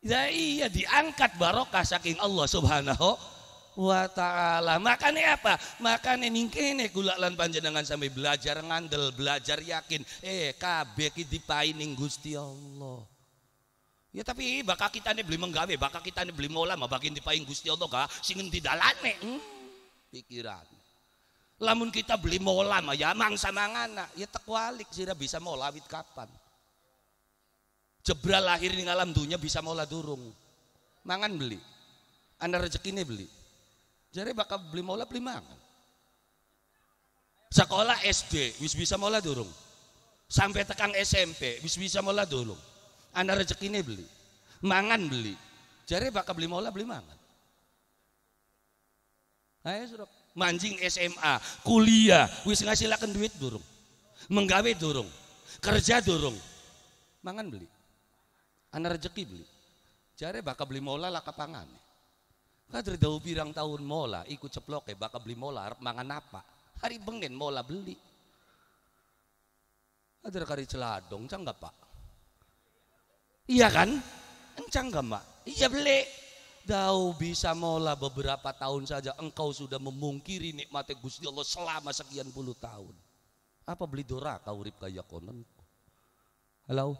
Ya iya diangkat barokah saking Allah Subhanahu wa taala. Makanya apa? Makanya ningkene gula lan panjenengan sampai belajar ngandel, belajar yakin. Eh kabe kita dipaining Gusti Allah. Ya tapi bakal kita ini beli menggawe, bakal kita ini beli mola, mah bagian di paling gusti allah kah, di didalane, hmm? pikiran. Lamun kita beli mola mah ya mangsa mangana, ya tekwalik sih bisa mola wit kapan. Jebral lahir di alam dunia bisa mola durung. Mangan beli. Anda rezeki ini beli. Jadi bakal beli mola beli mangan. Sekolah SD wis bisa mola durung. Sampai tekan SMP wis bisa mola durung anda ini beli. Mangan beli. jari bakal beli mola beli mangan. Ayo suruh. Manjing SMA, kuliah, wis ngasilakan duit durung. Menggawe durung. Kerja durung. Mangan beli. Anda rezeki beli. Jare bakal beli mola lah kapangan. Kadri dahu birang tahun mola, ikut ceplok ya bakal beli mola, harap mangan apa? Hari bengen mola beli. Kadri kari celadong, canggah pak. Iya kan? Kencang gak mbak? Iya beli. Dau bisa mola beberapa tahun saja engkau sudah memungkiri nikmatnya Gusti Allah selama sekian puluh tahun. Apa beli dora, kau rib kaya konon? Halo?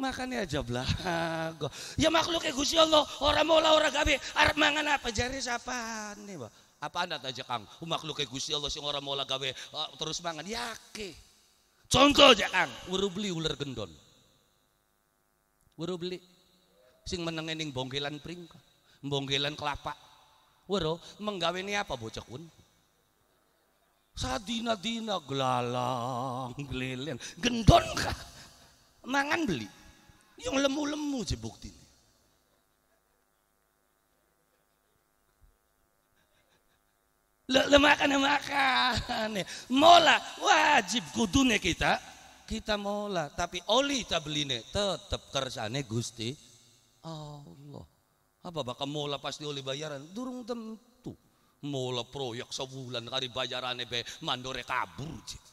Makannya aja belah. Ya makhluknya Gusti Allah, orang mola orang gawe arep mangan apa jari siapa nih, Pak? Apa anda tanya Kang? Makhluknya Gusti Allah sing orang mola gawe eh, terus mangan yake. Contoh aja Kang, beli ular gendong. Weruh beli. Sing meneng ning bonggelan pringka, Bonggelan kelapa. Weruh menggawe ini apa bocah kun? Sadina-dina gelalang, geleleng, gendon kah? Mangan beli. Yang lemu-lemu sih bukti ini. Lemakan-lemakan. Mola wajib kudune kita kita mola tapi oli tabline tetep kersane Gusti Allah apa bakal mola pasti oli bayaran durung tentu mola proyek sebulan kali bayarannya be mandore kabur cik.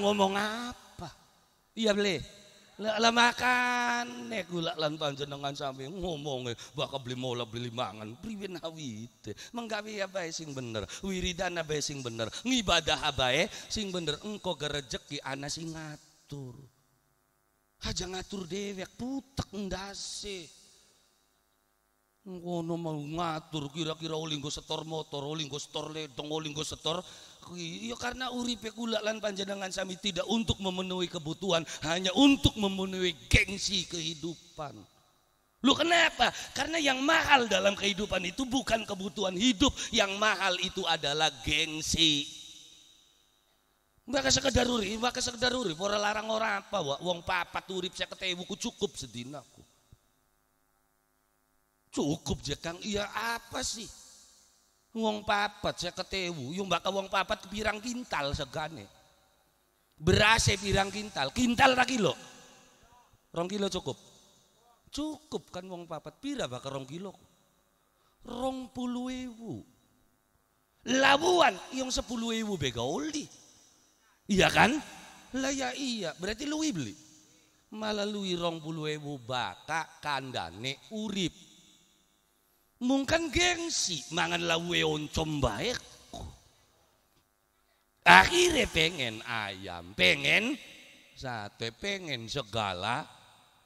ngomong apa iya boleh lah la makan nek gula lan panjenengan sami ngomonge baka beli mola beli mangan priwe nawit. Menggawe abae sing bener, wiridan apa sing bener, ngibadah abae sing bener. Engko gerejeki ana sing ngatur. Aja ngatur dewek putek ndase. Ngono mau ngatur kira-kira olinggo setor motor, olinggo setor ledong, olinggo setor ya karena uripe kula lan panjenengan sami tidak untuk memenuhi kebutuhan hanya untuk memenuhi gengsi kehidupan lu kenapa karena yang mahal dalam kehidupan itu bukan kebutuhan hidup yang mahal itu adalah gengsi maka sekedar urip maka sekedar urip ora larang orang apa wak wong papat urip saya ku cukup sedinaku cukup jekang iya apa sih Wong papat saya ketewu, yo mbak wong papat pirang kintal segane. beras saya pirang kintal, kintal ra kilo. Rong kilo cukup. Cukup kan wong papat pira bakal rong kilo. Rong puluh ewu. Labuan yang sepuluh ewu bega oli. Iya kan? Lah ya iya, berarti luwi beli. Malah luwi rong puluh ewu baka kandane urip mungkin gengsi mangan lawe oncom baik akhirnya pengen ayam pengen sate pengen segala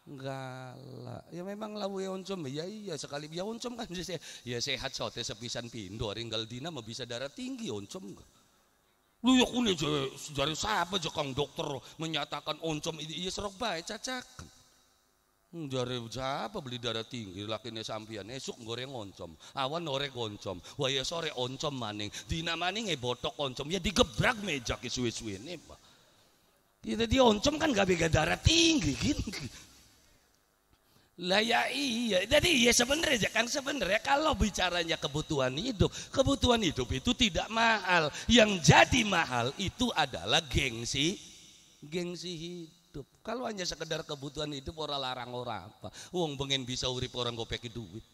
segala ya memang lawe oncom ya iya sekali ya oncom kan ya, ya sehat sate sepisan pindo ringgal dina mau bisa darah tinggi oncom lu ya kuni dari siapa jekang dokter menyatakan oncom ini iya serok baik cacakan dari hmm, siapa beli darah tinggi lakine sampian esok goreng oncom awan goreng oncom waya sore oncom maning dina maning e botok oncom ya digebrak meja ke suwe-suwe pak kita ya dia oncom kan gak bega darah tinggi kan lah ya iya, jadi iya sebenarnya kan sebenarnya kalau bicaranya kebutuhan hidup, kebutuhan hidup itu tidak mahal. Yang jadi mahal itu adalah gengsi, gengsi hidup hidup. Kalau hanya sekedar kebutuhan hidup orang larang orang apa. Wong pengen bisa urip orang gopeki duit.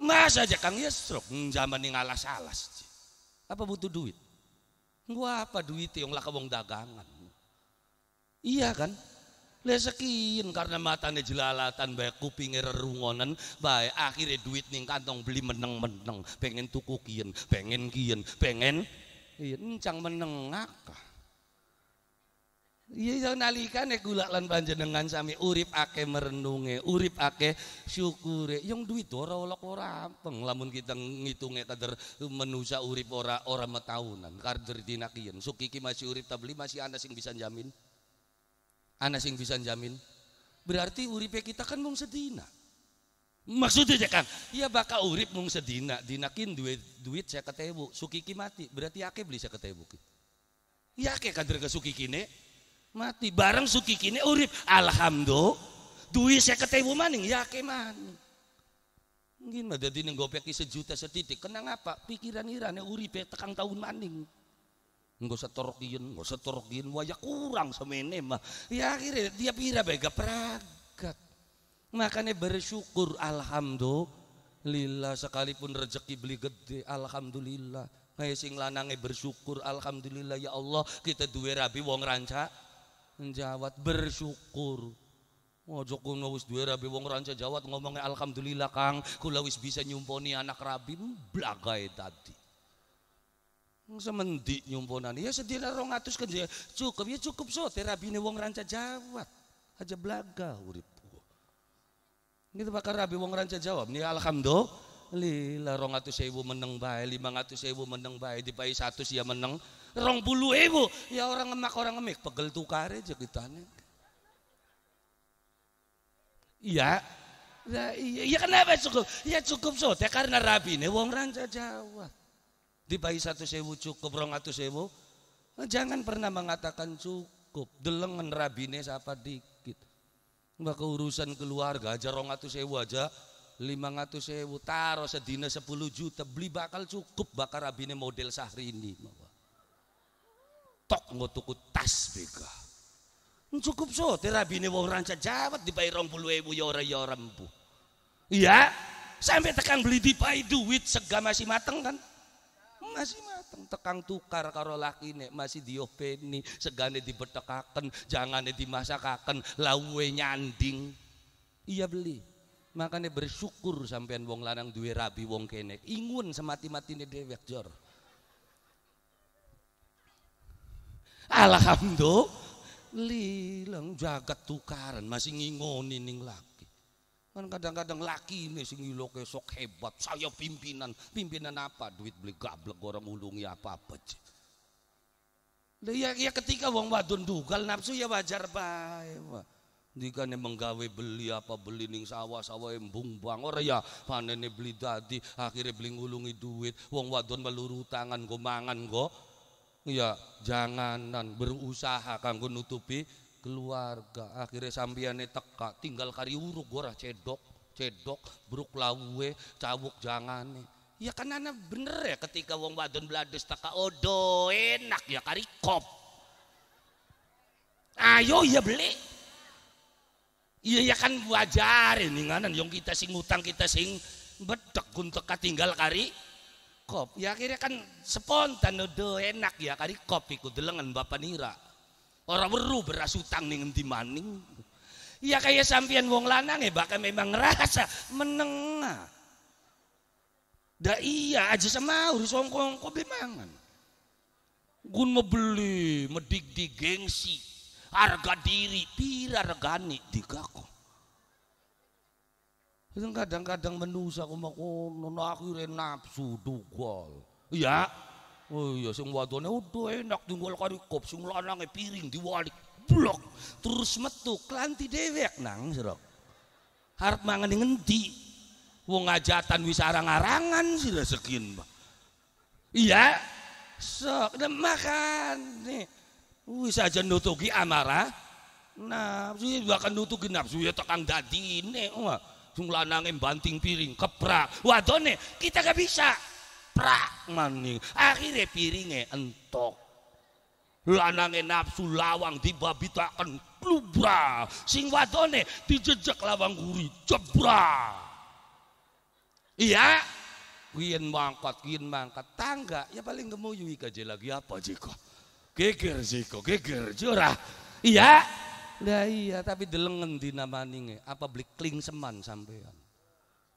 Mas aja Kang ya strok hmm, zaman ini alas-alas. Apa butuh duit? Gua apa duit yang laka wong dagangan. Iya kan? Lesekin karena matanya jelalatan, baik kupingnya rerungonan, baik akhirnya duit nih kantong beli meneng-meneng, pengen tuku kian, pengen kian, pengen, iya, encang meneng ngakah. Iya, iya nalikane kula lan panjenengan sami urip ake merenunge, urip ake syukure. Yang duit ora olok ora ampeng lamun kita ngitunge kader menusa urip ora ora metahunan. Kader dinakian. Sukiki masih urip tabli masih ana sing bisa jamin. Ana sing bisa jamin. Berarti uripe kita kan mung sedina. Maksudnya ya kan? iya bakal urip mung sedina, dinakin duit duit saya suki sukiki mati, berarti ake beli saya ketebu. Iya ake kader kesukikine, mati bareng suki kini urip alhamdulillah duit saya ketemu maning ya kemana? mungkin ada di neng sejuta setitik kenang apa pikiran iran ya urip tekan tahun maning nggak usah torokin nggak usah torokin wajah ya kurang sama mah ya akhirnya dia pira bega peragat makanya bersyukur alhamdulillah lila sekalipun rezeki beli gede alhamdulillah kayak sing lanange bersyukur alhamdulillah ya Allah kita duwe rabi wong rancak menjawab bersyukur Ojo kuno wis duwe rabi wong ranca jawab ngomongnya alhamdulillah Kang, kula wis bisa nyumponi anak rabi belagai tadi. Semendi nyumponan, ya sedina rong atus kan ya. cukup, ya cukup so, terabine wong ranca jawat Aja belaga urip ini bakal rabi wong ranca jawab, nih alhamdulillah rong atus ibu meneng bae, lima atus ibu meneng bae, di bayi satu ya meneng rong bulu ewu. Ya orang ngemak, orang ngemik, Pegel tukar aja gitane. Iya. iya, iya kenapa cukup? Ya cukup so, ya karena rabi ini wong ranca Jawa. Di bayi satu sewu cukup, rong satu sewu. Jangan pernah mengatakan cukup. Delengan rabi ini siapa dikit. Mbak keurusan keluarga aja rong satu sewu aja. Lima ratus sewu taruh sedina sepuluh juta beli bakal cukup bakar rabine model sahri sahrini tok nggo tuku tas bega. Cukup so, terabine wong rancak jabat dibayar rong puluh ewu ya yore ya mbu. Iya, sampai tekan beli dipai duit sega masih mateng kan? Masih mateng tekan tukar karo ini masih diopeni segane dibertekaken jangane dimasakaken lawe nyanding. Iya beli. Makanya bersyukur sampean wong lanang duwe rabi wong kenek. Ingun semati-matine dewek jor. Alhamdulillah jagat tukaran masih ngingoni ning laki. Kan kadang-kadang laki ini sing iloke sok hebat. Saya pimpinan, pimpinan apa? Duit beli gablek orang ulungi apa-apa. Ya, ya ketika wong wadon dugal nafsu ya wajar baik. Jika nih menggawe beli apa beli nih sawah-sawah embung bang orang ya nih beli dadi akhirnya beli ngulungi duit wong wadon meluru tangan gomangan mangan go ya janganan berusaha kanggo nutupi keluarga akhirnya sambiane teka tinggal kari uruk gora cedok cedok bruk lawe cawuk jangan ya kan anak bener ya ketika wong wadon blades teka odo enak ya kari kop ayo ya beli Iya ya kan wajar ini nganan yang kita sing utang kita sing bedek teka tinggal kari kop. Ya akhirnya kan spontan udah enak ya kali kopi ku delengan bapak nira. Orang beru beras utang nih di maning. Ya kayak sampian wong lanang ya bahkan memang ngerasa menengah. Dah iya aja sama urus Wong kong kok bemangan. Gun mau beli medik di gengsi harga diri pira regani digakong kadang-kadang menusa kumakono oh, akhirnya nafsu dugol. Iya. Oh iya sing wadone udah enak kari kop, sing lanangnya piring diwalik blok terus metu klanti dewek nang sira. Harap mangan ngendi? Wong ngajatan wis arang-arangan sih rezekin, Pak. Iya. Sok makan nih. Wis aja nutugi amarah. Nafsu ya, bahkan nutugi nafsu ya tekang dadine. Wah lanange banting piring keprak wadone kita gak bisa prak maning akhirnya piringnya entok lanange nafsu lawang dibabitakan lubra sing wadone dijejak lawang guri jebra iya kian mangkat kian mangkat tangga ya paling gemoyu ika lagi apa jiko geger jiko geger jurah iya lah iya, tapi di nama namaninge? Apa beli kling seman sampean?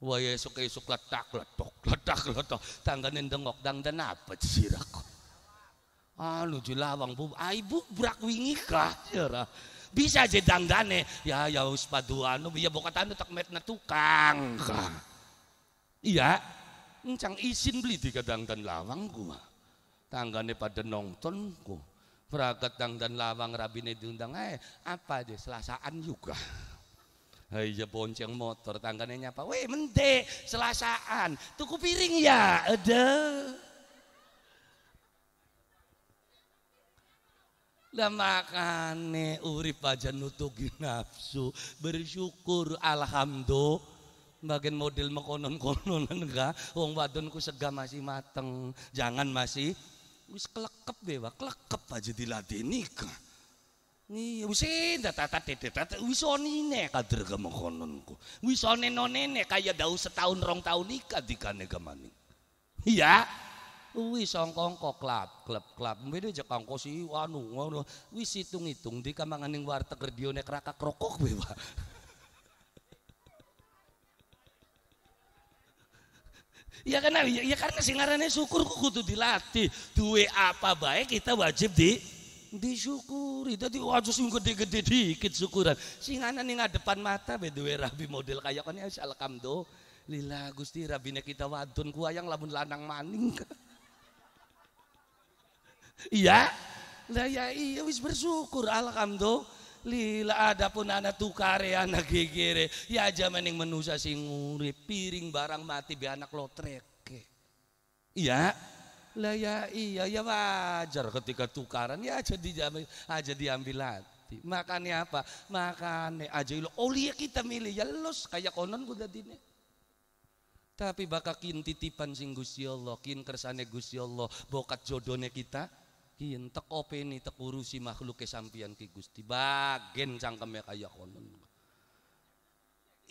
Wah esok ya esok letak letok letak letok tanggane dengok dangdan apa sirak? Anu lawang bu, ah, ibu brak wingi kah ya Bisa aja danggane ya ya wis paduan ya bokatan tak metna tukang kah. Iya, encang izin beli tiga dan lawang gua. Tanggane pada nonton gua Praketang dan lawang rabine diundang eh apa deh selasaan juga. Hai ya bonceng motor tangganya nyapa, "Weh, mende selasaan. Tuku piring ya." Ada. Lah makane urip aja nutugi nafsu, bersyukur alhamdulillah bagian model mekonon-kononan enggak wong wadon ku sega masih mateng jangan masih wis kelekep dewa kelekep aja diladeni ka Nih, wis tata tata tata wis onine kader kamu kononku. Wis onene nene kaya dau setahun rong tahun nikah dikane kane kemani. wis ongkong klap klap klap.. klub. Beda aja si wanu wanu. Wis hitung hitung di kamangan yang warteg radio nek raka krokok bewa. Ya karena, ya, ya karena singarannya syukur kok kudu dilatih. Duwe apa baik kita wajib di disyukuri. Jadi wajib sing gede-gede dikit syukuran. Singana ning depan mata be duwe rabi model kaya kene ya alhamdulillah Gusti rabine kita wadon ku labun lamun lanang maning. iya? Lah ya iya wis bersyukur alhamdulillah. Lila ada pun anak tukare anak gegere. Ya aja yang menusa sing urip piring barang mati bi anak lotreke. Iya. Lah ya iya ya wajar ketika tukaran ya aja diambil aja diambil hati. makannya apa? Makannya aja lo oh, lihat kita milih ya los kayak konon kuda dine. Tapi bakal kin titipan sing Gusti Allah, kin kersane Gusti Allah, bokat jodohnya kita kian tak openi tak urusi makhluk kesampian ki Gusti bagen cangkeme kaya konon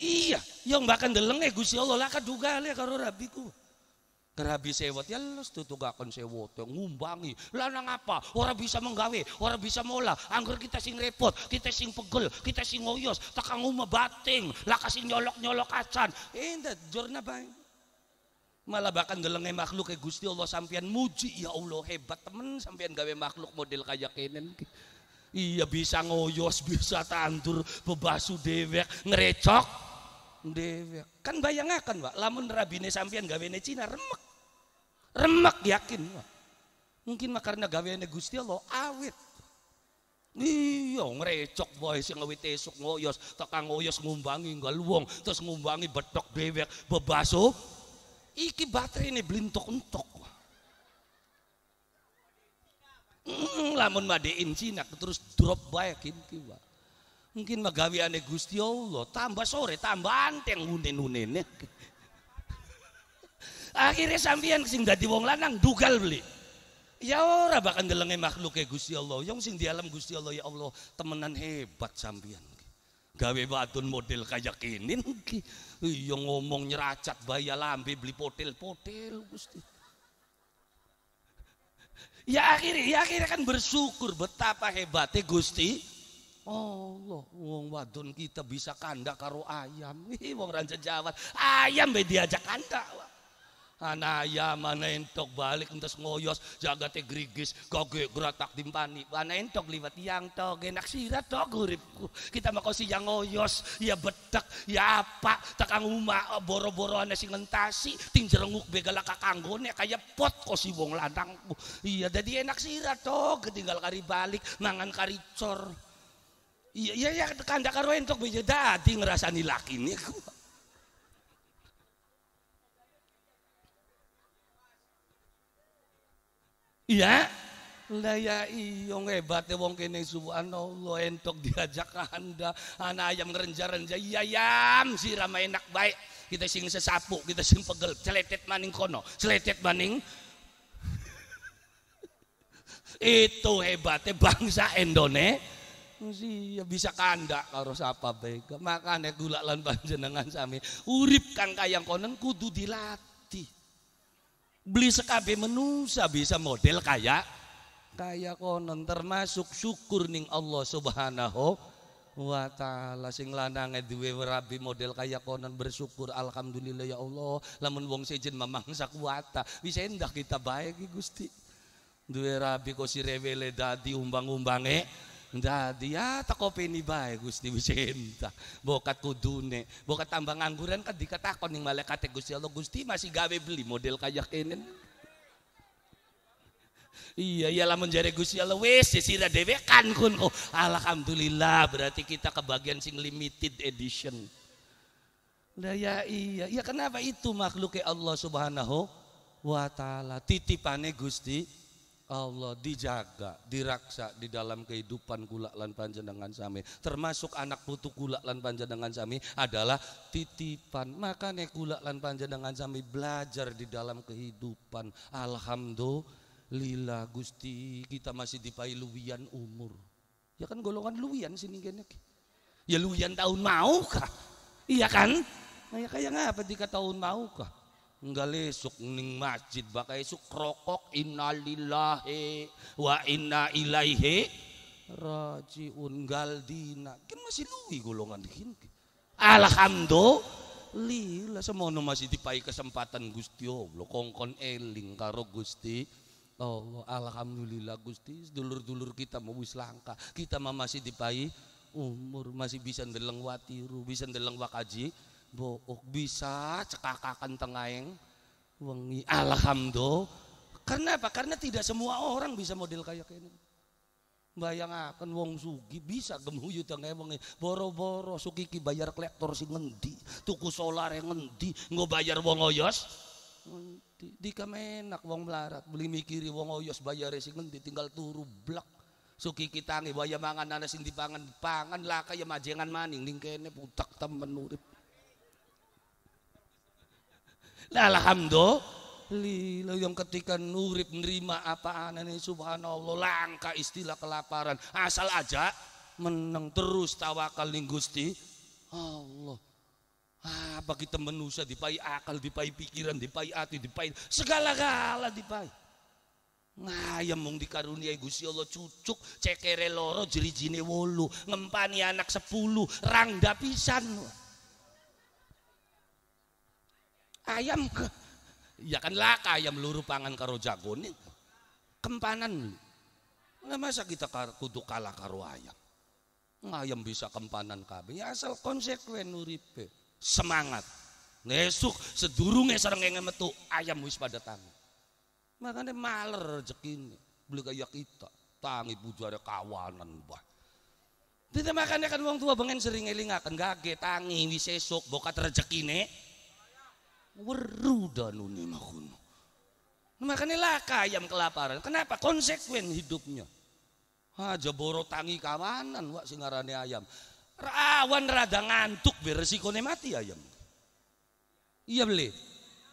iya yang bahkan delenge Gusti Allah lah kaduga le karo rabiku kerabi sewot ya los kon sewot yang ngumbangi nang apa orang bisa menggawe orang bisa mola anggur kita sing repot kita sing pegel kita sing ngoyos takang uma bating lah kasih nyolok nyolok acan indah jorna bang malah bahkan gelengnya makhluk kayak Gusti Allah sampean muji ya Allah hebat temen sampean gawe makhluk model kayak kenen iya bisa ngoyos bisa tandur bebasu dewek ngerecok dewek kan bayangakan pak lamun rabine sampean gawene Cina remek remek yakin pak mungkin gawe ne Gusti Allah awet Iya ngerecok boy sing ngawit esok ngoyos, takang ngoyos ngumbangi galuwong, terus ngumbangi betok dewek, bebasu iki baterai ini belintok-entok mm, lamun in Cina terus drop banyak kim kiwa mungkin ane Gusti Allah tambah sore tambah anteng unen unen, akhirnya sambian sing dadi wong lanang dugal beli ya ora bahkan delenge makhluk e Gusti Allah yang sing di alam Gusti Allah ya Allah temenan hebat sambian gawe wadon model kayak ini ki iya ngomong nyeracat bayi lambe beli potel-potel Gusti ya akhirnya ya akhirnya kan bersyukur betapa hebatnya Gusti Allah wong wadon kita bisa kandak karo ayam wong ranca Jawa ayam be diajak kandak anaya mana entok balik entas ngoyos jaga jagate grigis kage geratak dimpani mana entok liwat yang to genak sirat to guripku kita mako yang ngoyos ya betak ya apa takang uma eh, boro-boro ana sing ngentasi ting jerenguk begala kakanggone kaya pot kosi si wong ladang iya jadi enak sirat to ketinggal kari balik mangan kari cor iya iya ya kandak karo entok beja ya, dadi ngerasani nila kini Iya. Lah ya iya ya wong kene lo entok diajak anda anak ayam ngerenja-renja iya ayam si ramai enak baik kita sing sesapu kita sing pegel celetet maning kono celetet maning itu hebatnya bangsa Indonesia Mesti iya, bisa kanda karo sapa baik. Makane gula lan panjenengan sami urip kang kayang konen kudu dilatih beli sekabe menusa bisa model kayak kayak konon termasuk syukur ning Allah subhanahu wa ta'ala sing lanange duwe rabi model kaya konon bersyukur alhamdulillah ya Allah lamun wong sejen mamangsa sakwata bisa endah kita baik Gusti duwe rabi kok rewele dadi umbang-umbange jadi ya takopeni bae Gusti Bisenta. Bokat kudune, bokat tambang angguran kan dikatakon yang malaikat Gusti Allah Gusti masih gawe beli model kayak kenen. Iya, iya lah jare Gusti Allah ya sirah dewe kan kun. alhamdulillah berarti kita kebagian sing limited edition. Lah ya iya, ya kenapa itu makhluknya Allah Subhanahu wa taala titipane Gusti Allah dijaga, diraksa di dalam kehidupan kula lan panjenengan sami. Termasuk anak putu kula lan panjenengan sami adalah titipan. Makanya kula lan panjenengan sami belajar di dalam kehidupan. Alhamdulillah Gusti, kita masih dipai luwian umur. Ya kan golongan luwian sini kene. Ya luwian tahun mau kah? Iya kan? Nah, ya kayak ngapa dikata tahun mau kah? Enggak lesuk ning masjid bakai suk rokok innalillahi wa inna ilaihi rajiun gal dina kan masih luwi golongan dikin alhamdulillah semono masih dipai kesempatan Gusti Allah kongkon eling karo Gusti Allah alhamdulillah Gusti dulur-dulur kita mau wis langka kita mah masih dipai umur masih bisa ndeleng watiru bisa ndeleng wakaji book bisa cekakakan yang wengi alhamdulillah karena apa karena tidak semua orang bisa model kayak ini akan wong sugi bisa gemuyu tengah wengi boro-boro suki ki bayar kolektor si ngendi tuku solar yang ngendi nggak bayar wong oyos ngendi di kamenak wong melarat beli mikiri wong oyos bayar si ngendi tinggal turu blak suki kita nih bayar mangan nanas indi pangan pangan laka ya majengan maning ning kene putak temen urip Nah, alhamdulillah yang ketika nurip apa apaan ini subhanallah langka istilah kelaparan asal aja menang terus tawakal ning Gusti Allah. Ah, bagi kita manusia dipai akal, dipai pikiran, dipai hati, dipai segala-gala dipai. Nah, yang mung dikaruniai Gusti Allah cucuk, cekere loro jerijine wolu, ngempani anak sepuluh, rangda pisan ayam ke ya kan laka ayam luru pangan karo jagony kempanan nggak masa kita kudu kalah karo ayam ayam bisa kempanan kabe. Ya asal konsekuen nuripe, semangat Nesuk sedurunge serengenge metu ayam wis pada tangi. Makanya maler ini Beli kayak kita, tangi bujare kawanan bah. Tidak makanya kan uang tua bengen sering ngelingakan gage tangi wis esok bokat rejekine weru danuni makuno. Makanya laka ayam kelaparan. Kenapa? Konsekuen hidupnya. Aja borotangi kawanan wak singarane ayam. Rawan rada ngantuk beresikone mati ayam. Iya beli.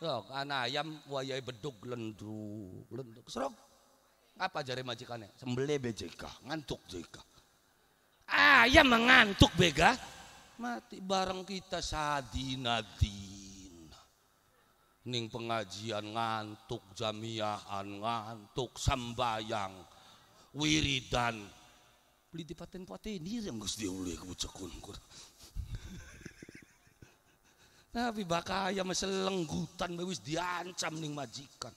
Sok anak ayam wayai beduk lendu, lenduk. Serok. Apa jari majikannya? Sembelih BJK, ngantuk JK. Ayam mengantuk bega mati bareng kita sadi nadi ning pengajian ngantuk jamiahan ngantuk sambayang wiridan beli di paten paten ini yang gus diulih ke kur tapi bakaya meselenggutan bewis diancam ning majikan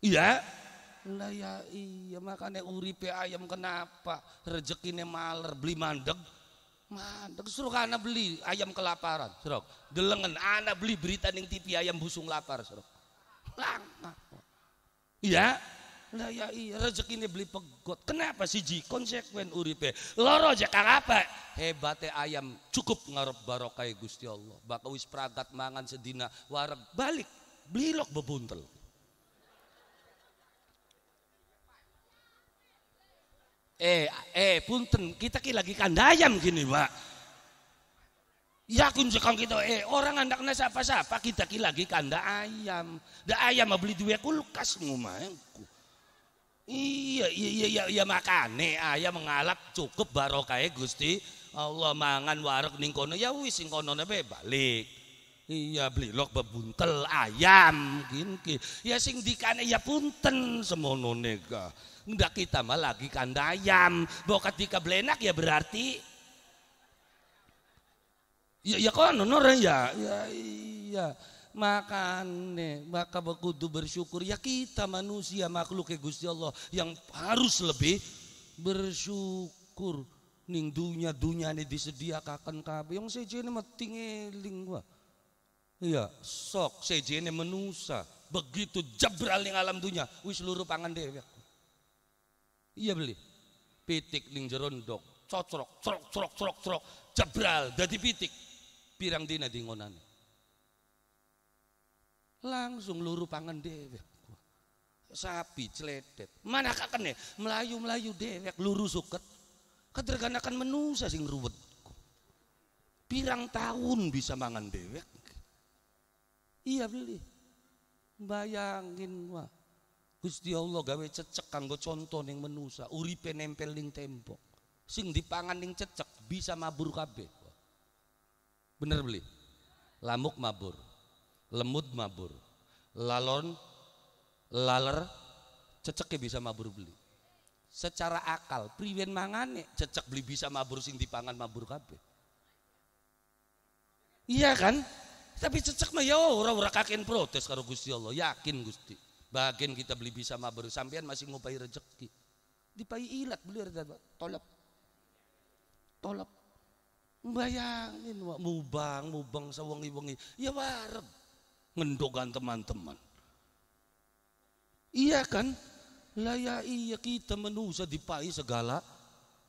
iya lah ya iya makanya uripe ayam kenapa rezekinya maler beli mandeg Mantap, suruh anak beli ayam kelaparan, suruh. Delengen, anak beli berita ning TV ayam busung lapar, suruh. Langka. Iya, lah ya iya rezeki ini beli pegot. Kenapa sih ji konsekuen uripe? Loro aja kang apa? hebatnya ayam cukup ngarep barokai Gusti Allah. Bakal wis pragat mangan sedina warak balik beli lok bebuntel. Eh, eh, punten, kita ki lagi kandayam gini, Pak. Yakun sekang kita, eh, orang anak siapa-siapa, kita ki lagi kanda ayam. Da ayam mah beli dua kulkas ngumahku. Iya, iya, iya, iya, iya makane ayam mengalap cukup barokahnya Gusti. Allah mangan warak ningkono, ya wis ningkono kono balik. Iya beli lok bebuntel ayam gini. Ya sing dikane ya punten semono nega. Enggak kita mah lagi kandayam bahwa ketika belenak ya berarti ya ya kan nonor ya ya iya makane maka kudu bersyukur ya kita manusia makhluk ya Gusti Allah yang harus lebih bersyukur ning dunia dunia ini disediakan kabe. yang sejene metingeling lingua iya sok sejene menusa begitu jebral yang alam dunia wis seluruh pangan dhewe Iya beli. Pitik ning jerondok, cocrok, crok, crok, crok, crok, jebral, dadi pitik. Pirang dina di ngonane. Langsung luru pangan dewek. Sapi celetet Mana nih, Melayu-melayu dewek luru suket. Kederganakan menusa sing ruwet. Pirang tahun bisa mangan dewek. Iya beli. Bayangin wah Gusti Allah gawe cecek kanggo contoh ning menusa, uripe nempel ning tembok. Sing dipangan ning cecek bisa mabur kabeh. Bener beli? Lamuk mabur, lemut mabur, lalon, laler, ya bisa mabur beli. Secara akal, priwen mangane cecek beli bisa mabur sing dipangan mabur kabeh. Iya kan? Tapi cecek mah ya ora ora kaken protes karo Gusti Allah, yakin Gusti. Bagian kita beli bisa mah baru sampean masih ngupai rezeki. Dipai ilat beli rezeki, tolap. Tolap. Bayangin wak mubang mubang sawangi-wangi. Ya warep Ngendokan teman-teman. Iya kan? Lah ya iya kita menusa dipai segala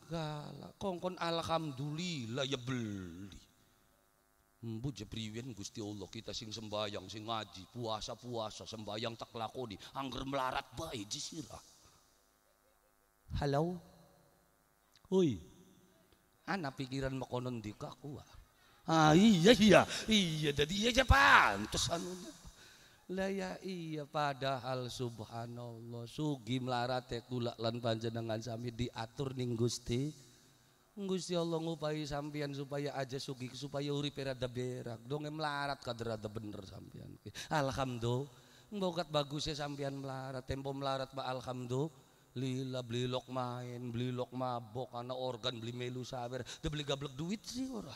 gala. Kongkon alhamdulillah ya beli. Mbu jepriwen Gusti Allah kita sing sembayang, sing ngaji, puasa-puasa, sembayang tak lakoni, angger melarat bayi jisirah. Halo. Oi. anak pikiran makonon ndika aku. Ah iya iya, iya jadi iya, iya Terus anu. Lah ya iya padahal subhanallah sugi melarat ya kulak lan panjenengan sami diatur ning Gusti. Gusti Allah ngupai sampian supaya aja sugih supaya uripe rada berak. Dong melarat kada rada bener sampian. Alhamdulillah. bagus bagusnya sampian melarat, tempo melarat ba alhamdulillah beli lok main, beli lok mabok, anak organ beli melu sabar, dia beli gablek duit sih ora.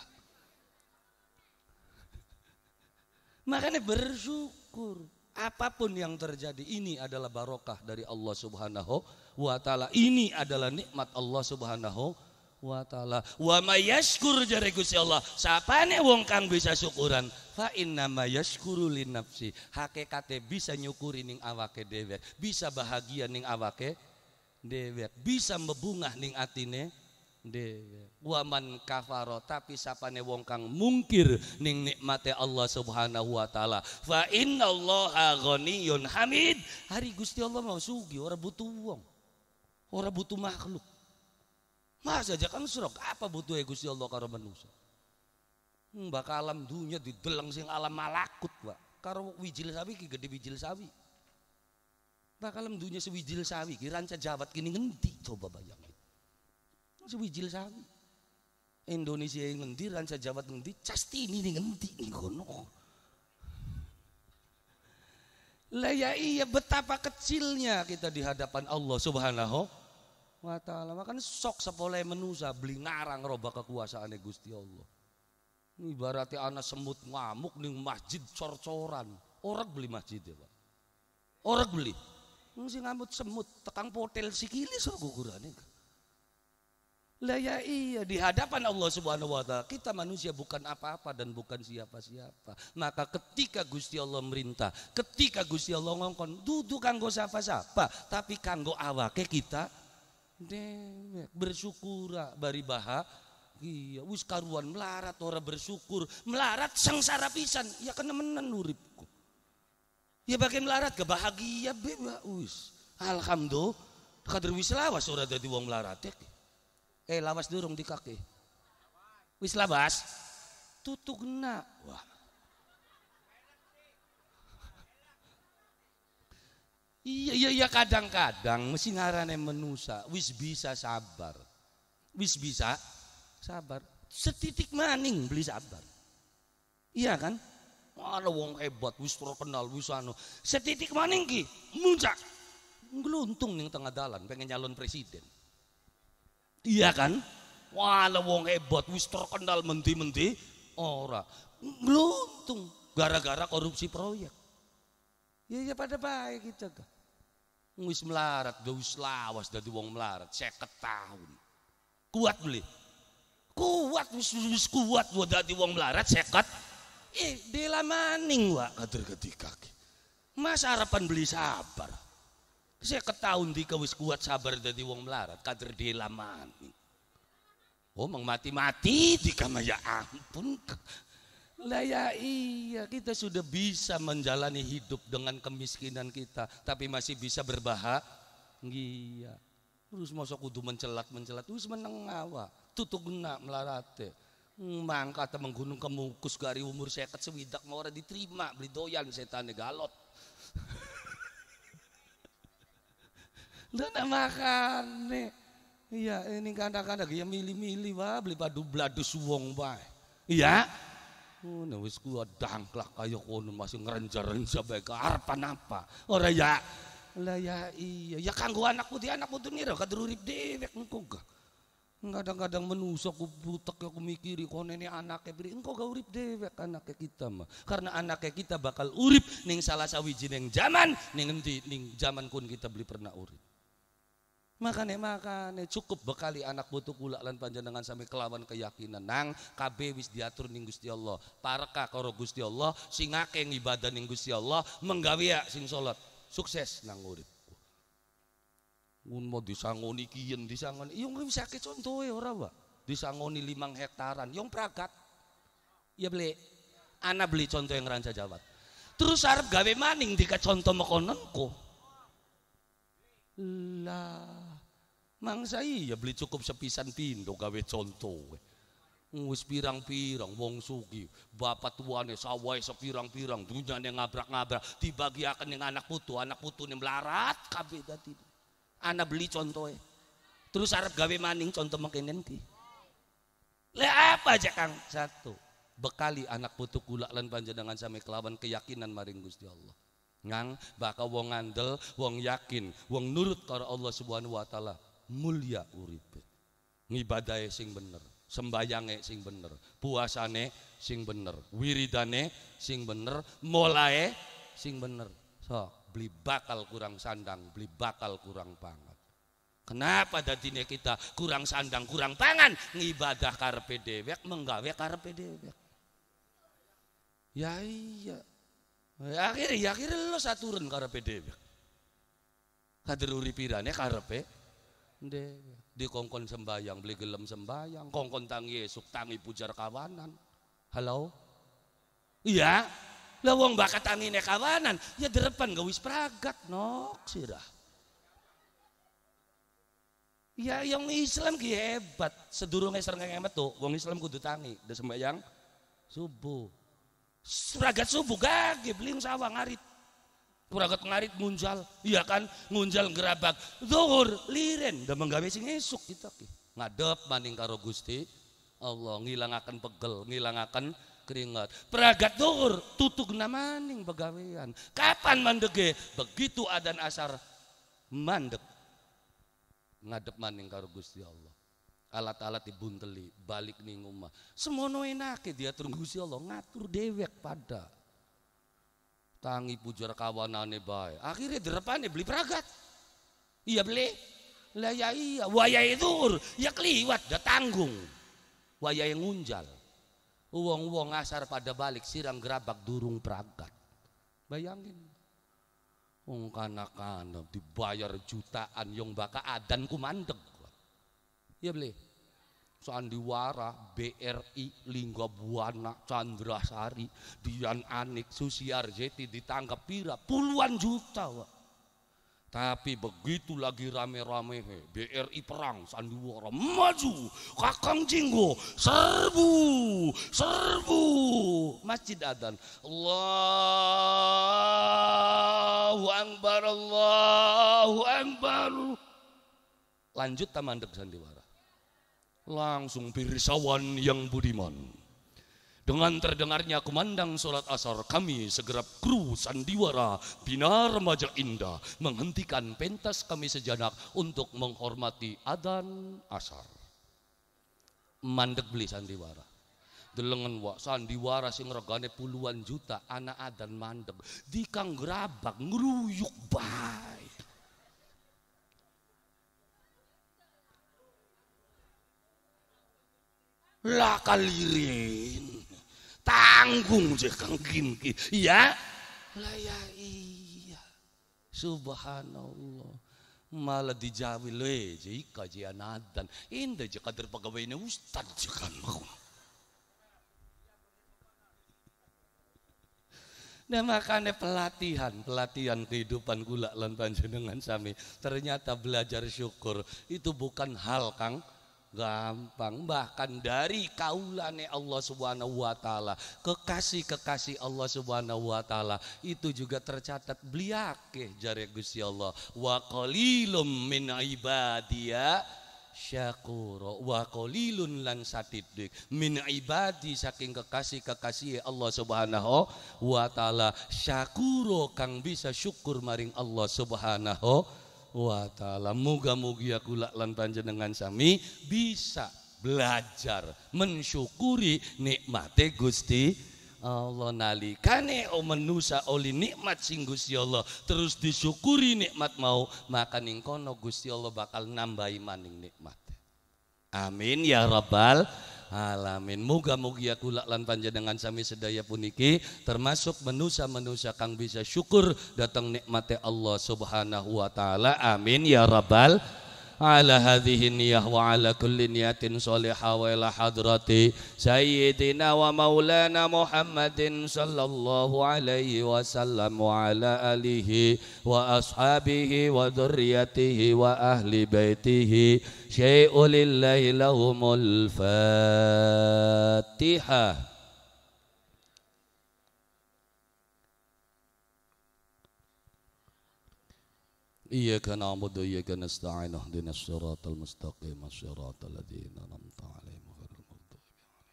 Makanya bersyukur apapun yang terjadi ini adalah barokah dari Allah Subhanahu wa taala. Ini adalah nikmat Allah Subhanahu wa taala. Wa mayaskur jare Gusti Allah. Sapane wong kang bisa syukuran? Fa inna mayashkuru lin nafsi. Hakikate bisa nyukuri ning awake dhewe, bisa bahagia ning awake dhewe, bisa mebungah ning atine dhewe. Wa man kafaro tapi sapane wong kang mungkir ning nikmate Allah Subhanahu wa taala. Fa inna Allah ghaniyun hamid. Hari Gusti Allah mau sugi, ora butuh wong. Ora butuh makhluk. Mas aja kan serok, apa butuh ya Gusti Allah karo manusia? Hmm, bakal alam dunia dideleng sing alam malakut, Pak. Karo wijil sawi ki gede wijil sawi. Bakal alam dunia sewijil sawi ki ranca jabat kini ngendi coba bayangin. Sewijil sawi. Indonesia yang ngendi, ranca jabat ngendi, casti ini nih ngendi nih kono. Lah ya iya betapa kecilnya kita di hadapan Allah Subhanahu wa taala. Makan sok sepoleh menusa beli ngarang roba kekuasaane Gusti Allah. Ibaratnya anak semut ngamuk nih masjid cor-coran. Orang beli masjid ya Pak. Orang beli. Mesti ngamut semut tekang potel sikili so gugurane. Lah ya iya di hadapan Allah Subhanahu wa taala kita manusia bukan apa-apa dan bukan siapa-siapa. Maka ketika Gusti Allah merintah, ketika Gusti Allah ngongkon, duduk kanggo siapa-siapa, tapi kanggo awake kita dewek bersyukur ah, bari baha iya wis karuan melarat ora bersyukur melarat sengsara pisan ya kena menen uripku ya bagai melarat gak bahagia beba wis alhamdulillah kader wis lawas ora dadi wong melarat eh lawas durung di kaki wis lawas tutugna wah Iya iya iya kadang-kadang mesti ngarane menusa wis bisa sabar. Wis bisa sabar. Setitik maning beli sabar. Iya kan? ada wong hebat wis terkenal wis anu. Setitik maning ki muncak. Ngeluntung nih tengah dalan pengen nyalon presiden. Iya kan? Wala wong hebat wis terkenal menti-menti ora. Ngeluntung gara-gara korupsi proyek. Ya ya pada baik kita gitu. Wis melarat, wis lawas dari wong melarat, Saya tahun. Kuat beli. Kuat, wis, wis kuat gua dari wong melarat, seket. Eh, dela maning wa kader ketika. Mas harapan beli sabar. Saya tahun kau wis kuat sabar dari wong melarat, kader dela maning. Oh, mengmati mati di tiga ya ampun. Lah ya iya kita sudah bisa menjalani hidup dengan kemiskinan kita tapi masih bisa berbahagia. Terus masuk kudu mencelat mencelat terus menengawa tutup tutuk melarate. Mangka atau menggunung kemukus gari umur sekat sewidak mau orang diterima beli doyan setan galot. makan nih, Iya ini kadang-kadang ya milih-milih wah beli padu bladus wong bae. Iya. Ngono wis kuwi dangklak kaya kono masih ngerenja-renja bae karepan apa. Ora ya. Lah ya iya, ya kanggo putih anak putih dunira kadur urip dewek engko gak. Kadang-kadang menusa ku butek ya ku mikiri kono ini anaknya beri engkau gak urip dewek kan anaknya kita mah. Karena anaknya kita bakal urip ning salah sawijine zaman ning endi ning zaman kun kita beli pernah urip. Makan makane makane cukup bekali anak butuh kula lan panjenengan sampai kelawan keyakinan nang kb wis diatur ning Gusti Allah parka karo Gusti Allah singake ngibadah ning Gusti Allah menggawe ya sing salat sukses nang urip mun mau disangoni kian disangoni bisa wis contoh ya e, orang wa disangoni limang hektaran yang pragat ya beli anak beli contoh yang ranca jawab, terus harap gawe maning dikat contoh makonanku. lah mangsa iya beli cukup sepisan pindo gawe contoh wis pirang-pirang wong sugi bapak tuane sawai sepirang-pirang dunia yang ngabrak-ngabrak akan yang anak putu anak putu yang melarat kabe tadi. anak beli contoh, terus Arab gawe maning contoh makin nanti le apa aja kang satu bekali anak putu gula lan panjenengan sampai kelawan keyakinan maring Gusti Allah ngang bakal wong andel, wong yakin wong nurut karo Allah Subhanahu wa taala mulia uripe ngibadai sing bener sembayange sing bener puasane sing bener wiridane sing bener molae sing bener so beli bakal kurang sandang beli bakal kurang pangan kenapa dadine kita kurang sandang kurang pangan ngibadah karpe dewek menggawe karpe dewek ya iya akhirnya, ya akhirnya lo saturun karepe dewek. Kader uripirane karepe di kongkon sembayang, beli gelem sembayang, kongkon tang Yesus, tangi pujar kawanan. Halo? Iya. Lah wong bakat tangine kawanan, ya derepan gawis pragat nok sirah. Ya yang Islam ki hebat, sedurunge sering ngemet tuh, wong Islam kudu tangi, de sembayang subuh. Pragat subuh gage beli sawang arit. Puragat ngarit ngunjal, iya kan? Ngunjal gerabak. Zuhur liren Udah menggawe sing esuk kita gitu. Ngadep maning karo Gusti Allah ngilangaken pegel, ngilangaken keringat. Peragat zuhur tutug namaning pegawean. Kapan mandege? Begitu adan asar mandek. Ngadep maning karo Gusti Allah. Alat-alat dibunteli, balik ning omah. Semono enake dia Gusti Allah, ngatur dewek pada tangi pujar kawanane bae akhirnya derepane beli peragat iya beli lah ya iya waya itu ya keliwat dah ya tanggung yang ngunjal uang-uang asar pada balik sirang gerabak durung peragat bayangin Wong kanak-kanak dibayar jutaan yang baka adan kumandeg. iya beli. Sandiwara, BRI, Lingga Buana, Chandra Sari, Dian Anik, Susi Arjeti ditangkap pira puluhan juta, Wak. Tapi begitu lagi rame-rame BRI perang sandiwara maju kakang jinggo serbu serbu masjid adan Allahu akbar Allahu akbar lanjut tamandek sandiwara Langsung pirsawan yang budiman. Dengan terdengarnya kumandang sholat asar kami segera kru sandiwara binar remaja indah menghentikan pentas kami sejenak untuk menghormati adan asar. Mandek beli sandiwara delengen wak sandiwara sing regane puluhan juta anak adan mandek. dikang gerabak ngeruyuk bae lah kalirin tanggung jekang kang kinki ya lah ya iya subhanallah malah dijawi le eh, jadi kajian adan indah jika kader pegawai ini ustad je kan Nah makanya pelatihan, pelatihan kehidupan gula lan panjenengan sami. Ternyata belajar syukur itu bukan hal kang gampang bahkan dari kaulane Allah Subhanahu wa taala kekasih-kekasih Allah Subhanahu wa taala itu juga tercatat beliake jare Gusti Allah wa qalilum min ibadia syakuro wa qalilun lan satidik min ibadi saking kekasih kekasih Allah Subhanahu wa taala syakuro kang bisa syukur maring Allah Subhanahu wa taala. moga mugi kula lan panjenengan sami bisa belajar mensyukuri nikmate Gusti Allah nalikane o menusa oli nikmat sing Gusti Allah terus disyukuri nikmat mau maka ning kono Gusti Allah bakal nambahi maning nikmat. Amin ya rabbal alamin. Moga mugi Laklan lan panjenengan sami sedaya puniki termasuk menusa-menusa kang bisa syukur datang nikmati Allah Subhanahu wa taala. Amin ya rabbal على هذه النية وعلى كل نية صالحة وإلى حضرة سيدنا ومولانا محمد صلى الله عليه وسلم وعلى آله وأصحابه وذريته وأهل بيته شيء لله لهم الفاتحة إياك نعبد وإياك نستعين اهدنا الصراط المستقيم الصراط الذين أنعمت عليهم غير المغضوب عليهم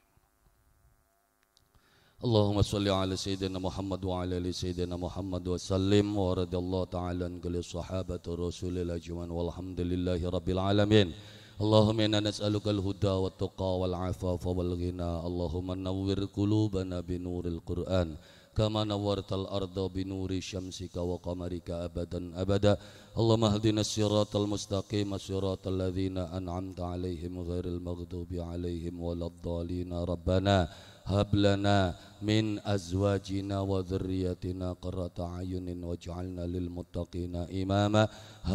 اللهم صل على سيدنا محمد وعلى آل سيدنا محمد وسلم ورضي الله تعالى عن كل الصحابة الرسول الأجمعين والحمد لله رب العالمين اللهم إنا نسألك الهدى والتقى والعفاف والغنى اللهم نور قلوبنا بنور القرآن كما نورت الأرض بنور شمسك وقمرك أبدا أبدا اللهم اهدنا الصراط المستقيم صراط الذين أنعمت عليهم غير المغضوب عليهم ولا الضالين ربنا هب لنا من أزواجنا وذريتنا قرة أعين واجعلنا للمتقين إماما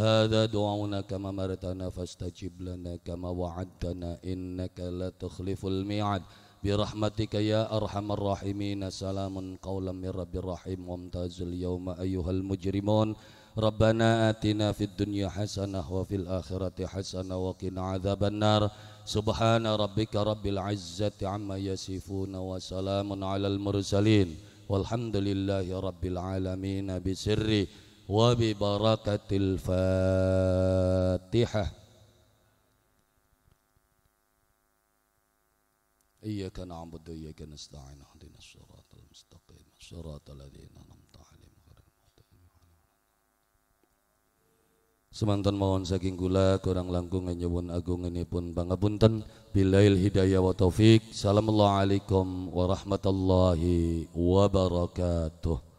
هذا دعونا كما مرتنا فاستجب لنا كما وعدتنا إنك لا تخلف الميعاد برحمتك يا أرحم الراحمين سلام قولا من رب الرحيم وامتاز اليوم أيها المجرمون ربنا آتنا في الدنيا حسنة وفي الآخرة حسنة وقنا عذاب النار سبحان ربك رب العزة عما يصفون وسلام على المرسلين والحمد لله رب العالمين بسر وببركة الفاتحة إياك نعبد وإياك نستعين اهدنا الصراط المستقيم صراط الذين Semantan mohon saking gula kurang langkung pun bangga punten bilail hidayah wa taufik. Assalamualaikum warahmatullahi wabarakatuh.